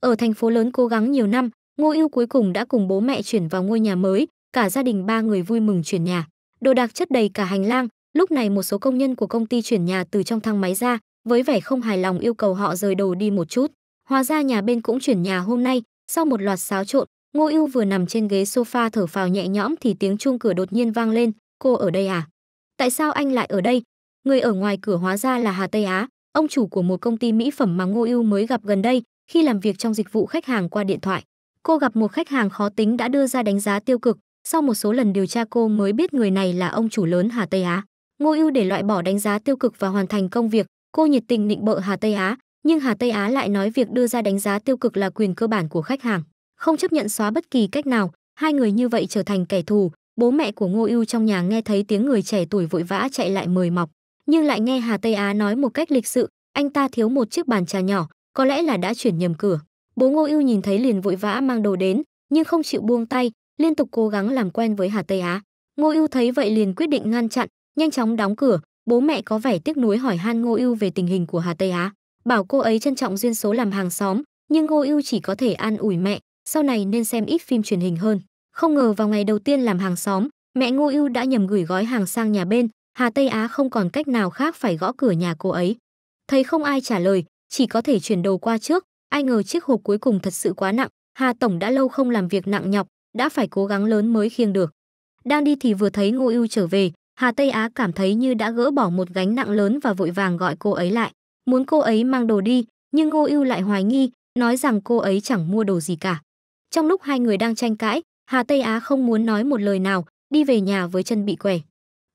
Ở thành phố lớn cố gắng nhiều năm, Ngô Ưu cuối cùng đã cùng bố mẹ chuyển vào ngôi nhà mới, cả gia đình ba người vui mừng chuyển nhà. Đồ đạc chất đầy cả hành lang, lúc này một số công nhân của công ty chuyển nhà từ trong thang máy ra, với vẻ không hài lòng yêu cầu họ rời đồ đi một chút. Hóa ra nhà bên cũng chuyển nhà hôm nay, sau một loạt xáo trộn, Ngô Ưu vừa nằm trên ghế sofa thở phào nhẹ nhõm thì tiếng chuông cửa đột nhiên vang lên, "Cô ở đây à? Tại sao anh lại ở đây?" Người ở ngoài cửa hóa ra là Hà Tây Á, ông chủ của một công ty mỹ phẩm mà Ngô Ưu mới gặp gần đây, khi làm việc trong dịch vụ khách hàng qua điện thoại. Cô gặp một khách hàng khó tính đã đưa ra đánh giá tiêu cực, sau một số lần điều tra cô mới biết người này là ông chủ lớn Hà Tây Á. Ngô Ưu để loại bỏ đánh giá tiêu cực và hoàn thành công việc, cô nhiệt tình định bợ Hà Tây Á, nhưng Hà Tây Á lại nói việc đưa ra đánh giá tiêu cực là quyền cơ bản của khách hàng, không chấp nhận xóa bất kỳ cách nào, hai người như vậy trở thành kẻ thù. Bố mẹ của Ngô Ưu trong nhà nghe thấy tiếng người trẻ tuổi vội vã chạy lại mời mọc, nhưng lại nghe Hà Tây Á nói một cách lịch sự, anh ta thiếu một chiếc bàn trà nhỏ, có lẽ là đã chuyển nhầm cửa. Bố Ngô Ưu nhìn thấy liền vội vã mang đồ đến, nhưng không chịu buông tay, liên tục cố gắng làm quen với Hà Tây Á. Ngô Ưu thấy vậy liền quyết định ngăn chặn, nhanh chóng đóng cửa, bố mẹ có vẻ tiếc nuối hỏi han Ngô Ưu về tình hình của Hà Tây Á, bảo cô ấy trân trọng duyên số làm hàng xóm, nhưng Ngô Ưu chỉ có thể an ủi mẹ, sau này nên xem ít phim truyền hình hơn. Không ngờ vào ngày đầu tiên làm hàng xóm, mẹ Ngô Ưu đã nhầm gửi gói hàng sang nhà bên, Hà Tây Á không còn cách nào khác phải gõ cửa nhà cô ấy. Thấy không ai trả lời, chỉ có thể chuyển đồ qua trước, ai ngờ chiếc hộp cuối cùng thật sự quá nặng, Hà tổng đã lâu không làm việc nặng nhọc, đã phải cố gắng lớn mới khiêng được. Đang đi thì vừa thấy Ngô Ưu trở về, Hà Tây Á cảm thấy như đã gỡ bỏ một gánh nặng lớn và vội vàng gọi cô ấy lại, muốn cô ấy mang đồ đi, nhưng Ngô Ưu lại hoài nghi, nói rằng cô ấy chẳng mua đồ gì cả. Trong lúc hai người đang tranh cãi, Hà Tây Á không muốn nói một lời nào, đi về nhà với chân bị quẻ.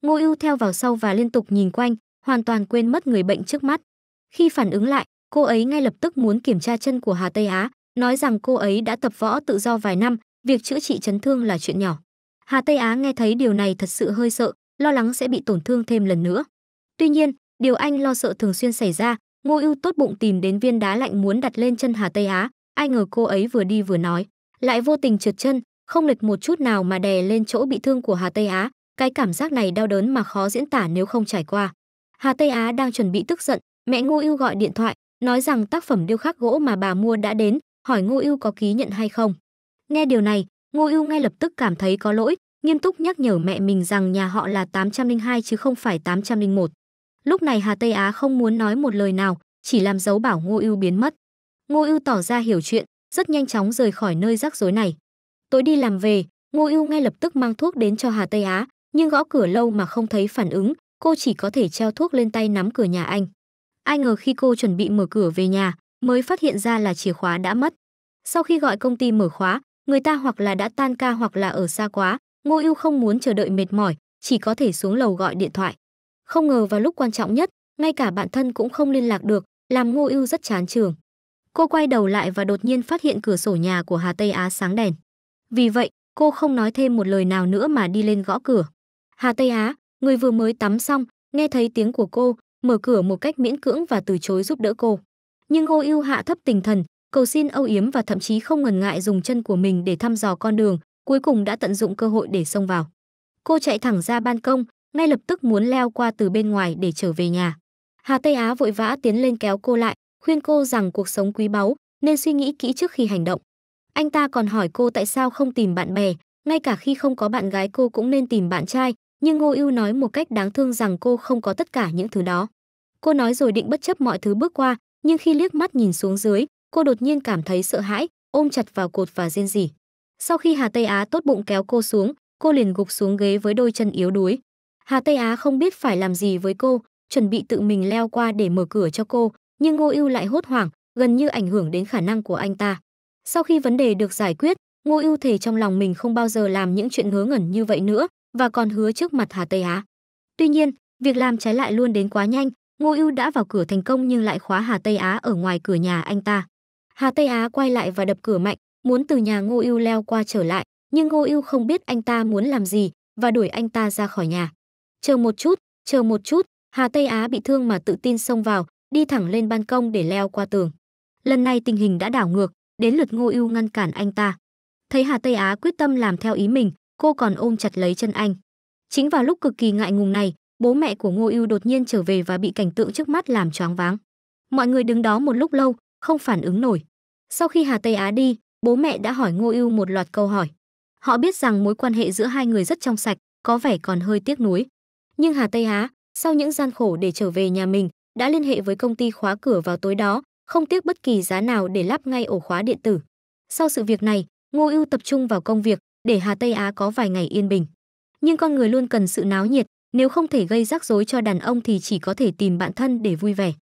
Ngô Ưu theo vào sau và liên tục nhìn quanh, hoàn toàn quên mất người bệnh trước mắt. Khi phản ứng lại, cô ấy ngay lập tức muốn kiểm tra chân của Hà Tây Á, nói rằng cô ấy đã tập võ tự do vài năm, việc chữa trị chấn thương là chuyện nhỏ. Hà Tây Á nghe thấy điều này thật sự hơi sợ, lo lắng sẽ bị tổn thương thêm lần nữa. Tuy nhiên, điều anh lo sợ thường xuyên xảy ra, Ngô Ưu tốt bụng tìm đến viên đá lạnh muốn đặt lên chân Hà Tây Á, ai ngờ cô ấy vừa đi vừa nói, lại vô tình trượt chân, không lệch một chút nào mà đè lên chỗ bị thương của Hà Tây Á, cái cảm giác này đau đớn mà khó diễn tả nếu không trải qua. Hà Tây Á đang chuẩn bị tức giận, mẹ Ngô Ưu gọi điện thoại, nói rằng tác phẩm điêu khắc gỗ mà bà mua đã đến, hỏi Ngô Ưu có ký nhận hay không. Nghe điều này, Ngô Ưu ngay lập tức cảm thấy có lỗi, nghiêm túc nhắc nhở mẹ mình rằng nhà họ là 802 chứ không phải 801. Lúc này Hà Tây Á không muốn nói một lời nào, chỉ làm dấu bảo Ngô Ưu biến mất. Ngô Ưu tỏ ra hiểu chuyện, rất nhanh chóng rời khỏi nơi rắc rối này. Tối đi làm về, Ngô Ưu ngay lập tức mang thuốc đến cho Hà Tây Á, nhưng gõ cửa lâu mà không thấy phản ứng, cô chỉ có thể treo thuốc lên tay nắm cửa nhà anh. Ai ngờ khi cô chuẩn bị mở cửa về nhà, mới phát hiện ra là chìa khóa đã mất. Sau khi gọi công ty mở khóa, người ta hoặc là đã tan ca hoặc là ở xa quá, Ngô Ưu không muốn chờ đợi mệt mỏi, chỉ có thể xuống lầu gọi điện thoại. Không ngờ vào lúc quan trọng nhất, ngay cả bạn thân cũng không liên lạc được, làm Ngô Ưu rất chán trường. Cô quay đầu lại và đột nhiên phát hiện cửa sổ nhà của Hà Tây Á sáng đèn. Vì vậy, cô không nói thêm một lời nào nữa mà đi lên gõ cửa. Hà Tây Á, người vừa mới tắm xong, nghe thấy tiếng của cô, mở cửa một cách miễn cưỡng và từ chối giúp đỡ cô. Nhưng Ngô Ưu hạ thấp tình thần, cầu xin âu yếm và thậm chí không ngần ngại dùng chân của mình để thăm dò con đường, cuối cùng đã tận dụng cơ hội để xông vào. Cô chạy thẳng ra ban công, ngay lập tức muốn leo qua từ bên ngoài để trở về nhà. Hà Tây Á vội vã tiến lên kéo cô lại, khuyên cô rằng cuộc sống quý báu nên suy nghĩ kỹ trước khi hành động. Anh ta còn hỏi cô tại sao không tìm bạn bè, ngay cả khi không có bạn gái cô cũng nên tìm bạn trai, nhưng Ngô Ưu nói một cách đáng thương rằng cô không có tất cả những thứ đó cô nói rồi định bất chấp mọi thứ bước qua nhưng khi liếc mắt nhìn xuống dưới cô đột nhiên cảm thấy sợ hãi ôm chặt vào cột và rên rỉ sau khi hà tây á tốt bụng kéo cô xuống cô liền gục xuống ghế với đôi chân yếu đuối hà tây á không biết phải làm gì với cô chuẩn bị tự mình leo qua để mở cửa cho cô nhưng ngô ưu lại hốt hoảng gần như ảnh hưởng đến khả năng của anh ta sau khi vấn đề được giải quyết ngô ưu thề trong lòng mình không bao giờ làm những chuyện ngớ ngẩn như vậy nữa và còn hứa trước mặt hà tây á tuy nhiên việc làm trái lại luôn đến quá nhanh Ngô Ưu đã vào cửa thành công nhưng lại khóa Hà Tây Á ở ngoài cửa nhà anh ta. Hà Tây Á quay lại và đập cửa mạnh, muốn từ nhà Ngô Ưu leo qua trở lại, nhưng Ngô Ưu không biết anh ta muốn làm gì và đuổi anh ta ra khỏi nhà. Chờ một chút, chờ một chút, Hà Tây Á bị thương mà tự tin xông vào, đi thẳng lên ban công để leo qua tường. Lần này tình hình đã đảo ngược, đến lượt Ngô Ưu ngăn cản anh ta. Thấy Hà Tây Á quyết tâm làm theo ý mình, cô còn ôm chặt lấy chân anh. Chính vào lúc cực kỳ ngại ngùng này, bố mẹ của Ngô Ưu đột nhiên trở về và bị cảnh tượng trước mắt làm choáng váng. Mọi người đứng đó một lúc lâu, không phản ứng nổi. Sau khi Hà Tây Á đi, bố mẹ đã hỏi Ngô Ưu một loạt câu hỏi. Họ biết rằng mối quan hệ giữa hai người rất trong sạch, có vẻ còn hơi tiếc nuối. Nhưng Hà Tây Á, sau những gian khổ để trở về nhà mình, đã liên hệ với công ty khóa cửa vào tối đó, không tiếc bất kỳ giá nào để lắp ngay ổ khóa điện tử. Sau sự việc này, Ngô Ưu tập trung vào công việc để Hà Tây Á có vài ngày yên bình. Nhưng con người luôn cần sự náo nhiệt, nếu không thể gây rắc rối cho đàn ông thì chỉ có thể tìm bạn thân để vui vẻ.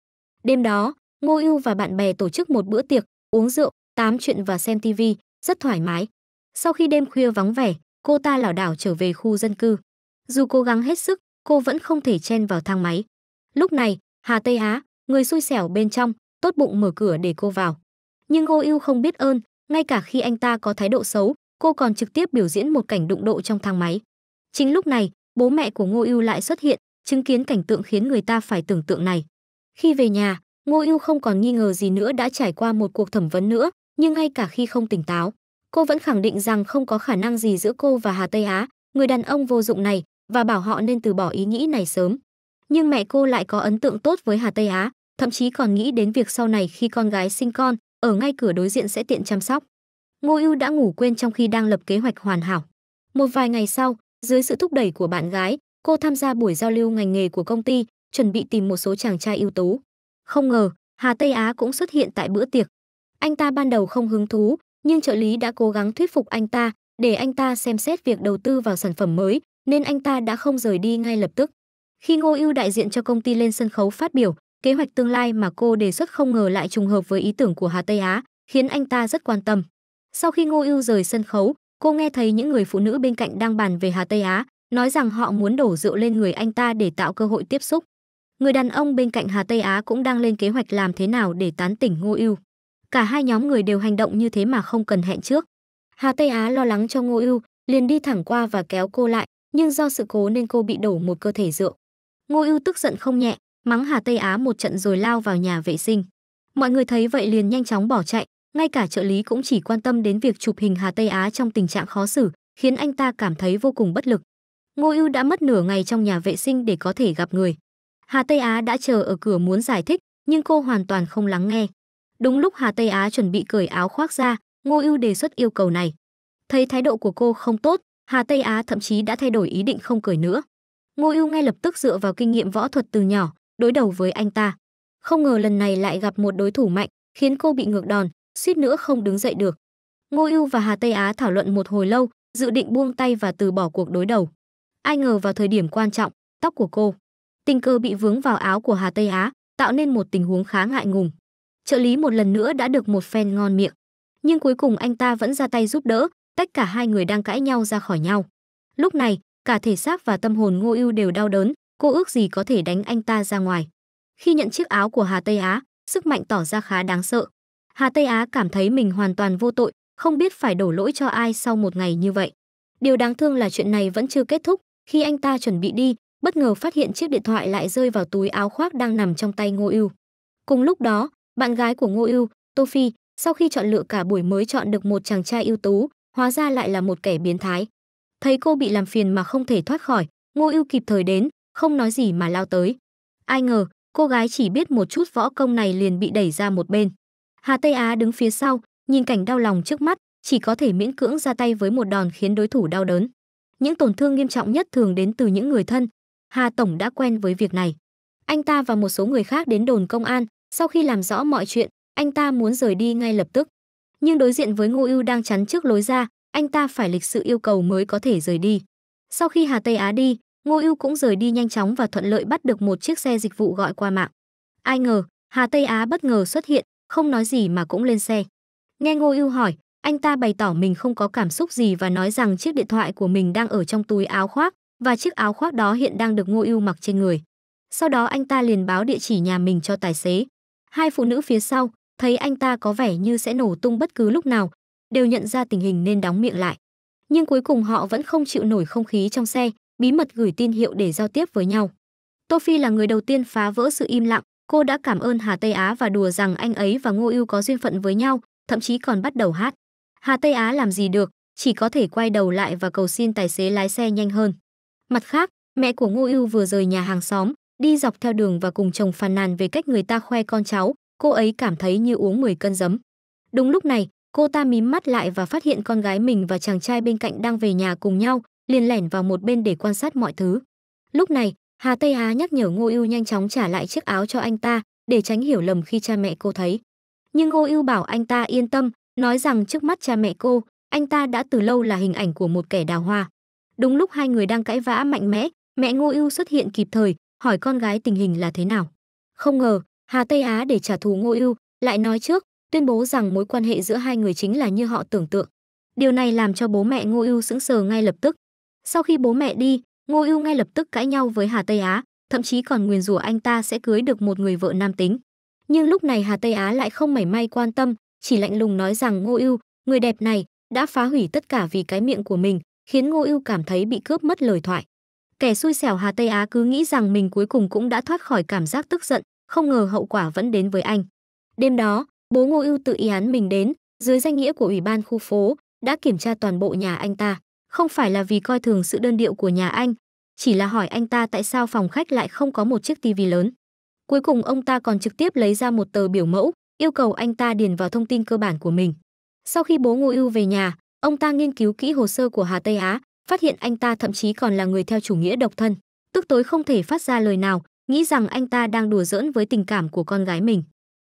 Đêm đó, Ngô Ưu và bạn bè tổ chức một bữa tiệc, uống rượu, tám chuyện và xem tivi, rất thoải mái. Sau khi đêm khuya vắng vẻ, cô ta lảo đảo trở về khu dân cư. Dù cố gắng hết sức, cô vẫn không thể chen vào thang máy. Lúc này, Hà Tây Á, người xui xẻo bên trong, tốt bụng mở cửa để cô vào. Nhưng Ngô Ưu không biết ơn, ngay cả khi anh ta có thái độ xấu, cô còn trực tiếp biểu diễn một cảnh đụng độ trong thang máy. Chính lúc này, bố mẹ của Ngô Ưu lại xuất hiện, chứng kiến cảnh tượng khiến người ta phải tưởng tượng này. Khi về nhà, Ngô Ưu không còn nghi ngờ gì nữa đã trải qua một cuộc thẩm vấn nữa, nhưng ngay cả khi không tỉnh táo, cô vẫn khẳng định rằng không có khả năng gì giữa cô và Hà Tây Á, người đàn ông vô dụng này, và bảo họ nên từ bỏ ý nghĩ này sớm. Nhưng mẹ cô lại có ấn tượng tốt với Hà Tây Á, thậm chí còn nghĩ đến việc sau này khi con gái sinh con, ở ngay cửa đối diện sẽ tiện chăm sóc. Ngô Ưu đã ngủ quên trong khi đang lập kế hoạch hoàn hảo. Một vài ngày sau, dưới sự thúc đẩy của bạn gái, cô tham gia buổi giao lưu ngành nghề của công ty, chuẩn bị tìm một số chàng trai ưu tú. Không ngờ, Hà Tây Á cũng xuất hiện tại bữa tiệc. Anh ta ban đầu không hứng thú, nhưng trợ lý đã cố gắng thuyết phục anh ta để anh ta xem xét việc đầu tư vào sản phẩm mới, nên anh ta đã không rời đi ngay lập tức. Khi Ngô Ưu đại diện cho công ty lên sân khấu phát biểu, kế hoạch tương lai mà cô đề xuất không ngờ lại trùng hợp với ý tưởng của Hà Tây Á, khiến anh ta rất quan tâm. Sau khi Ngô Ưu rời sân khấu, Cô nghe thấy những người phụ nữ bên cạnh đang bàn về Hà Tây Á, nói rằng họ muốn đổ rượu lên người anh ta để tạo cơ hội tiếp xúc. Người đàn ông bên cạnh Hà Tây Á cũng đang lên kế hoạch làm thế nào để tán tỉnh Ngô Ưu. Cả hai nhóm người đều hành động như thế mà không cần hẹn trước. Hà Tây Á lo lắng cho Ngô Ưu, liền đi thẳng qua và kéo cô lại, nhưng do sự cố nên cô bị đổ một cơ thể rượu. Ngô Ưu tức giận không nhẹ, mắng Hà Tây Á một trận rồi lao vào nhà vệ sinh. Mọi người thấy vậy liền nhanh chóng bỏ chạy, ngay cả trợ lý cũng chỉ quan tâm đến việc chụp hình Hà Tây Á trong tình trạng khó xử, khiến anh ta cảm thấy vô cùng bất lực. Ngô Ưu đã mất nửa ngày trong nhà vệ sinh để có thể gặp người. Hà Tây Á đã chờ ở cửa muốn giải thích, nhưng cô hoàn toàn không lắng nghe. Đúng lúc Hà Tây Á chuẩn bị cởi áo khoác ra, Ngô Ưu đề xuất yêu cầu này. Thấy thái độ của cô không tốt, Hà Tây Á thậm chí đã thay đổi ý định không cởi nữa. Ngô Ưu ngay lập tức dựa vào kinh nghiệm võ thuật từ nhỏ, đối đầu với anh ta. Không ngờ lần này lại gặp một đối thủ mạnh, khiến cô bị ngược đòn, suýt nữa không đứng dậy được. Ngô Ưu và Hà Tây Á thảo luận một hồi lâu, dự định buông tay và từ bỏ cuộc đối đầu. Ai ngờ vào thời điểm quan trọng, tóc của cô tình cờ bị vướng vào áo của Hà Tây Á, tạo nên một tình huống khá ngại ngùng. Trợ lý một lần nữa đã được một phen ngon miệng, nhưng cuối cùng anh ta vẫn ra tay giúp đỡ, tách cả hai người đang cãi nhau ra khỏi nhau. Lúc này, cả thể xác và tâm hồn Ngô Ưu đều đau đớn, cô ước gì có thể đánh anh ta ra ngoài. Khi nhận chiếc áo của Hà Tây Á, sức mạnh tỏ ra khá đáng sợ. Hà Tây Á cảm thấy mình hoàn toàn vô tội, không biết phải đổ lỗi cho ai sau một ngày như vậy. Điều đáng thương là chuyện này vẫn chưa kết thúc, khi anh ta chuẩn bị đi, bất ngờ phát hiện chiếc điện thoại lại rơi vào túi áo khoác đang nằm trong tay Ngô Ưu. Cùng lúc đó, bạn gái của Ngô Ưu, Tô Phi, sau khi chọn lựa cả buổi mới chọn được một chàng trai ưu tú, hóa ra lại là một kẻ biến thái. Thấy cô bị làm phiền mà không thể thoát khỏi, Ngô Ưu kịp thời đến, không nói gì mà lao tới. Ai ngờ, cô gái chỉ biết một chút võ công này liền bị đẩy ra một bên. Hà Tây Á đứng phía sau, nhìn cảnh đau lòng trước mắt, chỉ có thể miễn cưỡng ra tay với một đòn khiến đối thủ đau đớn. Những tổn thương nghiêm trọng nhất thường đến từ những người thân. Hà tổng đã quen với việc này. Anh ta và một số người khác đến đồn công an, sau khi làm rõ mọi chuyện, anh ta muốn rời đi ngay lập tức. Nhưng đối diện với Ngô Ưu đang chắn trước lối ra, anh ta phải lịch sự yêu cầu mới có thể rời đi. Sau khi Hà Tây Á đi, Ngô Ưu cũng rời đi nhanh chóng và thuận lợi bắt được một chiếc xe dịch vụ gọi qua mạng. Ai ngờ, Hà Tây Á bất ngờ xuất hiện, không nói gì mà cũng lên xe. Nghe Ngô Ưu hỏi, anh ta bày tỏ mình không có cảm xúc gì và nói rằng chiếc điện thoại của mình đang ở trong túi áo khoác và chiếc áo khoác đó hiện đang được Ngô Ưu mặc trên người. Sau đó anh ta liền báo địa chỉ nhà mình cho tài xế. Hai phụ nữ phía sau thấy anh ta có vẻ như sẽ nổ tung bất cứ lúc nào, đều nhận ra tình hình nên đóng miệng lại. Nhưng cuối cùng họ vẫn không chịu nổi không khí trong xe, bí mật gửi tin hiệu để giao tiếp với nhau. Tô Phi là người đầu tiên phá vỡ sự im lặng, Cô đã cảm ơn Hà Tây Á và đùa rằng anh ấy và Ngô Ưu có duyên phận với nhau, thậm chí còn bắt đầu hát. Hà Tây Á làm gì được, chỉ có thể quay đầu lại và cầu xin tài xế lái xe nhanh hơn. Mặt khác, mẹ của Ngô Ưu vừa rời nhà hàng xóm, đi dọc theo đường và cùng chồng phàn nàn về cách người ta khoe con cháu, cô ấy cảm thấy như uống 10 cân giấm. Đúng lúc này, cô ta mím mắt lại và phát hiện con gái mình và chàng trai bên cạnh đang về nhà cùng nhau, liền lẻn vào một bên để quan sát mọi thứ. Lúc này, Hà Tây Á nhắc nhở Ngô Ưu nhanh chóng trả lại chiếc áo cho anh ta để tránh hiểu lầm khi cha mẹ cô thấy. Nhưng Ngô Ưu bảo anh ta yên tâm, nói rằng trước mắt cha mẹ cô, anh ta đã từ lâu là hình ảnh của một kẻ đào hoa. Đúng lúc hai người đang cãi vã mạnh mẽ, mẹ Ngô Ưu xuất hiện kịp thời, hỏi con gái tình hình là thế nào. Không ngờ, Hà Tây Á để trả thù Ngô Ưu, lại nói trước, tuyên bố rằng mối quan hệ giữa hai người chính là như họ tưởng tượng. Điều này làm cho bố mẹ Ngô Ưu sững sờ ngay lập tức. Sau khi bố mẹ đi, Ngô Ưu ngay lập tức cãi nhau với Hà Tây Á, thậm chí còn nguyền rủa anh ta sẽ cưới được một người vợ nam tính. Nhưng lúc này Hà Tây Á lại không mảy may quan tâm, chỉ lạnh lùng nói rằng Ngô Ưu, người đẹp này đã phá hủy tất cả vì cái miệng của mình, khiến Ngô Ưu cảm thấy bị cướp mất lời thoại. Kẻ xui xẻo Hà Tây Á cứ nghĩ rằng mình cuối cùng cũng đã thoát khỏi cảm giác tức giận, không ngờ hậu quả vẫn đến với anh. Đêm đó, bố Ngô Ưu tự ý án mình đến, dưới danh nghĩa của ủy ban khu phố, đã kiểm tra toàn bộ nhà anh ta không phải là vì coi thường sự đơn điệu của nhà anh, chỉ là hỏi anh ta tại sao phòng khách lại không có một chiếc tivi lớn. Cuối cùng ông ta còn trực tiếp lấy ra một tờ biểu mẫu, yêu cầu anh ta điền vào thông tin cơ bản của mình. Sau khi bố Ngô Ưu về nhà, ông ta nghiên cứu kỹ hồ sơ của Hà Tây Á, phát hiện anh ta thậm chí còn là người theo chủ nghĩa độc thân, tức tối không thể phát ra lời nào, nghĩ rằng anh ta đang đùa giỡn với tình cảm của con gái mình.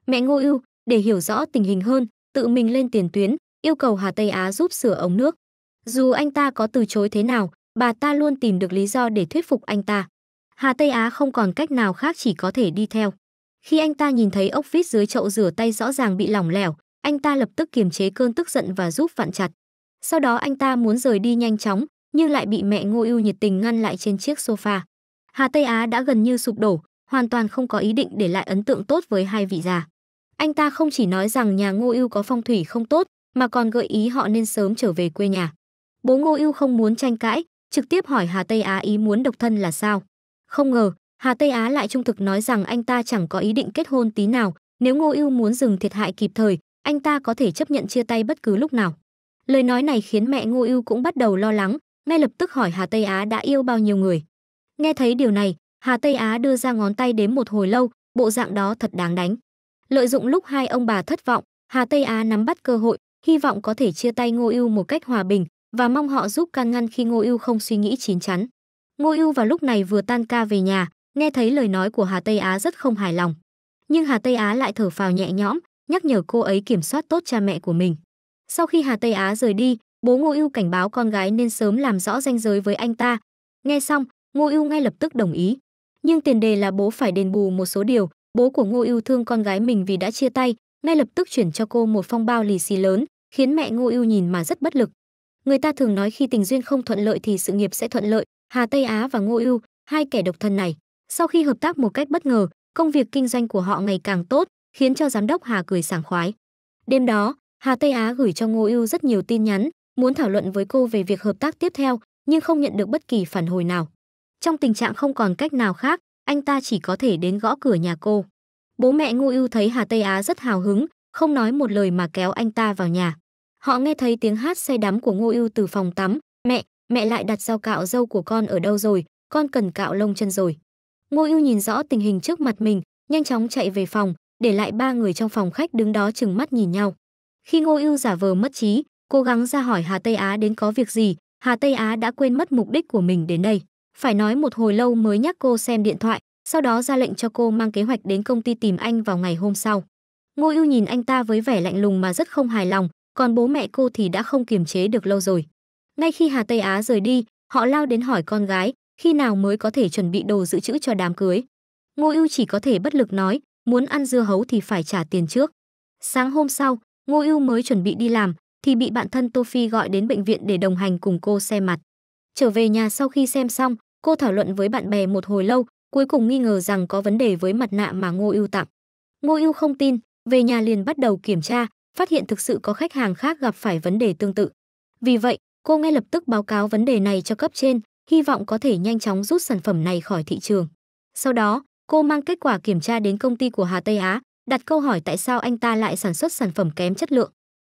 Mẹ Ngô Ưu, để hiểu rõ tình hình hơn, tự mình lên tiền tuyến, yêu cầu Hà Tây Á giúp sửa ống nước. Dù anh ta có từ chối thế nào, bà ta luôn tìm được lý do để thuyết phục anh ta. Hà Tây Á không còn cách nào khác chỉ có thể đi theo. Khi anh ta nhìn thấy ốc vít dưới chậu rửa tay rõ ràng bị lỏng lẻo, anh ta lập tức kiềm chế cơn tức giận và giúp vặn chặt. Sau đó anh ta muốn rời đi nhanh chóng, nhưng lại bị mẹ Ngô Ưu nhiệt tình ngăn lại trên chiếc sofa. Hà Tây Á đã gần như sụp đổ, hoàn toàn không có ý định để lại ấn tượng tốt với hai vị già. Anh ta không chỉ nói rằng nhà Ngô Ưu có phong thủy không tốt, mà còn gợi ý họ nên sớm trở về quê nhà. Bố Ngô Ưu không muốn tranh cãi, trực tiếp hỏi Hà Tây Á ý muốn độc thân là sao. Không ngờ, Hà Tây Á lại trung thực nói rằng anh ta chẳng có ý định kết hôn tí nào, nếu Ngô Ưu muốn dừng thiệt hại kịp thời, anh ta có thể chấp nhận chia tay bất cứ lúc nào. Lời nói này khiến mẹ Ngô Ưu cũng bắt đầu lo lắng, ngay lập tức hỏi Hà Tây Á đã yêu bao nhiêu người. Nghe thấy điều này, Hà Tây Á đưa ra ngón tay đếm một hồi lâu, bộ dạng đó thật đáng đánh. Lợi dụng lúc hai ông bà thất vọng, Hà Tây Á nắm bắt cơ hội, hy vọng có thể chia tay Ngô Ưu một cách hòa bình, và mong họ giúp can ngăn khi Ngô Ưu không suy nghĩ chín chắn. Ngô Ưu vào lúc này vừa tan ca về nhà, nghe thấy lời nói của Hà Tây Á rất không hài lòng. Nhưng Hà Tây Á lại thở phào nhẹ nhõm, nhắc nhở cô ấy kiểm soát tốt cha mẹ của mình. Sau khi Hà Tây Á rời đi, bố Ngô Ưu cảnh báo con gái nên sớm làm rõ ranh giới với anh ta. Nghe xong, Ngô Ưu ngay lập tức đồng ý. Nhưng tiền đề là bố phải đền bù một số điều, bố của Ngô Ưu thương con gái mình vì đã chia tay, ngay lập tức chuyển cho cô một phong bao lì xì lớn, khiến mẹ Ngô Ưu nhìn mà rất bất lực, Người ta thường nói khi tình duyên không thuận lợi thì sự nghiệp sẽ thuận lợi, Hà Tây Á và Ngô Ưu, hai kẻ độc thân này, sau khi hợp tác một cách bất ngờ, công việc kinh doanh của họ ngày càng tốt, khiến cho giám đốc Hà cười sảng khoái. Đêm đó, Hà Tây Á gửi cho Ngô Ưu rất nhiều tin nhắn, muốn thảo luận với cô về việc hợp tác tiếp theo, nhưng không nhận được bất kỳ phản hồi nào. Trong tình trạng không còn cách nào khác, anh ta chỉ có thể đến gõ cửa nhà cô. Bố mẹ Ngô Ưu thấy Hà Tây Á rất hào hứng, không nói một lời mà kéo anh ta vào nhà. Họ nghe thấy tiếng hát say đắm của Ngô Ưu từ phòng tắm, "Mẹ, mẹ lại đặt dao cạo râu của con ở đâu rồi, con cần cạo lông chân rồi." Ngô Ưu nhìn rõ tình hình trước mặt mình, nhanh chóng chạy về phòng, để lại ba người trong phòng khách đứng đó chừng mắt nhìn nhau. Khi Ngô Ưu giả vờ mất trí, cố gắng ra hỏi Hà Tây Á đến có việc gì, Hà Tây Á đã quên mất mục đích của mình đến đây. Phải nói một hồi lâu mới nhắc cô xem điện thoại, sau đó ra lệnh cho cô mang kế hoạch đến công ty tìm anh vào ngày hôm sau. Ngô Ưu nhìn anh ta với vẻ lạnh lùng mà rất không hài lòng, còn bố mẹ cô thì đã không kiềm chế được lâu rồi. Ngay khi Hà Tây Á rời đi, họ lao đến hỏi con gái, khi nào mới có thể chuẩn bị đồ dự trữ cho đám cưới. Ngô Ưu chỉ có thể bất lực nói, muốn ăn dưa hấu thì phải trả tiền trước. Sáng hôm sau, Ngô Ưu mới chuẩn bị đi làm thì bị bạn thân Tô Phi gọi đến bệnh viện để đồng hành cùng cô xem mặt. Trở về nhà sau khi xem xong, cô thảo luận với bạn bè một hồi lâu, cuối cùng nghi ngờ rằng có vấn đề với mặt nạ mà Ngô Ưu tặng. Ngô Ưu không tin, về nhà liền bắt đầu kiểm tra, phát hiện thực sự có khách hàng khác gặp phải vấn đề tương tự. Vì vậy, cô ngay lập tức báo cáo vấn đề này cho cấp trên, hy vọng có thể nhanh chóng rút sản phẩm này khỏi thị trường. Sau đó, cô mang kết quả kiểm tra đến công ty của Hà Tây Á, đặt câu hỏi tại sao anh ta lại sản xuất sản phẩm kém chất lượng.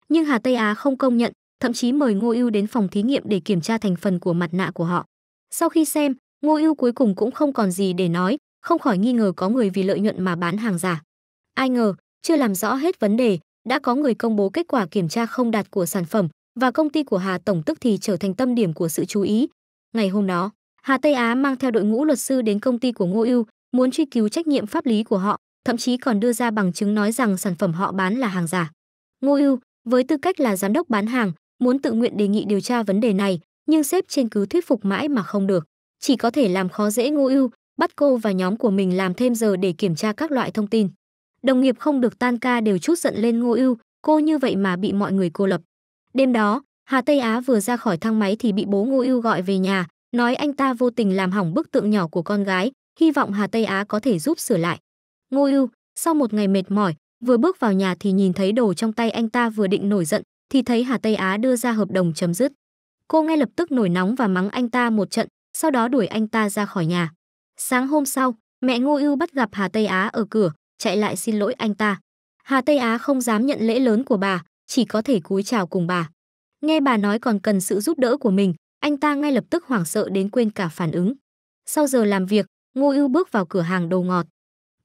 Nhưng Hà Tây Á không công nhận, thậm chí mời Ngô Ưu đến phòng thí nghiệm để kiểm tra thành phần của mặt nạ của họ. Sau khi xem, Ngô Ưu cuối cùng cũng không còn gì để nói, không khỏi nghi ngờ có người vì lợi nhuận mà bán hàng giả. Ai ngờ, chưa làm rõ hết vấn đề, đã có người công bố kết quả kiểm tra không đạt của sản phẩm và công ty của Hà Tổng tức thì trở thành tâm điểm của sự chú ý. Ngày hôm đó, Hà Tây Á mang theo đội ngũ luật sư đến công ty của Ngô Ưu, muốn truy cứu trách nhiệm pháp lý của họ, thậm chí còn đưa ra bằng chứng nói rằng sản phẩm họ bán là hàng giả. Ngô Ưu, với tư cách là giám đốc bán hàng, muốn tự nguyện đề nghị điều tra vấn đề này, nhưng sếp trên cứ thuyết phục mãi mà không được, chỉ có thể làm khó dễ Ngô Ưu, bắt cô và nhóm của mình làm thêm giờ để kiểm tra các loại thông tin. Đồng nghiệp không được tan ca đều chút giận lên Ngô Ưu, cô như vậy mà bị mọi người cô lập. Đêm đó, Hà Tây Á vừa ra khỏi thang máy thì bị bố Ngô Ưu gọi về nhà, nói anh ta vô tình làm hỏng bức tượng nhỏ của con gái, hy vọng Hà Tây Á có thể giúp sửa lại. Ngô Ưu, sau một ngày mệt mỏi, vừa bước vào nhà thì nhìn thấy đồ trong tay anh ta vừa định nổi giận, thì thấy Hà Tây Á đưa ra hợp đồng chấm dứt. Cô ngay lập tức nổi nóng và mắng anh ta một trận, sau đó đuổi anh ta ra khỏi nhà. Sáng hôm sau, mẹ Ngô Ưu bắt gặp Hà Tây Á ở cửa, chạy lại xin lỗi anh ta. Hà Tây Á không dám nhận lễ lớn của bà, chỉ có thể cúi chào cùng bà. Nghe bà nói còn cần sự giúp đỡ của mình, anh ta ngay lập tức hoảng sợ đến quên cả phản ứng. Sau giờ làm việc, Ngô Ưu bước vào cửa hàng đồ ngọt.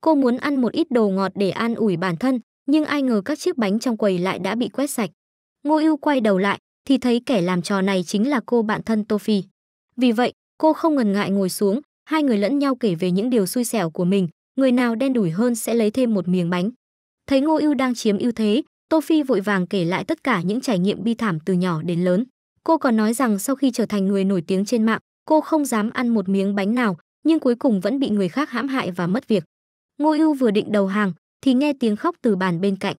Cô muốn ăn một ít đồ ngọt để an ủi bản thân, nhưng ai ngờ các chiếc bánh trong quầy lại đã bị quét sạch. Ngô Ưu quay đầu lại, thì thấy kẻ làm trò này chính là cô bạn thân Tô Phi. Vì vậy, cô không ngần ngại ngồi xuống, hai người lẫn nhau kể về những điều xui xẻo của mình, người nào đen đủi hơn sẽ lấy thêm một miếng bánh. Thấy Ngô Ưu đang chiếm ưu thế, Tô Phi vội vàng kể lại tất cả những trải nghiệm bi thảm từ nhỏ đến lớn. Cô còn nói rằng sau khi trở thành người nổi tiếng trên mạng, cô không dám ăn một miếng bánh nào, nhưng cuối cùng vẫn bị người khác hãm hại và mất việc. Ngô Ưu vừa định đầu hàng thì nghe tiếng khóc từ bàn bên cạnh.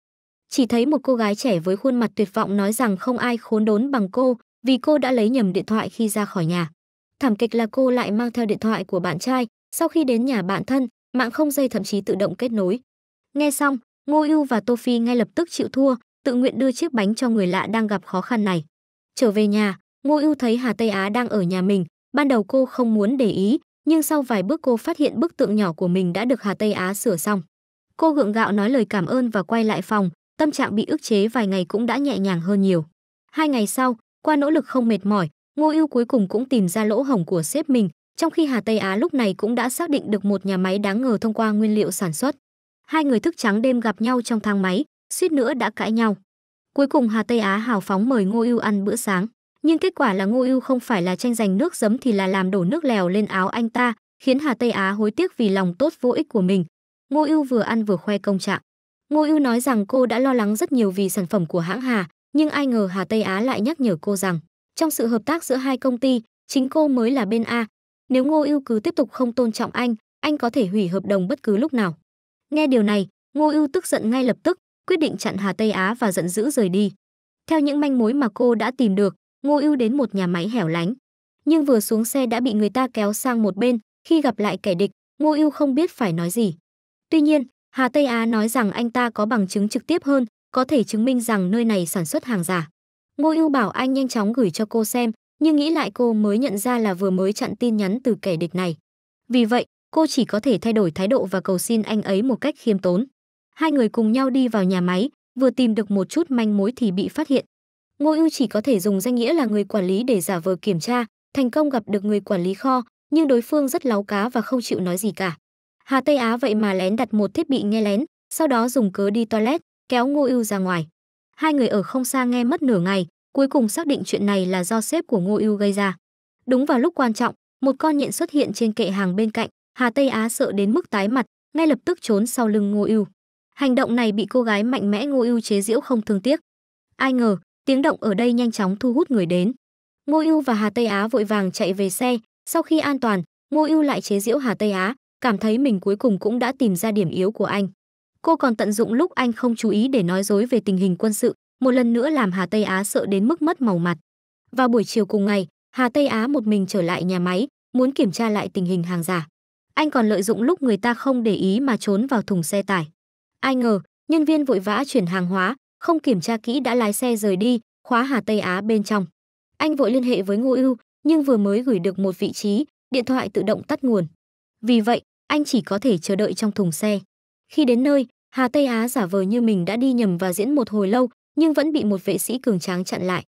Chỉ thấy một cô gái trẻ với khuôn mặt tuyệt vọng nói rằng không ai khốn đốn bằng cô, vì cô đã lấy nhầm điện thoại khi ra khỏi nhà. Thảm kịch là cô lại mang theo điện thoại của bạn trai, sau khi đến nhà bạn thân, mạng không dây thậm chí tự động kết nối. Nghe xong, Ngô Ưu và Tô Phi ngay lập tức chịu thua, tự nguyện đưa chiếc bánh cho người lạ đang gặp khó khăn này. Trở về nhà, Ngô Ưu thấy Hà Tây Á đang ở nhà mình, ban đầu cô không muốn để ý, nhưng sau vài bước cô phát hiện bức tượng nhỏ của mình đã được Hà Tây Á sửa xong. Cô gượng gạo nói lời cảm ơn và quay lại phòng, tâm trạng bị ức chế vài ngày cũng đã nhẹ nhàng hơn nhiều. Hai ngày sau, qua nỗ lực không mệt mỏi, Ngô Ưu cuối cùng cũng tìm ra lỗ hổng của sếp mình, trong khi Hà Tây Á lúc này cũng đã xác định được một nhà máy đáng ngờ thông qua nguyên liệu sản xuất. Hai người thức trắng đêm gặp nhau trong thang máy, suýt nữa đã cãi nhau. Cuối cùng Hà Tây Á hào phóng mời Ngô Ưu ăn bữa sáng, nhưng kết quả là Ngô Ưu không phải là tranh giành nước giấm thì là làm đổ nước lèo lên áo anh ta, khiến Hà Tây Á hối tiếc vì lòng tốt vô ích của mình. Ngô Ưu vừa ăn vừa khoe công trạng. Ngô Ưu nói rằng cô đã lo lắng rất nhiều vì sản phẩm của hãng Hà, nhưng ai ngờ Hà Tây Á lại nhắc nhở cô rằng, trong sự hợp tác giữa hai công ty, chính cô mới là bên A, nếu Ngô Ưu cứ tiếp tục không tôn trọng anh, anh có thể hủy hợp đồng bất cứ lúc nào. Nghe điều này, Ngô Ưu tức giận ngay lập tức, quyết định chặn Hà Tây Á và giận dữ rời đi. Theo những manh mối mà cô đã tìm được, Ngô Ưu đến một nhà máy hẻo lánh, nhưng vừa xuống xe đã bị người ta kéo sang một bên, khi gặp lại kẻ địch, Ngô Ưu không biết phải nói gì. Tuy nhiên, Hà Tây Á nói rằng anh ta có bằng chứng trực tiếp hơn, có thể chứng minh rằng nơi này sản xuất hàng giả. Ngô Ưu bảo anh nhanh chóng gửi cho cô xem, nhưng nghĩ lại cô mới nhận ra là vừa mới chặn tin nhắn từ kẻ địch này. Vì vậy, cô chỉ có thể thay đổi thái độ và cầu xin anh ấy một cách khiêm tốn. Hai người cùng nhau đi vào nhà máy, vừa tìm được một chút manh mối thì bị phát hiện. Ngô Ưu chỉ có thể dùng danh nghĩa là người quản lý để giả vờ kiểm tra, thành công gặp được người quản lý kho, nhưng đối phương rất láo cá và không chịu nói gì cả. Hà Tây Á vậy mà lén đặt một thiết bị nghe lén, sau đó dùng cớ đi toilet, kéo Ngô Ưu ra ngoài. Hai người ở không xa nghe mất nửa ngày, cuối cùng xác định chuyện này là do sếp của Ngô Ưu gây ra. Đúng vào lúc quan trọng, một con nhện xuất hiện trên kệ hàng bên cạnh, Hà Tây Á sợ đến mức tái mặt, ngay lập tức trốn sau lưng Ngô Ưu. Hành động này bị cô gái mạnh mẽ Ngô Ưu chế giễu không thương tiếc. Ai ngờ, tiếng động ở đây nhanh chóng thu hút người đến. Ngô Ưu và Hà Tây Á vội vàng chạy về xe, sau khi an toàn, Ngô Ưu lại chế giễu Hà Tây Á, cảm thấy mình cuối cùng cũng đã tìm ra điểm yếu của anh. Cô còn tận dụng lúc anh không chú ý để nói dối về tình hình quân sự, một lần nữa làm Hà Tây Á sợ đến mức mất màu mặt. Vào buổi chiều cùng ngày, Hà Tây Á một mình trở lại nhà máy, muốn kiểm tra lại tình hình hàng giả. Anh còn lợi dụng lúc người ta không để ý mà trốn vào thùng xe tải. Ai ngờ, nhân viên vội vã chuyển hàng hóa, không kiểm tra kỹ đã lái xe rời đi, khóa Hà Tây Á bên trong. Anh vội liên hệ với Ngô Ưu, nhưng vừa mới gửi được một vị trí, điện thoại tự động tắt nguồn. Vì vậy, anh chỉ có thể chờ đợi trong thùng xe. Khi đến nơi, Hà Tây Á giả vờ như mình đã đi nhầm và diễn một hồi lâu, nhưng vẫn bị một vệ sĩ cường tráng chặn lại.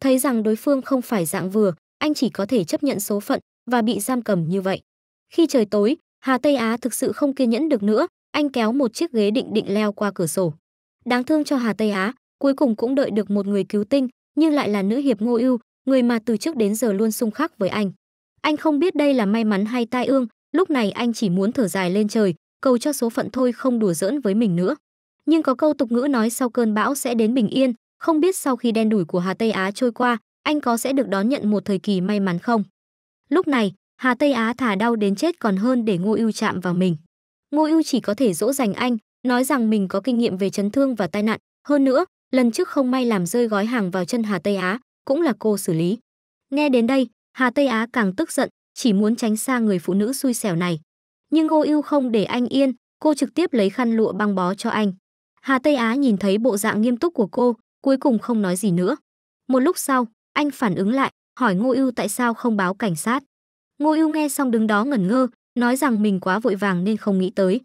Thấy rằng đối phương không phải dạng vừa, anh chỉ có thể chấp nhận số phận và bị giam cầm như vậy. Khi trời tối, Hà Tây Á thực sự không kiên nhẫn được nữa, anh kéo một chiếc ghế định định leo qua cửa sổ. Đáng thương cho Hà Tây Á, cuối cùng cũng đợi được một người cứu tinh, nhưng lại là nữ hiệp Ngô Ưu, người mà từ trước đến giờ luôn xung khắc với anh. Anh không biết đây là may mắn hay tai ương, lúc này anh chỉ muốn thở dài lên trời, cầu cho số phận thôi không đùa giỡn với mình nữa nhưng có câu tục ngữ nói sau cơn bão sẽ đến bình yên, không biết sau khi đen đủi của Hà Tây Á trôi qua, anh có sẽ được đón nhận một thời kỳ may mắn không? Lúc này, Hà Tây Á thả đau đến chết còn hơn để Ngô Ưu chạm vào mình. Ngô Ưu chỉ có thể dỗ dành anh, nói rằng mình có kinh nghiệm về chấn thương và tai nạn, hơn nữa, lần trước không may làm rơi gói hàng vào chân Hà Tây Á, cũng là cô xử lý. Nghe đến đây, Hà Tây Á càng tức giận, chỉ muốn tránh xa người phụ nữ xui xẻo này. Nhưng Ngô Ưu không để anh yên, cô trực tiếp lấy khăn lụa băng bó cho anh. Hà Tây Á nhìn thấy bộ dạng nghiêm túc của cô, cuối cùng không nói gì nữa. Một lúc sau, anh phản ứng lại, hỏi Ngô Ưu tại sao không báo cảnh sát. Ngô Ưu nghe xong đứng đó ngẩn ngơ, nói rằng mình quá vội vàng nên không nghĩ tới.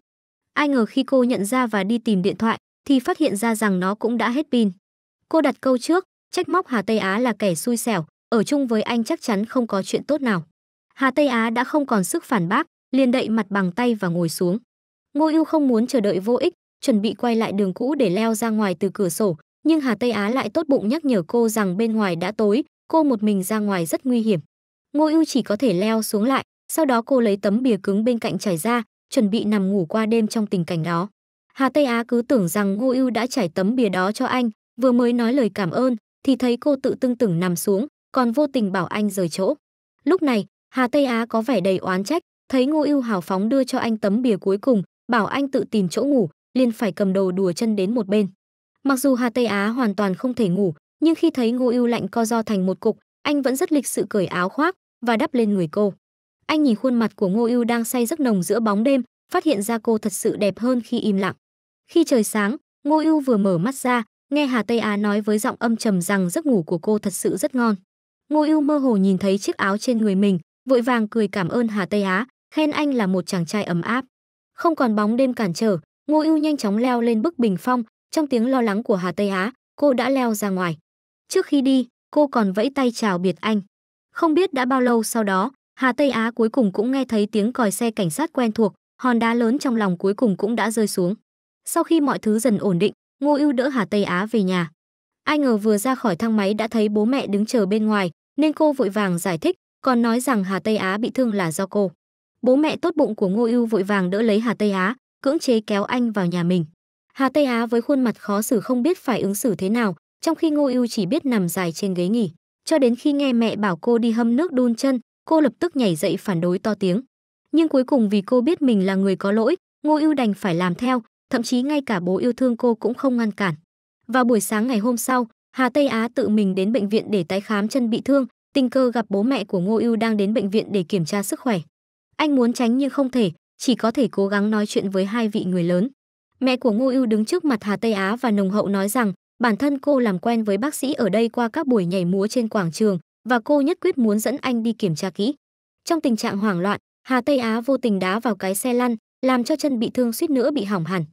Ai ngờ khi cô nhận ra và đi tìm điện thoại thì phát hiện ra rằng nó cũng đã hết pin. Cô đặt câu trước, trách móc Hà Tây Á là kẻ xui xẻo, ở chung với anh chắc chắn không có chuyện tốt nào. Hà Tây Á đã không còn sức phản bác, liền đậy mặt bằng tay và ngồi xuống. Ngô Ưu không muốn chờ đợi vô ích, chuẩn bị quay lại đường cũ để leo ra ngoài từ cửa sổ, nhưng Hà Tây Á lại tốt bụng nhắc nhở cô rằng bên ngoài đã tối, cô một mình ra ngoài rất nguy hiểm. Ngô Ưu chỉ có thể leo xuống lại, sau đó cô lấy tấm bìa cứng bên cạnh trải ra, chuẩn bị nằm ngủ qua đêm trong tình cảnh đó. Hà Tây Á cứ tưởng rằng Ngô Ưu đã trải tấm bìa đó cho anh, vừa mới nói lời cảm ơn thì thấy cô tự tưng tửng nằm xuống, còn vô tình bảo anh rời chỗ. Lúc này, Hà Tây Á có vẻ đầy oán trách, thấy Ngô Ưu hào phóng đưa cho anh tấm bìa cuối cùng, bảo anh tự tìm chỗ ngủ, liền phải cầm đầu đùa chân đến một bên. Mặc dù Hà Tây Á hoàn toàn không thể ngủ, nhưng khi thấy Ngô Ưu lạnh co do thành một cục, anh vẫn rất lịch sự cởi áo khoác và đắp lên người cô. Anh nhìn khuôn mặt của Ngô Ưu đang say giấc nồng giữa bóng đêm, phát hiện ra cô thật sự đẹp hơn khi im lặng. Khi trời sáng, Ngô Ưu vừa mở mắt ra, nghe Hà Tây Á nói với giọng âm trầm rằng giấc ngủ của cô thật sự rất ngon. Ngô Ưu mơ hồ nhìn thấy chiếc áo trên người mình, vội vàng cười cảm ơn Hà Tây Á, khen anh là một chàng trai ấm áp. Không còn bóng đêm cản trở, ngô ưu nhanh chóng leo lên bức bình phong trong tiếng lo lắng của hà tây á cô đã leo ra ngoài trước khi đi cô còn vẫy tay chào biệt anh không biết đã bao lâu sau đó hà tây á cuối cùng cũng nghe thấy tiếng còi xe cảnh sát quen thuộc hòn đá lớn trong lòng cuối cùng cũng đã rơi xuống sau khi mọi thứ dần ổn định ngô ưu đỡ hà tây á về nhà ai ngờ vừa ra khỏi thang máy đã thấy bố mẹ đứng chờ bên ngoài nên cô vội vàng giải thích còn nói rằng hà tây á bị thương là do cô bố mẹ tốt bụng của ngô ưu vội vàng đỡ lấy hà tây á cưỡng chế kéo anh vào nhà mình. Hà Tây Á với khuôn mặt khó xử không biết phải ứng xử thế nào, trong khi Ngô Ưu chỉ biết nằm dài trên ghế nghỉ, cho đến khi nghe mẹ bảo cô đi hâm nước đun chân, cô lập tức nhảy dậy phản đối to tiếng. Nhưng cuối cùng vì cô biết mình là người có lỗi, Ngô Ưu đành phải làm theo, thậm chí ngay cả bố yêu thương cô cũng không ngăn cản. Vào buổi sáng ngày hôm sau, Hà Tây Á tự mình đến bệnh viện để tái khám chân bị thương, tình cờ gặp bố mẹ của Ngô Ưu đang đến bệnh viện để kiểm tra sức khỏe. Anh muốn tránh nhưng không thể, chỉ có thể cố gắng nói chuyện với hai vị người lớn. Mẹ của Ngô Ưu đứng trước mặt Hà Tây Á và Nồng Hậu nói rằng, bản thân cô làm quen với bác sĩ ở đây qua các buổi nhảy múa trên quảng trường và cô nhất quyết muốn dẫn anh đi kiểm tra kỹ. Trong tình trạng hoảng loạn, Hà Tây Á vô tình đá vào cái xe lăn, làm cho chân bị thương suýt nữa bị hỏng hẳn.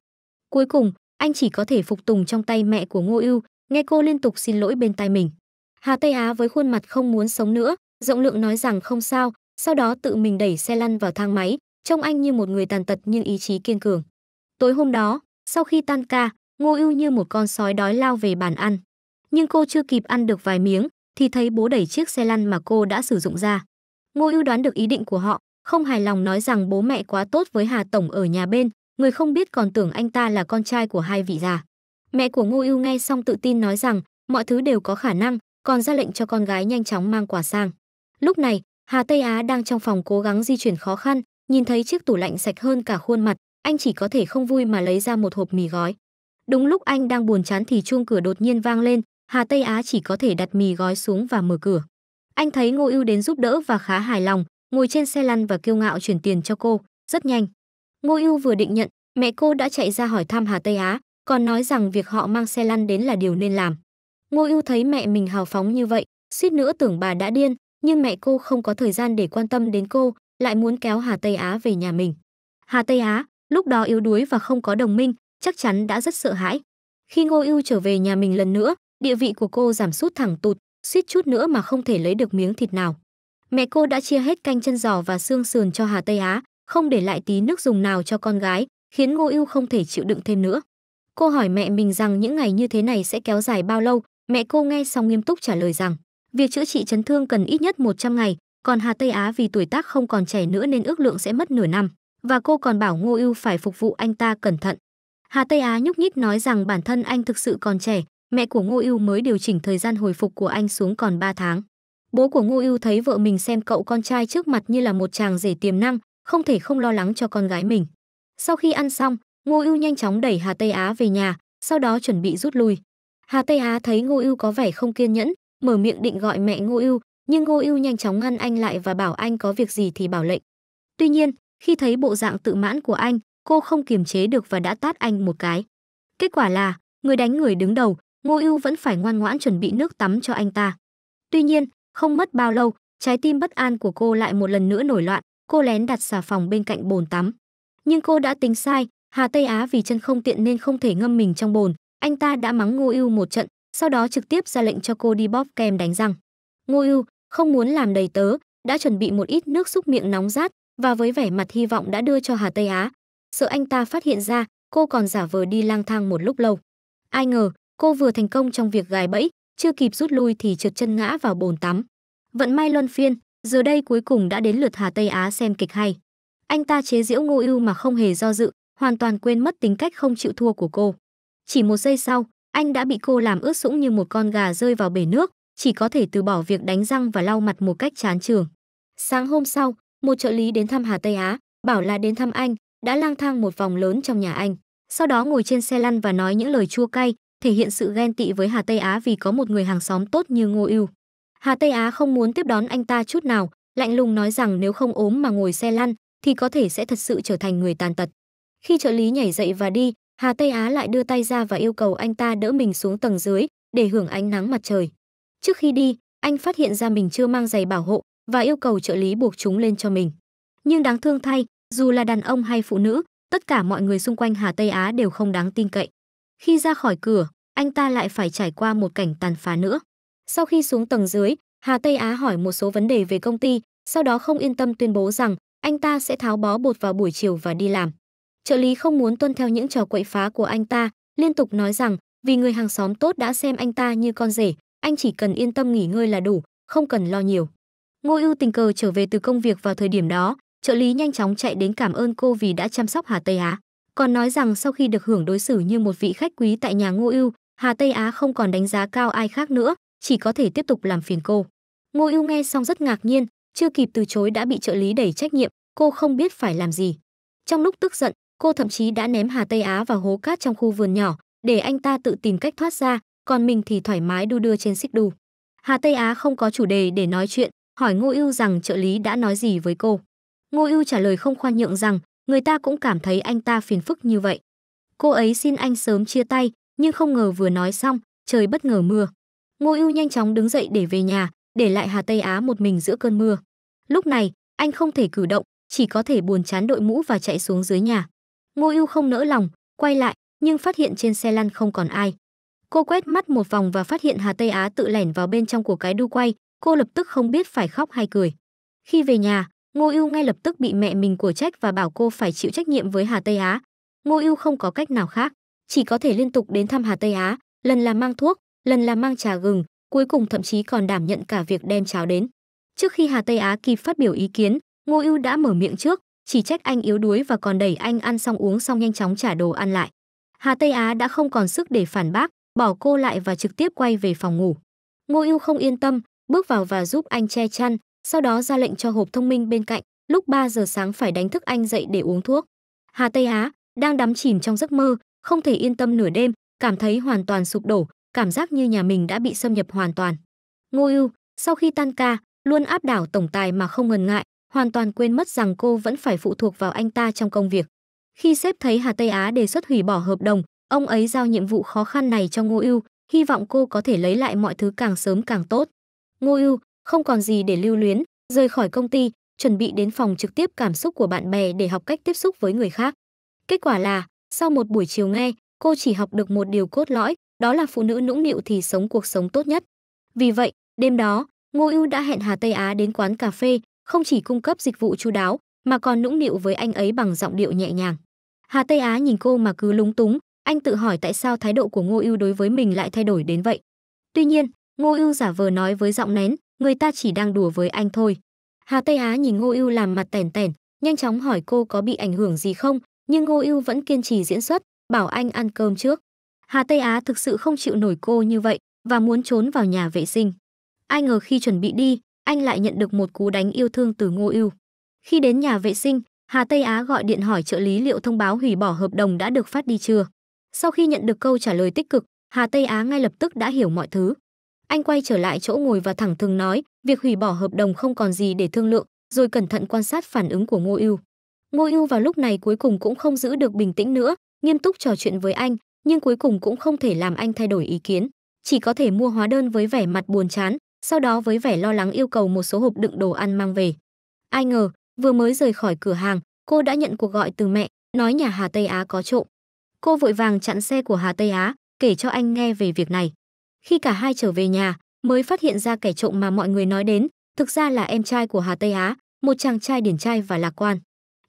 Cuối cùng, anh chỉ có thể phục tùng trong tay mẹ của Ngô Ưu, nghe cô liên tục xin lỗi bên tai mình. Hà Tây Á với khuôn mặt không muốn sống nữa, rộng lượng nói rằng không sao, sau đó tự mình đẩy xe lăn vào thang máy, trông anh như một người tàn tật nhưng ý chí kiên cường. Tối hôm đó, sau khi tan ca, Ngô Ưu như một con sói đói lao về bàn ăn. Nhưng cô chưa kịp ăn được vài miếng thì thấy bố đẩy chiếc xe lăn mà cô đã sử dụng ra. Ngô Ưu đoán được ý định của họ, không hài lòng nói rằng bố mẹ quá tốt với Hà tổng ở nhà bên, người không biết còn tưởng anh ta là con trai của hai vị già. Mẹ của Ngô Ưu nghe xong tự tin nói rằng mọi thứ đều có khả năng, còn ra lệnh cho con gái nhanh chóng mang quà sang. Lúc này, Hà Tây Á đang trong phòng cố gắng di chuyển khó khăn, Nhìn thấy chiếc tủ lạnh sạch hơn cả khuôn mặt, anh chỉ có thể không vui mà lấy ra một hộp mì gói. Đúng lúc anh đang buồn chán thì chuông cửa đột nhiên vang lên, Hà Tây Á chỉ có thể đặt mì gói xuống và mở cửa. Anh thấy Ngô Ưu đến giúp đỡ và khá hài lòng, ngồi trên xe lăn và kiêu ngạo chuyển tiền cho cô, rất nhanh. Ngô Ưu vừa định nhận, mẹ cô đã chạy ra hỏi thăm Hà Tây Á, còn nói rằng việc họ mang xe lăn đến là điều nên làm. Ngô Ưu thấy mẹ mình hào phóng như vậy, suýt nữa tưởng bà đã điên, nhưng mẹ cô không có thời gian để quan tâm đến cô, lại muốn kéo Hà Tây Á về nhà mình. Hà Tây Á, lúc đó yếu đuối và không có đồng minh, chắc chắn đã rất sợ hãi. Khi Ngô Ưu trở về nhà mình lần nữa, địa vị của cô giảm sút thẳng tụt, suýt chút nữa mà không thể lấy được miếng thịt nào. Mẹ cô đã chia hết canh chân giò và xương sườn cho Hà Tây Á, không để lại tí nước dùng nào cho con gái, khiến Ngô Ưu không thể chịu đựng thêm nữa. Cô hỏi mẹ mình rằng những ngày như thế này sẽ kéo dài bao lâu, mẹ cô nghe xong nghiêm túc trả lời rằng, việc chữa trị chấn thương cần ít nhất 100 ngày, còn Hà Tây Á vì tuổi tác không còn trẻ nữa nên ước lượng sẽ mất nửa năm, và cô còn bảo Ngô Ưu phải phục vụ anh ta cẩn thận. Hà Tây Á nhúc nhích nói rằng bản thân anh thực sự còn trẻ, mẹ của Ngô Ưu mới điều chỉnh thời gian hồi phục của anh xuống còn 3 tháng. Bố của Ngô Ưu thấy vợ mình xem cậu con trai trước mặt như là một chàng rể tiềm năng, không thể không lo lắng cho con gái mình. Sau khi ăn xong, Ngô Ưu nhanh chóng đẩy Hà Tây Á về nhà, sau đó chuẩn bị rút lui. Hà Tây Á thấy Ngô Ưu có vẻ không kiên nhẫn, mở miệng định gọi mẹ Ngô Ưu, nhưng Ngô Ưu nhanh chóng ngăn anh lại và bảo anh có việc gì thì bảo lệnh. Tuy nhiên, khi thấy bộ dạng tự mãn của anh, cô không kiềm chế được và đã tát anh một cái. Kết quả là, người đánh người đứng đầu, Ngô Ưu vẫn phải ngoan ngoãn chuẩn bị nước tắm cho anh ta. Tuy nhiên, không mất bao lâu, trái tim bất an của cô lại một lần nữa nổi loạn, cô lén đặt xà phòng bên cạnh bồn tắm. Nhưng cô đã tính sai, Hà Tây Á vì chân không tiện nên không thể ngâm mình trong bồn, anh ta đã mắng Ngô Ưu một trận, sau đó trực tiếp ra lệnh cho cô đi bóp kem đánh răng. Ngô Ưu, không muốn làm đầy tớ, đã chuẩn bị một ít nước xúc miệng nóng rát và với vẻ mặt hy vọng đã đưa cho Hà Tây Á. Sợ anh ta phát hiện ra, cô còn giả vờ đi lang thang một lúc lâu. Ai ngờ, cô vừa thành công trong việc gài bẫy, chưa kịp rút lui thì trượt chân ngã vào bồn tắm. Vận may luân phiên, giờ đây cuối cùng đã đến lượt Hà Tây Á xem kịch hay. Anh ta chế giễu Ngô Ưu mà không hề do dự, hoàn toàn quên mất tính cách không chịu thua của cô. Chỉ một giây sau, anh đã bị cô làm ướt sũng như một con gà rơi vào bể nước, chỉ có thể từ bỏ việc đánh răng và lau mặt một cách chán trường. Sáng hôm sau, một trợ lý đến thăm Hà Tây Á, bảo là đến thăm anh, đã lang thang một vòng lớn trong nhà anh. Sau đó ngồi trên xe lăn và nói những lời chua cay, thể hiện sự ghen tị với Hà Tây Á vì có một người hàng xóm tốt như Ngô Ưu. Hà Tây Á không muốn tiếp đón anh ta chút nào, lạnh lùng nói rằng nếu không ốm mà ngồi xe lăn thì có thể sẽ thật sự trở thành người tàn tật. Khi trợ lý nhảy dậy và đi, Hà Tây Á lại đưa tay ra và yêu cầu anh ta đỡ mình xuống tầng dưới để hưởng ánh nắng mặt trời. Trước khi đi, anh phát hiện ra mình chưa mang giày bảo hộ và yêu cầu trợ lý buộc chúng lên cho mình. Nhưng đáng thương thay, dù là đàn ông hay phụ nữ, tất cả mọi người xung quanh Hà Tây Á đều không đáng tin cậy. Khi ra khỏi cửa, anh ta lại phải trải qua một cảnh tàn phá nữa. Sau khi xuống tầng dưới, Hà Tây Á hỏi một số vấn đề về công ty, sau đó không yên tâm tuyên bố rằng anh ta sẽ tháo bó bột vào buổi chiều và đi làm. Trợ lý không muốn tuân theo những trò quậy phá của anh ta, liên tục nói rằng vì người hàng xóm tốt đã xem anh ta như con rể, anh chỉ cần yên tâm nghỉ ngơi là đủ, không cần lo nhiều. Ngô Ưu tình cờ trở về từ công việc vào thời điểm đó, trợ lý nhanh chóng chạy đến cảm ơn cô vì đã chăm sóc Hà Tây Á, còn nói rằng sau khi được hưởng đối xử như một vị khách quý tại nhà Ngô Ưu, Hà Tây Á không còn đánh giá cao ai khác nữa, chỉ có thể tiếp tục làm phiền cô. Ngô Ưu nghe xong rất ngạc nhiên, chưa kịp từ chối đã bị trợ lý đẩy trách nhiệm, cô không biết phải làm gì. Trong lúc tức giận, cô thậm chí đã ném Hà Tây Á vào hố cát trong khu vườn nhỏ, để anh ta tự tìm cách thoát ra, còn mình thì thoải mái đu đưa trên xích đu. Hà Tây Á không có chủ đề để nói chuyện, hỏi Ngô Ưu rằng trợ lý đã nói gì với cô. Ngô Ưu trả lời không khoan nhượng rằng người ta cũng cảm thấy anh ta phiền phức như vậy. Cô ấy xin anh sớm chia tay, nhưng không ngờ vừa nói xong, trời bất ngờ mưa. Ngô Ưu nhanh chóng đứng dậy để về nhà, để lại Hà Tây Á một mình giữa cơn mưa. Lúc này, anh không thể cử động, chỉ có thể buồn chán đội mũ và chạy xuống dưới nhà. Ngô Ưu không nỡ lòng, quay lại, nhưng phát hiện trên xe lăn không còn ai. Cô quét mắt một vòng và phát hiện Hà Tây Á tự lẻn vào bên trong của cái đu quay, cô lập tức không biết phải khóc hay cười. Khi về nhà, Ngô Ưu ngay lập tức bị mẹ mình của trách và bảo cô phải chịu trách nhiệm với Hà Tây Á. Ngô Ưu không có cách nào khác, chỉ có thể liên tục đến thăm Hà Tây Á, lần là mang thuốc, lần là mang trà gừng, cuối cùng thậm chí còn đảm nhận cả việc đem cháo đến. Trước khi Hà Tây Á kịp phát biểu ý kiến, Ngô Ưu đã mở miệng trước, chỉ trách anh yếu đuối và còn đẩy anh ăn xong uống xong nhanh chóng trả đồ ăn lại. Hà Tây Á đã không còn sức để phản bác, bỏ cô lại và trực tiếp quay về phòng ngủ. Ngô Ưu không yên tâm, bước vào và giúp anh che chăn, sau đó ra lệnh cho hộp thông minh bên cạnh, lúc 3 giờ sáng phải đánh thức anh dậy để uống thuốc. Hà Tây Á đang đắm chìm trong giấc mơ, không thể yên tâm nửa đêm, cảm thấy hoàn toàn sụp đổ, cảm giác như nhà mình đã bị xâm nhập hoàn toàn. Ngô Ưu, sau khi tan ca, luôn áp đảo tổng tài mà không ngần ngại, hoàn toàn quên mất rằng cô vẫn phải phụ thuộc vào anh ta trong công việc. Khi sếp thấy Hà Tây Á đề xuất hủy bỏ hợp đồng, Ông ấy giao nhiệm vụ khó khăn này cho Ngô Ưu, hy vọng cô có thể lấy lại mọi thứ càng sớm càng tốt. Ngô Ưu không còn gì để lưu luyến, rời khỏi công ty, chuẩn bị đến phòng trực tiếp cảm xúc của bạn bè để học cách tiếp xúc với người khác. Kết quả là, sau một buổi chiều nghe, cô chỉ học được một điều cốt lõi, đó là phụ nữ nũng nịu thì sống cuộc sống tốt nhất. Vì vậy, đêm đó, Ngô Ưu đã hẹn Hà Tây Á đến quán cà phê, không chỉ cung cấp dịch vụ chu đáo, mà còn nũng nịu với anh ấy bằng giọng điệu nhẹ nhàng. Hà Tây Á nhìn cô mà cứ lúng túng, anh tự hỏi tại sao thái độ của Ngô Ưu đối với mình lại thay đổi đến vậy. Tuy nhiên, Ngô Ưu giả vờ nói với giọng nén, người ta chỉ đang đùa với anh thôi. Hà Tây Á nhìn Ngô Ưu làm mặt tèn tèn, nhanh chóng hỏi cô có bị ảnh hưởng gì không, nhưng Ngô Ưu vẫn kiên trì diễn xuất, bảo anh ăn cơm trước. Hà Tây Á thực sự không chịu nổi cô như vậy và muốn trốn vào nhà vệ sinh. Ai ngờ khi chuẩn bị đi, anh lại nhận được một cú đánh yêu thương từ Ngô Ưu. Khi đến nhà vệ sinh, Hà Tây Á gọi điện hỏi trợ lý liệu thông báo hủy bỏ hợp đồng đã được phát đi chưa. Sau khi nhận được câu trả lời tích cực, Hà Tây Á ngay lập tức đã hiểu mọi thứ. Anh quay trở lại chỗ ngồi và thẳng thừng nói, việc hủy bỏ hợp đồng không còn gì để thương lượng, rồi cẩn thận quan sát phản ứng của Ngô Ưu. Ngô Ưu vào lúc này cuối cùng cũng không giữ được bình tĩnh nữa, nghiêm túc trò chuyện với anh, nhưng cuối cùng cũng không thể làm anh thay đổi ý kiến, chỉ có thể mua hóa đơn với vẻ mặt buồn chán, sau đó với vẻ lo lắng yêu cầu một số hộp đựng đồ ăn mang về. Ai ngờ, vừa mới rời khỏi cửa hàng, cô đã nhận cuộc gọi từ mẹ, nói nhà Hà Tây Á có trộm. Cô vội vàng chặn xe của Hà Tây Á, kể cho anh nghe về việc này. Khi cả hai trở về nhà, mới phát hiện ra kẻ trộm mà mọi người nói đến, thực ra là em trai của Hà Tây Á, một chàng trai điển trai và lạc quan.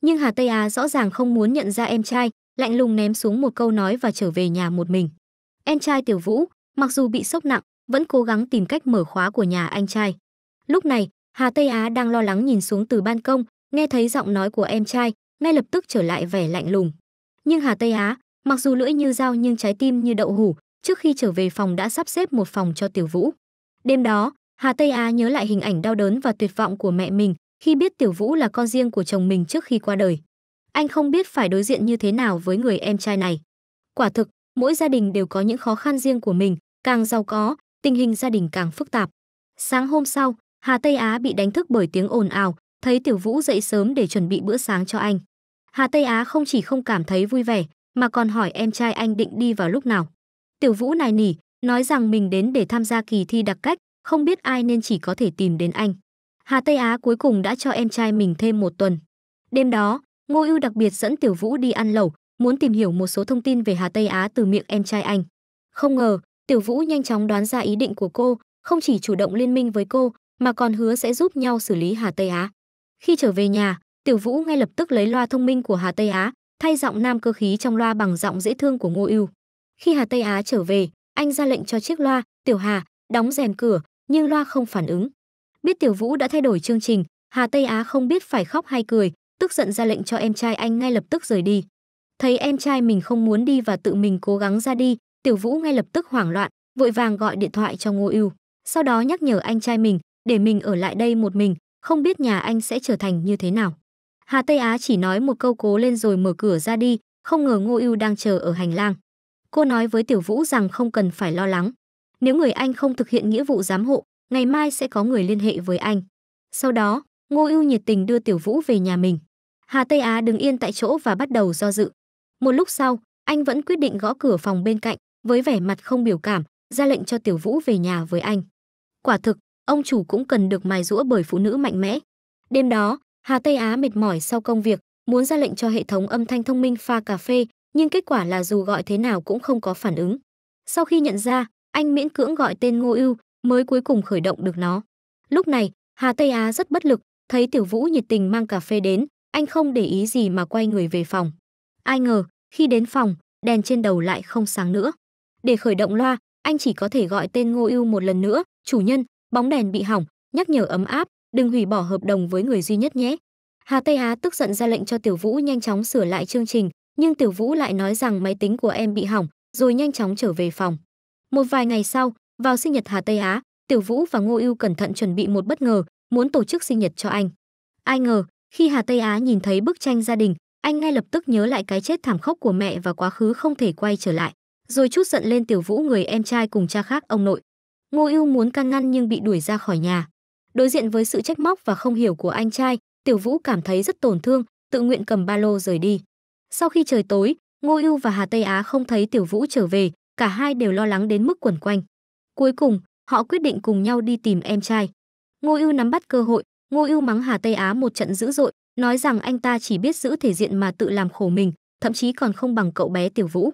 Nhưng Hà Tây Á rõ ràng không muốn nhận ra em trai, lạnh lùng ném xuống một câu nói và trở về nhà một mình. Em trai Tiểu Vũ, mặc dù bị sốc nặng, vẫn cố gắng tìm cách mở khóa của nhà anh trai. Lúc này, Hà Tây Á đang lo lắng nhìn xuống từ ban công, nghe thấy giọng nói của em trai, ngay lập tức trở lại vẻ lạnh lùng. Nhưng Hà Tây Á, Mặc dù lưỡi như dao nhưng trái tim như đậu hủ, trước khi trở về phòng đã sắp xếp một phòng cho Tiểu Vũ. Đêm đó, Hà Tây Á nhớ lại hình ảnh đau đớn và tuyệt vọng của mẹ mình khi biết Tiểu Vũ là con riêng của chồng mình trước khi qua đời. Anh không biết phải đối diện như thế nào với người em trai này. Quả thực, mỗi gia đình đều có những khó khăn riêng của mình, càng giàu có, tình hình gia đình càng phức tạp. Sáng hôm sau, Hà Tây Á bị đánh thức bởi tiếng ồn ào, thấy Tiểu Vũ dậy sớm để chuẩn bị bữa sáng cho anh. Hà Tây Á không chỉ không cảm thấy vui vẻ, mà còn hỏi em trai anh định đi vào lúc nào. Tiểu Vũ này nỉ, nói rằng mình đến để tham gia kỳ thi đặc cách, không biết ai nên chỉ có thể tìm đến anh. Hà Tây Á cuối cùng đã cho em trai mình thêm một tuần. Đêm đó, Ngô Ưu đặc biệt dẫn Tiểu Vũ đi ăn lẩu, muốn tìm hiểu một số thông tin về Hà Tây Á từ miệng em trai anh. Không ngờ, Tiểu Vũ nhanh chóng đoán ra ý định của cô, không chỉ chủ động liên minh với cô, mà còn hứa sẽ giúp nhau xử lý Hà Tây Á. Khi trở về nhà, Tiểu Vũ ngay lập tức lấy loa thông minh của Hà Tây Á, thay giọng nam cơ khí trong loa bằng giọng dễ thương của Ngô Ưu. Khi Hà Tây Á trở về, anh ra lệnh cho chiếc loa, "Tiểu Hà, đóng rèm cửa", nhưng loa không phản ứng. Biết Tiểu Vũ đã thay đổi chương trình, Hà Tây Á không biết phải khóc hay cười, tức giận ra lệnh cho em trai anh ngay lập tức rời đi. Thấy em trai mình không muốn đi và tự mình cố gắng ra đi, Tiểu Vũ ngay lập tức hoảng loạn, vội vàng gọi điện thoại cho Ngô Ưu, sau đó nhắc nhở anh trai mình để mình ở lại đây một mình, không biết nhà anh sẽ trở thành như thế nào. Hà Tây Á chỉ nói một câu cố lên rồi mở cửa ra đi, không ngờ Ngô Ưu đang chờ ở hành lang. Cô nói với Tiểu Vũ rằng không cần phải lo lắng. Nếu người anh không thực hiện nghĩa vụ giám hộ, ngày mai sẽ có người liên hệ với anh. Sau đó, Ngô Ưu nhiệt tình đưa Tiểu Vũ về nhà mình. Hà Tây Á đứng yên tại chỗ và bắt đầu do dự. Một lúc sau, anh vẫn quyết định gõ cửa phòng bên cạnh, với vẻ mặt không biểu cảm, ra lệnh cho Tiểu Vũ về nhà với anh. Quả thực, ông chủ cũng cần được mài dũa bởi phụ nữ mạnh mẽ. Đêm đó, Hà Tây Á mệt mỏi sau công việc, muốn ra lệnh cho hệ thống âm thanh thông minh pha cà phê, nhưng kết quả là dù gọi thế nào cũng không có phản ứng. Sau khi nhận ra, anh miễn cưỡng gọi tên Ngô Ưu, mới cuối cùng khởi động được nó. Lúc này, Hà Tây Á rất bất lực, thấy Tiểu Vũ nhiệt tình mang cà phê đến, anh không để ý gì mà quay người về phòng. Ai ngờ, khi đến phòng, đèn trên đầu lại không sáng nữa. Để khởi động loa, anh chỉ có thể gọi tên Ngô Ưu một lần nữa, "Chủ nhân, bóng đèn bị hỏng", nhắc nhở ấm áp, đừng hủy bỏ hợp đồng với người duy nhất nhé. Hà Tây Á tức giận ra lệnh cho Tiểu Vũ nhanh chóng sửa lại chương trình, nhưng Tiểu Vũ lại nói rằng máy tính của em bị hỏng, rồi nhanh chóng trở về phòng. Một vài ngày sau, vào sinh nhật Hà Tây Á, Tiểu Vũ và Ngô Ưu cẩn thận chuẩn bị một bất ngờ, muốn tổ chức sinh nhật cho anh. Ai ngờ, khi Hà Tây Á nhìn thấy bức tranh gia đình, anh ngay lập tức nhớ lại cái chết thảm khốc của mẹ và quá khứ không thể quay trở lại, rồi chút giận lên Tiểu Vũ người em trai cùng cha khác ông nội. Ngô Ưu muốn can ngăn nhưng bị đuổi ra khỏi nhà. Đối diện với sự trách móc và không hiểu của anh trai, Tiểu Vũ cảm thấy rất tổn thương, tự nguyện cầm ba lô rời đi. Sau khi trời tối, Ngô Ưu và Hà Tây Á không thấy Tiểu Vũ trở về, cả hai đều lo lắng đến mức quẩn quanh. Cuối cùng, họ quyết định cùng nhau đi tìm em trai. Ngô Ưu nắm bắt cơ hội, Ngô Ưu mắng Hà Tây Á một trận dữ dội, nói rằng anh ta chỉ biết giữ thể diện mà tự làm khổ mình, thậm chí còn không bằng cậu bé Tiểu Vũ.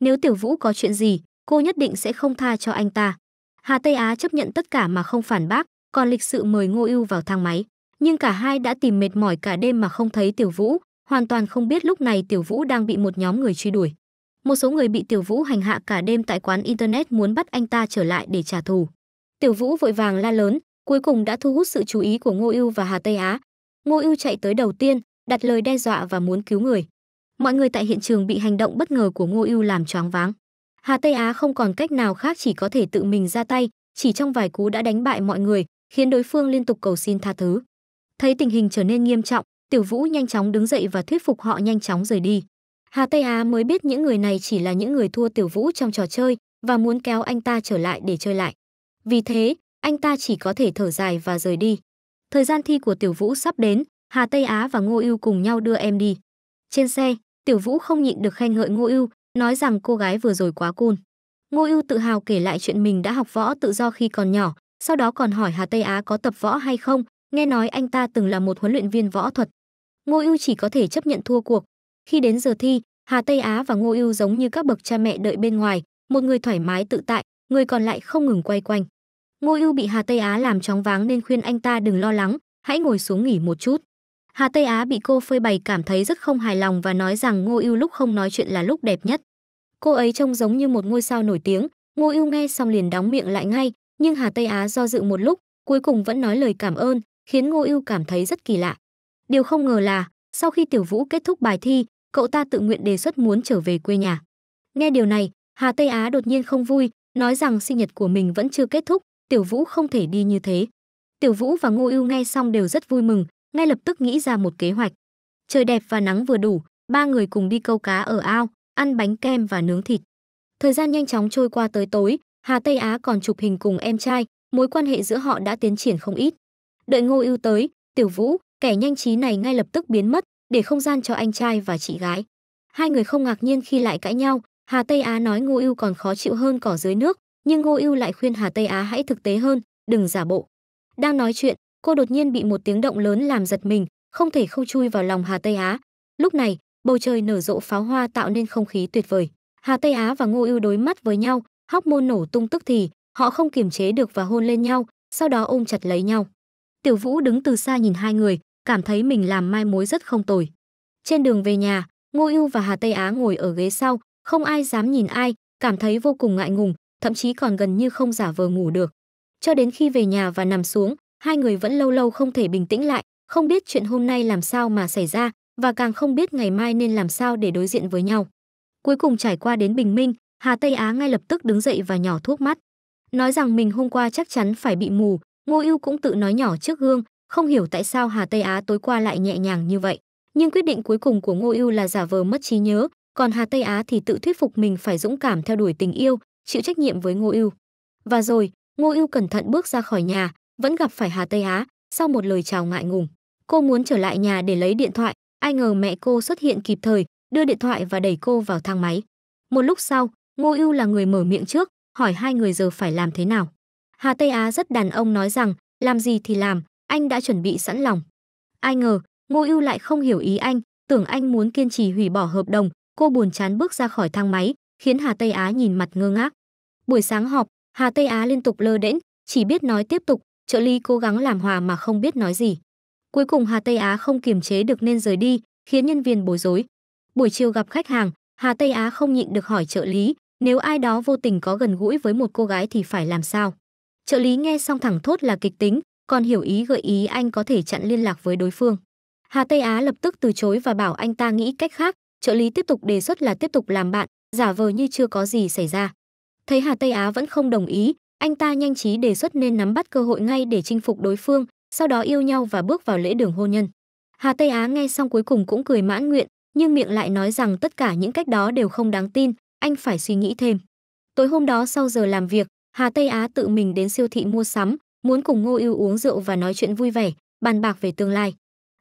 Nếu Tiểu Vũ có chuyện gì, cô nhất định sẽ không tha cho anh ta. Hà Tây Á chấp nhận tất cả mà không phản bác, còn lịch sự mời Ngô Ưu vào thang máy, nhưng cả hai đã tìm mệt mỏi cả đêm mà không thấy Tiểu Vũ, hoàn toàn không biết lúc này Tiểu Vũ đang bị một nhóm người truy đuổi. Một số người bị Tiểu Vũ hành hạ cả đêm tại quán internet muốn bắt anh ta trở lại để trả thù. Tiểu Vũ vội vàng la lớn, cuối cùng đã thu hút sự chú ý của Ngô Ưu và Hà Tây Á. Ngô Ưu chạy tới đầu tiên, đặt lời đe dọa và muốn cứu người. Mọi người tại hiện trường bị hành động bất ngờ của Ngô Ưu làm choáng váng. Hà Tây Á không còn cách nào khác chỉ có thể tự mình ra tay, chỉ trong vài cú đã đánh bại mọi người, khiến đối phương liên tục cầu xin tha thứ. Thấy tình hình trở nên nghiêm trọng, Tiểu Vũ nhanh chóng đứng dậy và thuyết phục họ nhanh chóng rời đi. Hà Tây Á mới biết những người này chỉ là những người thua Tiểu Vũ trong trò chơi và muốn kéo anh ta trở lại để chơi lại. Vì thế, anh ta chỉ có thể thở dài và rời đi. Thời gian thi của Tiểu Vũ sắp đến, Hà Tây Á và Ngô Ưu cùng nhau đưa em đi. Trên xe, Tiểu Vũ không nhịn được khen ngợi Ngô Ưu, nói rằng cô gái vừa rồi quá cool. Ngô Ưu tự hào kể lại chuyện mình đã học võ tự do khi còn nhỏ, sau đó còn hỏi Hà Tây Á có tập võ hay không, nghe nói anh ta từng là một huấn luyện viên võ thuật. Ngô Ưu chỉ có thể chấp nhận thua cuộc. Khi đến giờ thi, Hà Tây Á và Ngô Ưu giống như các bậc cha mẹ đợi bên ngoài, một người thoải mái tự tại, người còn lại không ngừng quay quanh. Ngô Ưu bị Hà Tây Á làm chóng váng nên khuyên anh ta đừng lo lắng, hãy ngồi xuống nghỉ một chút. Hà Tây Á bị cô phơi bày cảm thấy rất không hài lòng và nói rằng Ngô Ưu lúc không nói chuyện là lúc đẹp nhất. Cô ấy trông giống như một ngôi sao nổi tiếng, Ngô Ưu nghe xong liền đóng miệng lại ngay, nhưng Hà Tây Á do dự một lúc, cuối cùng vẫn nói lời cảm ơn, khiến Ngô Ưu cảm thấy rất kỳ lạ. Điều không ngờ là, sau khi Tiểu Vũ kết thúc bài thi, cậu ta tự nguyện đề xuất muốn trở về quê nhà. Nghe điều này, Hà Tây Á đột nhiên không vui, nói rằng sinh nhật của mình vẫn chưa kết thúc, Tiểu Vũ không thể đi như thế. Tiểu Vũ và Ngô Ưu nghe xong đều rất vui mừng, ngay lập tức nghĩ ra một kế hoạch. Trời đẹp và nắng vừa đủ, ba người cùng đi câu cá ở ao, ăn bánh kem và nướng thịt. Thời gian nhanh chóng trôi qua tới tối, Hà Tây Á còn chụp hình cùng em trai, mối quan hệ giữa họ đã tiến triển không ít. Đợi Ngô Ưu tới, Tiểu Vũ, kẻ nhanh trí này ngay lập tức biến mất, để không gian cho anh trai và chị gái. Hai người không ngạc nhiên khi lại cãi nhau, Hà Tây Á nói Ngô Ưu còn khó chịu hơn cỏ dưới nước, nhưng Ngô Ưu lại khuyên Hà Tây Á hãy thực tế hơn, đừng giả bộ. Đang nói chuyện, cô đột nhiên bị một tiếng động lớn làm giật mình, không thể không chui vào lòng Hà Tây Á. Lúc này, bầu trời nở rộ pháo hoa tạo nên không khí tuyệt vời. Hà Tây Á và Ngô Ưu đối mắt với nhau, hóc môn nổ tung tức thì, họ không kiềm chế được và hôn lên nhau, sau đó ôm chặt lấy nhau. Tiểu Vũ đứng từ xa nhìn hai người, cảm thấy mình làm mai mối rất không tồi. Trên đường về nhà, Ngô Ưu và Hà Tây Á ngồi ở ghế sau, không ai dám nhìn ai, cảm thấy vô cùng ngại ngùng, thậm chí còn gần như không giả vờ ngủ được. Cho đến khi về nhà và nằm xuống, hai người vẫn lâu lâu không thể bình tĩnh lại, không biết chuyện hôm nay làm sao mà xảy ra và càng không biết ngày mai nên làm sao để đối diện với nhau. Cuối cùng trải qua đến bình minh, Hà Tây Á ngay lập tức đứng dậy và nhỏ thuốc mắt. Nói rằng mình hôm qua chắc chắn phải bị mù, Ngô Ưu cũng tự nói nhỏ trước gương, không hiểu tại sao Hà Tây Á tối qua lại nhẹ nhàng như vậy. Nhưng quyết định cuối cùng của Ngô Ưu là giả vờ mất trí nhớ, còn Hà Tây Á thì tự thuyết phục mình phải dũng cảm theo đuổi tình yêu, chịu trách nhiệm với Ngô Ưu. Và rồi, Ngô Ưu cẩn thận bước ra khỏi nhà, vẫn gặp phải Hà Tây Á, sau một lời chào ngại ngùng. Cô muốn trở lại nhà để lấy điện thoại, ai ngờ mẹ cô xuất hiện kịp thời, đưa điện thoại và đẩy cô vào thang máy. Một lúc sau, Ngô Ưu là người mở miệng trước, hỏi hai người giờ phải làm thế nào. Hà Tây Á rất đàn ông nói rằng, làm gì thì làm, anh đã chuẩn bị sẵn lòng. Ai ngờ, Ngô Ưu lại không hiểu ý anh, tưởng anh muốn kiên trì hủy bỏ hợp đồng, cô buồn chán bước ra khỏi thang máy, khiến Hà Tây Á nhìn mặt ngơ ngác. Buổi sáng họp, Hà Tây Á liên tục lơ đễnh, chỉ biết nói tiếp tục, trợ lý cố gắng làm hòa mà không biết nói gì. Cuối cùng Hà Tây Á không kiềm chế được nên rời đi, khiến nhân viên bối rối. Buổi chiều gặp khách hàng, Hà Tây Á không nhịn được hỏi trợ lý, nếu ai đó vô tình có gần gũi với một cô gái thì phải làm sao? Trợ lý nghe xong thẳng thốt là kịch tính, còn hiểu ý gợi ý anh có thể chặn liên lạc với đối phương. Hà Tây Á lập tức từ chối và bảo anh ta nghĩ cách khác, trợ lý tiếp tục đề xuất là tiếp tục làm bạn, giả vờ như chưa có gì xảy ra. Thấy Hà Tây Á vẫn không đồng ý, anh ta nhanh trí đề xuất nên nắm bắt cơ hội ngay để chinh phục đối phương, sau đó yêu nhau và bước vào lễ đường hôn nhân. Hà Tây Á nghe xong cuối cùng cũng cười mãn nguyện, nhưng miệng lại nói rằng tất cả những cách đó đều không đáng tin, anh phải suy nghĩ thêm. Tối hôm đó sau giờ làm việc, Hà Tây Á tự mình đến siêu thị mua sắm, muốn cùng Ngô Ưu uống rượu và nói chuyện vui vẻ, bàn bạc về tương lai.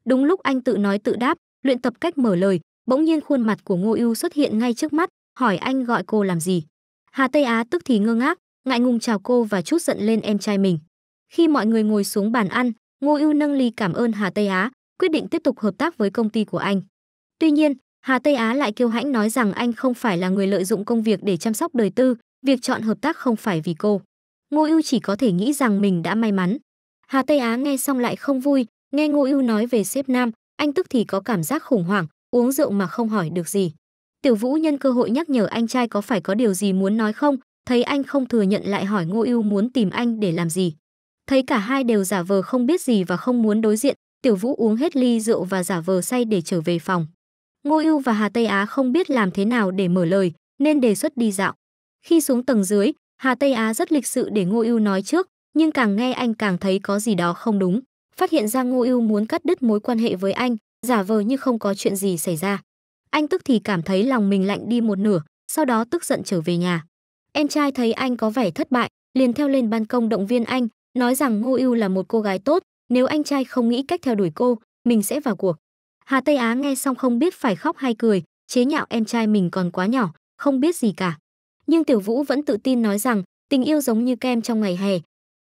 Đúng lúc anh tự nói tự đáp, luyện tập cách mở lời, bỗng nhiên khuôn mặt của Ngô Ưu xuất hiện ngay trước mắt, hỏi anh gọi cô làm gì. Hà Tây Á tức thì ngơ ngác, ngại ngùng chào cô và chút giận lên em trai mình. Khi mọi người ngồi xuống bàn ăn, Ngô Ưu nâng ly cảm ơn Hà Tây Á, quyết định tiếp tục hợp tác với công ty của anh. Tuy nhiên, Hà Tây Á lại kiêu hãnh nói rằng anh không phải là người lợi dụng công việc để chăm sóc đời tư, việc chọn hợp tác không phải vì cô. Ngô Ưu chỉ có thể nghĩ rằng mình đã may mắn. Hà Tây Á nghe xong lại không vui, nghe Ngô Ưu nói về sếp Nam, anh tức thì có cảm giác khủng hoảng, uống rượu mà không hỏi được gì. Tiểu Vũ nhân cơ hội nhắc nhở anh trai có phải có điều gì muốn nói không, thấy anh không thừa nhận lại hỏi Ngô Ưu muốn tìm anh để làm gì. Thấy cả hai đều giả vờ không biết gì và không muốn đối diện, Tiểu Vũ uống hết ly rượu và giả vờ say để trở về phòng. Ngô Ưu và Hà Tây Á không biết làm thế nào để mở lời, nên đề xuất đi dạo. Khi xuống tầng dưới, Hà Tây Á rất lịch sự để Ngô Ưu nói trước, nhưng càng nghe anh càng thấy có gì đó không đúng. Phát hiện ra Ngô Ưu muốn cắt đứt mối quan hệ với anh, giả vờ như không có chuyện gì xảy ra. Anh tức thì cảm thấy lòng mình lạnh đi một nửa, sau đó tức giận trở về nhà. Em trai thấy anh có vẻ thất bại, liền theo lên ban công động viên anh, nói rằng Ngô Ưu là một cô gái tốt, nếu anh trai không nghĩ cách theo đuổi cô, mình sẽ vào cuộc. Hà Tây Á nghe xong không biết phải khóc hay cười, chế nhạo em trai mình còn quá nhỏ, không biết gì cả. Nhưng Tiểu Vũ vẫn tự tin nói rằng tình yêu giống như kem trong ngày hè.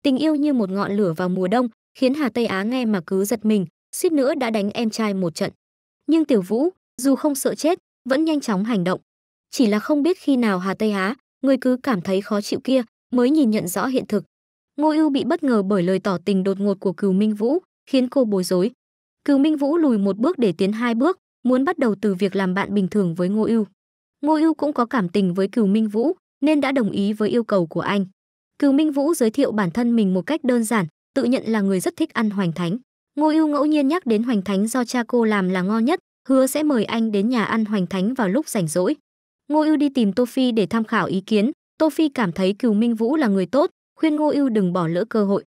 Tình yêu như một ngọn lửa vào mùa đông, khiến Hà Tây Á nghe mà cứ giật mình, suýt nữa đã đánh em trai một trận. Nhưng Tiểu Vũ, dù không sợ chết, vẫn nhanh chóng hành động. Chỉ là không biết khi nào Hà Tây Á, người cứ cảm thấy khó chịu kia, mới nhìn nhận rõ hiện thực. Ngô Ưu bị bất ngờ bởi lời tỏ tình đột ngột của Cửu Minh Vũ, khiến cô bối rối. Cửu Minh Vũ lùi một bước để tiến hai bước, muốn bắt đầu từ việc làm bạn bình thường với Ngô Ưu. Ngô Ưu cũng có cảm tình với Cửu Minh Vũ, nên đã đồng ý với yêu cầu của anh. Cửu Minh Vũ giới thiệu bản thân mình một cách đơn giản, tự nhận là người rất thích ăn hoành thánh. Ngô Ưu ngẫu nhiên nhắc đến hoành thánh do cha cô làm là ngon nhất, hứa sẽ mời anh đến nhà ăn hoành thánh vào lúc rảnh rỗi. Ngô Ưu đi tìm Tô Phi để tham khảo ý kiến, Tô Phi cảm thấy Cửu Minh Vũ là người tốt, khuyên Ngô Ưu đừng bỏ lỡ cơ hội.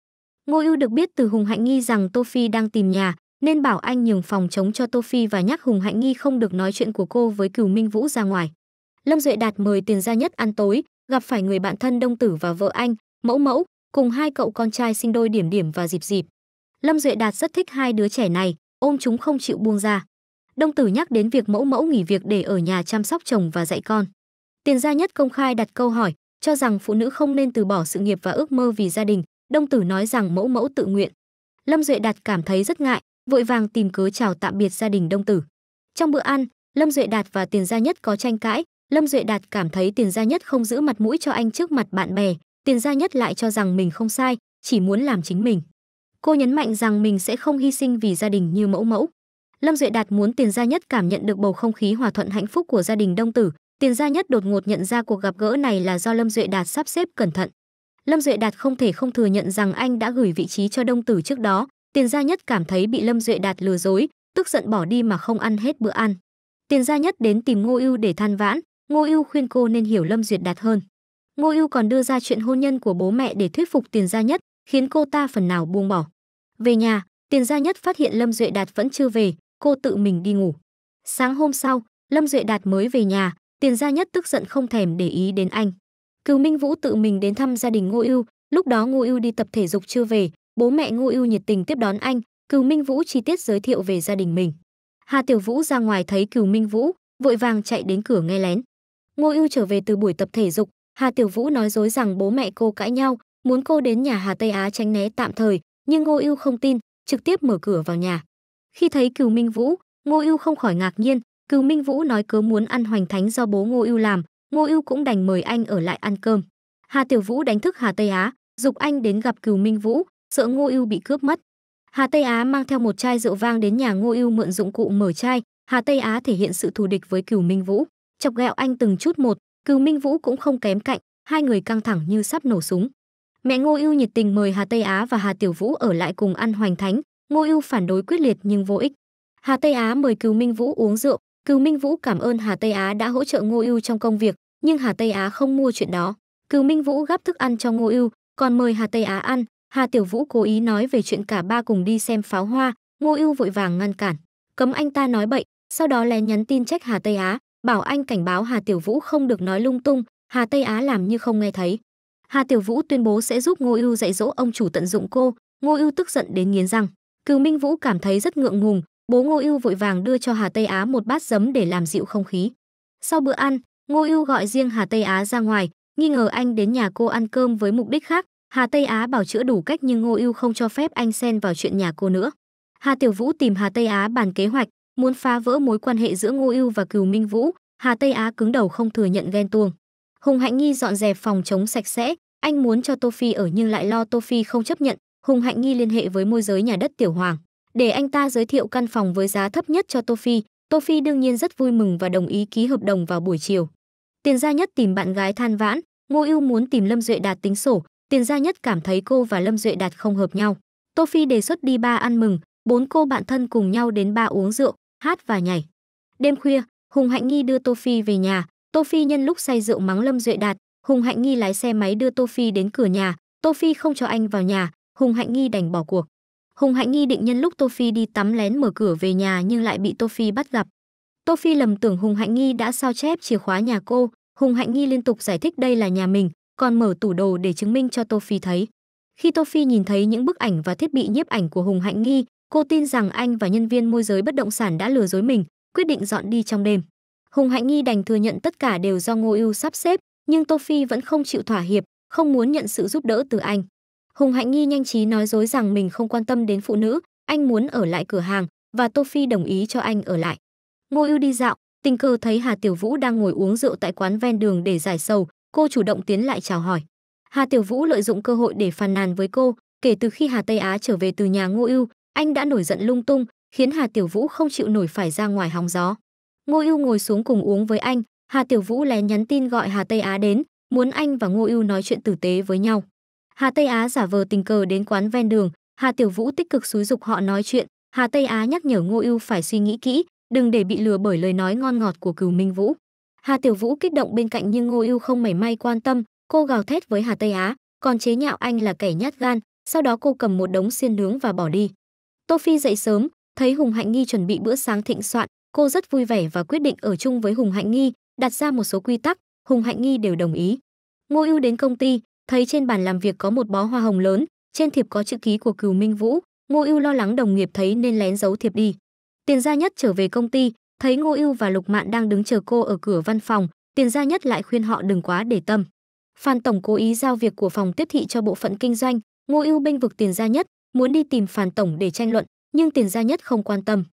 Ngô Ưu được biết từ Hùng Hạnh Nghi rằng Tô Phi đang tìm nhà, nên bảo anh nhường phòng chống cho Tô Phi và nhắc Hùng Hạnh Nghi không được nói chuyện của cô với Cửu Minh Vũ ra ngoài. Lâm Duệ Đạt mời tiền gia nhất ăn tối, gặp phải người bạn thân Đông Tử và vợ anh, Mẫu Mẫu, cùng hai cậu con trai sinh đôi Điểm Điểm và Dịp Dịp. Lâm Duệ Đạt rất thích hai đứa trẻ này, ôm chúng không chịu buông ra. Đông Tử nhắc đến việc Mẫu Mẫu nghỉ việc để ở nhà chăm sóc chồng và dạy con. Tiền gia nhất công khai đặt câu hỏi, cho rằng phụ nữ không nên từ bỏ sự nghiệp và ước mơ vì gia đình, Đông Tử nói rằng Mẫu Mẫu tự nguyện. Lâm Duệ Đạt cảm thấy rất ngại, vội vàng tìm cớ chào tạm biệt gia đình Đông Tử. Trong bữa ăn, Lâm Duệ Đạt và Tiền Gia Nhất có tranh cãi, Lâm Duệ Đạt cảm thấy Tiền Gia Nhất không giữ mặt mũi cho anh trước mặt bạn bè, Tiền Gia Nhất lại cho rằng mình không sai, chỉ muốn làm chính mình. Cô nhấn mạnh rằng mình sẽ không hy sinh vì gia đình như mẫu mẫu. Lâm Duệ Đạt muốn Tiền Gia Nhất cảm nhận được bầu không khí hòa thuận hạnh phúc của gia đình Đông Tử, Tiền Gia Nhất đột ngột nhận ra cuộc gặp gỡ này là do Lâm Duệ Đạt sắp xếp cẩn thận. Lâm Duệ Đạt không thể không thừa nhận rằng anh đã gửi vị trí cho Đông Tử trước đó, Tiền Gia Nhất cảm thấy bị Lâm Duệ Đạt lừa dối, tức giận bỏ đi mà không ăn hết bữa ăn. Tiền Gia Nhất đến tìm Ngô Ưu để than vãn, Ngô Ưu khuyên cô nên hiểu Lâm Duyệt Đạt hơn. Ngô Ưu còn đưa ra chuyện hôn nhân của bố mẹ để thuyết phục Tiền Gia Nhất, khiến cô ta phần nào buông bỏ. Về nhà, Tiền Gia Nhất phát hiện Lâm Duệ Đạt vẫn chưa về, cô tự mình đi ngủ. Sáng hôm sau, Lâm Duệ Đạt mới về nhà, Tiền Gia Nhất tức giận không thèm để ý đến anh. Cừu Minh Vũ tự mình đến thăm gia đình Ngô Ưu, lúc đó Ngô Ưu đi tập thể dục chưa về, Bố mẹ Ngô Ưu nhiệt tình tiếp đón anh, Cừu Minh Vũ chi tiết giới thiệu về gia đình mình. Hà Tiểu Vũ ra ngoài thấy Cừu Minh Vũ, vội vàng chạy đến cửa nghe lén. Ngô Ưu trở về từ buổi tập thể dục, Hà Tiểu Vũ nói dối rằng bố mẹ cô cãi nhau, muốn cô đến nhà Hà Tây Á tránh né tạm thời, nhưng Ngô Ưu không tin, trực tiếp mở cửa vào nhà. Khi thấy Cừu Minh Vũ, Ngô Ưu không khỏi ngạc nhiên, Cừu Minh Vũ nói cớ muốn ăn hoành thánh do bố Ngô Ưu làm, Ngô Ưu cũng đành mời anh ở lại ăn cơm. Hà Tiểu Vũ đánh thức Hà Tây Á, dục anh đến gặp Cừu Minh Vũ, sợ Ngô Ưu bị cướp mất. Hà Tây Á mang theo một chai rượu vang đến nhà Ngô Ưu mượn dụng cụ mở chai, Hà Tây Á thể hiện sự thù địch với Cửu Minh Vũ, chọc ghẹo anh từng chút một, Cửu Minh Vũ cũng không kém cạnh, hai người căng thẳng như sắp nổ súng. Mẹ Ngô Ưu nhiệt tình mời Hà Tây Á và Hà Tiểu Vũ ở lại cùng ăn hoành thánh, Ngô Ưu phản đối quyết liệt nhưng vô ích. Hà Tây Á mời Cửu Minh Vũ uống rượu, Cửu Minh Vũ cảm ơn Hà Tây Á đã hỗ trợ Ngô Ưu trong công việc, nhưng Hà Tây Á không mua chuyện đó. Cửu Minh Vũ gắp thức ăn cho Ngô Ưu, còn mời Hà Tây Á ăn, Hà Tiểu Vũ cố ý nói về chuyện cả ba cùng đi xem pháo hoa, Ngô Ưu vội vàng ngăn cản, cấm anh ta nói bậy, sau đó lén nhắn tin trách Hà Tây Á, bảo anh cảnh báo Hà Tiểu Vũ không được nói lung tung, Hà Tây Á làm như không nghe thấy. Hà Tiểu Vũ tuyên bố sẽ giúp Ngô Ưu dạy dỗ ông chủ tận dụng cô, Ngô Ưu tức giận đến nghiến răng. Cừu Minh Vũ cảm thấy rất ngượng ngùng, bố Ngô Ưu vội vàng đưa cho Hà Tây Á một bát giấm để làm dịu không khí. Sau bữa ăn, Ngô Ưu gọi riêng Hà Tây Á ra ngoài, nghi ngờ anh đến nhà cô ăn cơm với mục đích khác, Hà Tây Á bảo chữa đủ cách nhưng Ngô Ưu không cho phép anh xen vào chuyện nhà cô nữa. Hà Tiểu Vũ tìm Hà Tây Á bàn kế hoạch, muốn phá vỡ mối quan hệ giữa Ngô Ưu và Cửu Minh Vũ, Hà Tây Á cứng đầu không thừa nhận ghen tuông. Hùng Hạnh Nghi dọn dẹp phòng chống sạch sẽ, anh muốn cho Tô Phi ở nhưng lại lo Tô Phi không chấp nhận, Hùng Hạnh Nghi liên hệ với môi giới nhà đất Tiểu Hoàng, để anh ta giới thiệu căn phòng với giá thấp nhất cho Tô Phi, Tô Phi đương nhiên rất vui mừng và đồng ý ký hợp đồng vào buổi chiều. Tiền gia nhất tìm bạn gái than vãn, Ngô Ưu muốn tìm Lâm Duệ Đạt tính sổ, Tiền Gia Nhất cảm thấy cô và Lâm Duệ Đạt không hợp nhau. Tô Phi đề xuất đi ba ăn mừng, bốn cô bạn thân cùng nhau đến ba uống rượu, hát và nhảy. Đêm khuya, Hùng Hạnh Nghi đưa Tô Phi về nhà, Tô Phi nhân lúc say rượu mắng Lâm Duệ Đạt, Hùng Hạnh Nghi lái xe máy đưa Tô Phi đến cửa nhà, Tô Phi không cho anh vào nhà, Hùng Hạnh Nghi đành bỏ cuộc. Hùng Hạnh Nghi định nhân lúc Tô Phi đi tắm lén mở cửa về nhà nhưng lại bị Tô Phi bắt gặp. Tô Phi lầm tưởng Hùng Hạnh Nghi đã sao chép chìa khóa nhà cô, Hùng Hạnh Nghi liên tục giải thích đây là nhà mình, còn mở tủ đồ để chứng minh cho Tô Phi thấy. Khi Tô Phi nhìn thấy những bức ảnh và thiết bị nhiếp ảnh của Hùng Hạnh Nghi, cô tin rằng anh và nhân viên môi giới bất động sản đã lừa dối mình, quyết định dọn đi trong đêm. Hùng Hạnh Nghi đành thừa nhận tất cả đều do Ngô Ưu sắp xếp, nhưng Tô Phi vẫn không chịu thỏa hiệp, không muốn nhận sự giúp đỡ từ anh. Hùng Hạnh Nghi nhanh trí nói dối rằng mình không quan tâm đến phụ nữ, anh muốn ở lại cửa hàng và Tô Phi đồng ý cho anh ở lại. Ngô Ưu đi dạo, tình cờ thấy Hà Tiểu Vũ đang ngồi uống rượu tại quán ven đường để giải sầu, cô chủ động tiến lại chào hỏi. Hà Tiểu Vũ lợi dụng cơ hội để phàn nàn với cô, kể từ khi Hà Tây Á trở về từ nhà Ngô Ưu, anh đã nổi giận lung tung, khiến Hà Tiểu Vũ không chịu nổi phải ra ngoài hóng gió. Ngô Ưu ngồi xuống cùng uống với anh, Hà Tiểu Vũ lén nhắn tin gọi Hà Tây Á đến, muốn anh và Ngô Ưu nói chuyện tử tế với nhau. Hà Tây Á giả vờ tình cờ đến quán ven đường, Hà Tiểu Vũ tích cực xúi dục họ nói chuyện, Hà Tây Á nhắc nhở Ngô Ưu phải suy nghĩ kỹ, đừng để bị lừa bởi lời nói ngon ngọt của Cửu Minh Vũ. Hà Tiểu Vũ kích động bên cạnh nhưng Ngô Ưu không mảy may quan tâm, cô gào thét với Hà Tây Á, còn chế nhạo anh là kẻ nhát gan, sau đó cô cầm một đống xiên nướng và bỏ đi. Tô Phi dậy sớm, thấy Hùng Hạnh Nghi chuẩn bị bữa sáng thịnh soạn, cô rất vui vẻ và quyết định ở chung với Hùng Hạnh Nghi, đặt ra một số quy tắc, Hùng Hạnh Nghi đều đồng ý. Ngô Ưu đến công ty, thấy trên bàn làm việc có một bó hoa hồng lớn, trên thiệp có chữ ký của Cửu Minh Vũ, Ngô Ưu lo lắng đồng nghiệp thấy nên lén giấu thiệp đi. Tiền Gia Nhất trở về công ty, Thấy Ngô Ưu và Lục Mạn đang đứng chờ cô ở cửa văn phòng, Tiền Gia Nhất lại khuyên họ đừng quá để tâm. Phan tổng cố ý giao việc của phòng tiếp thị cho bộ phận kinh doanh, Ngô Ưu bênh vực Tiền Gia Nhất, muốn đi tìm Phan tổng để tranh luận, nhưng Tiền Gia Nhất không quan tâm.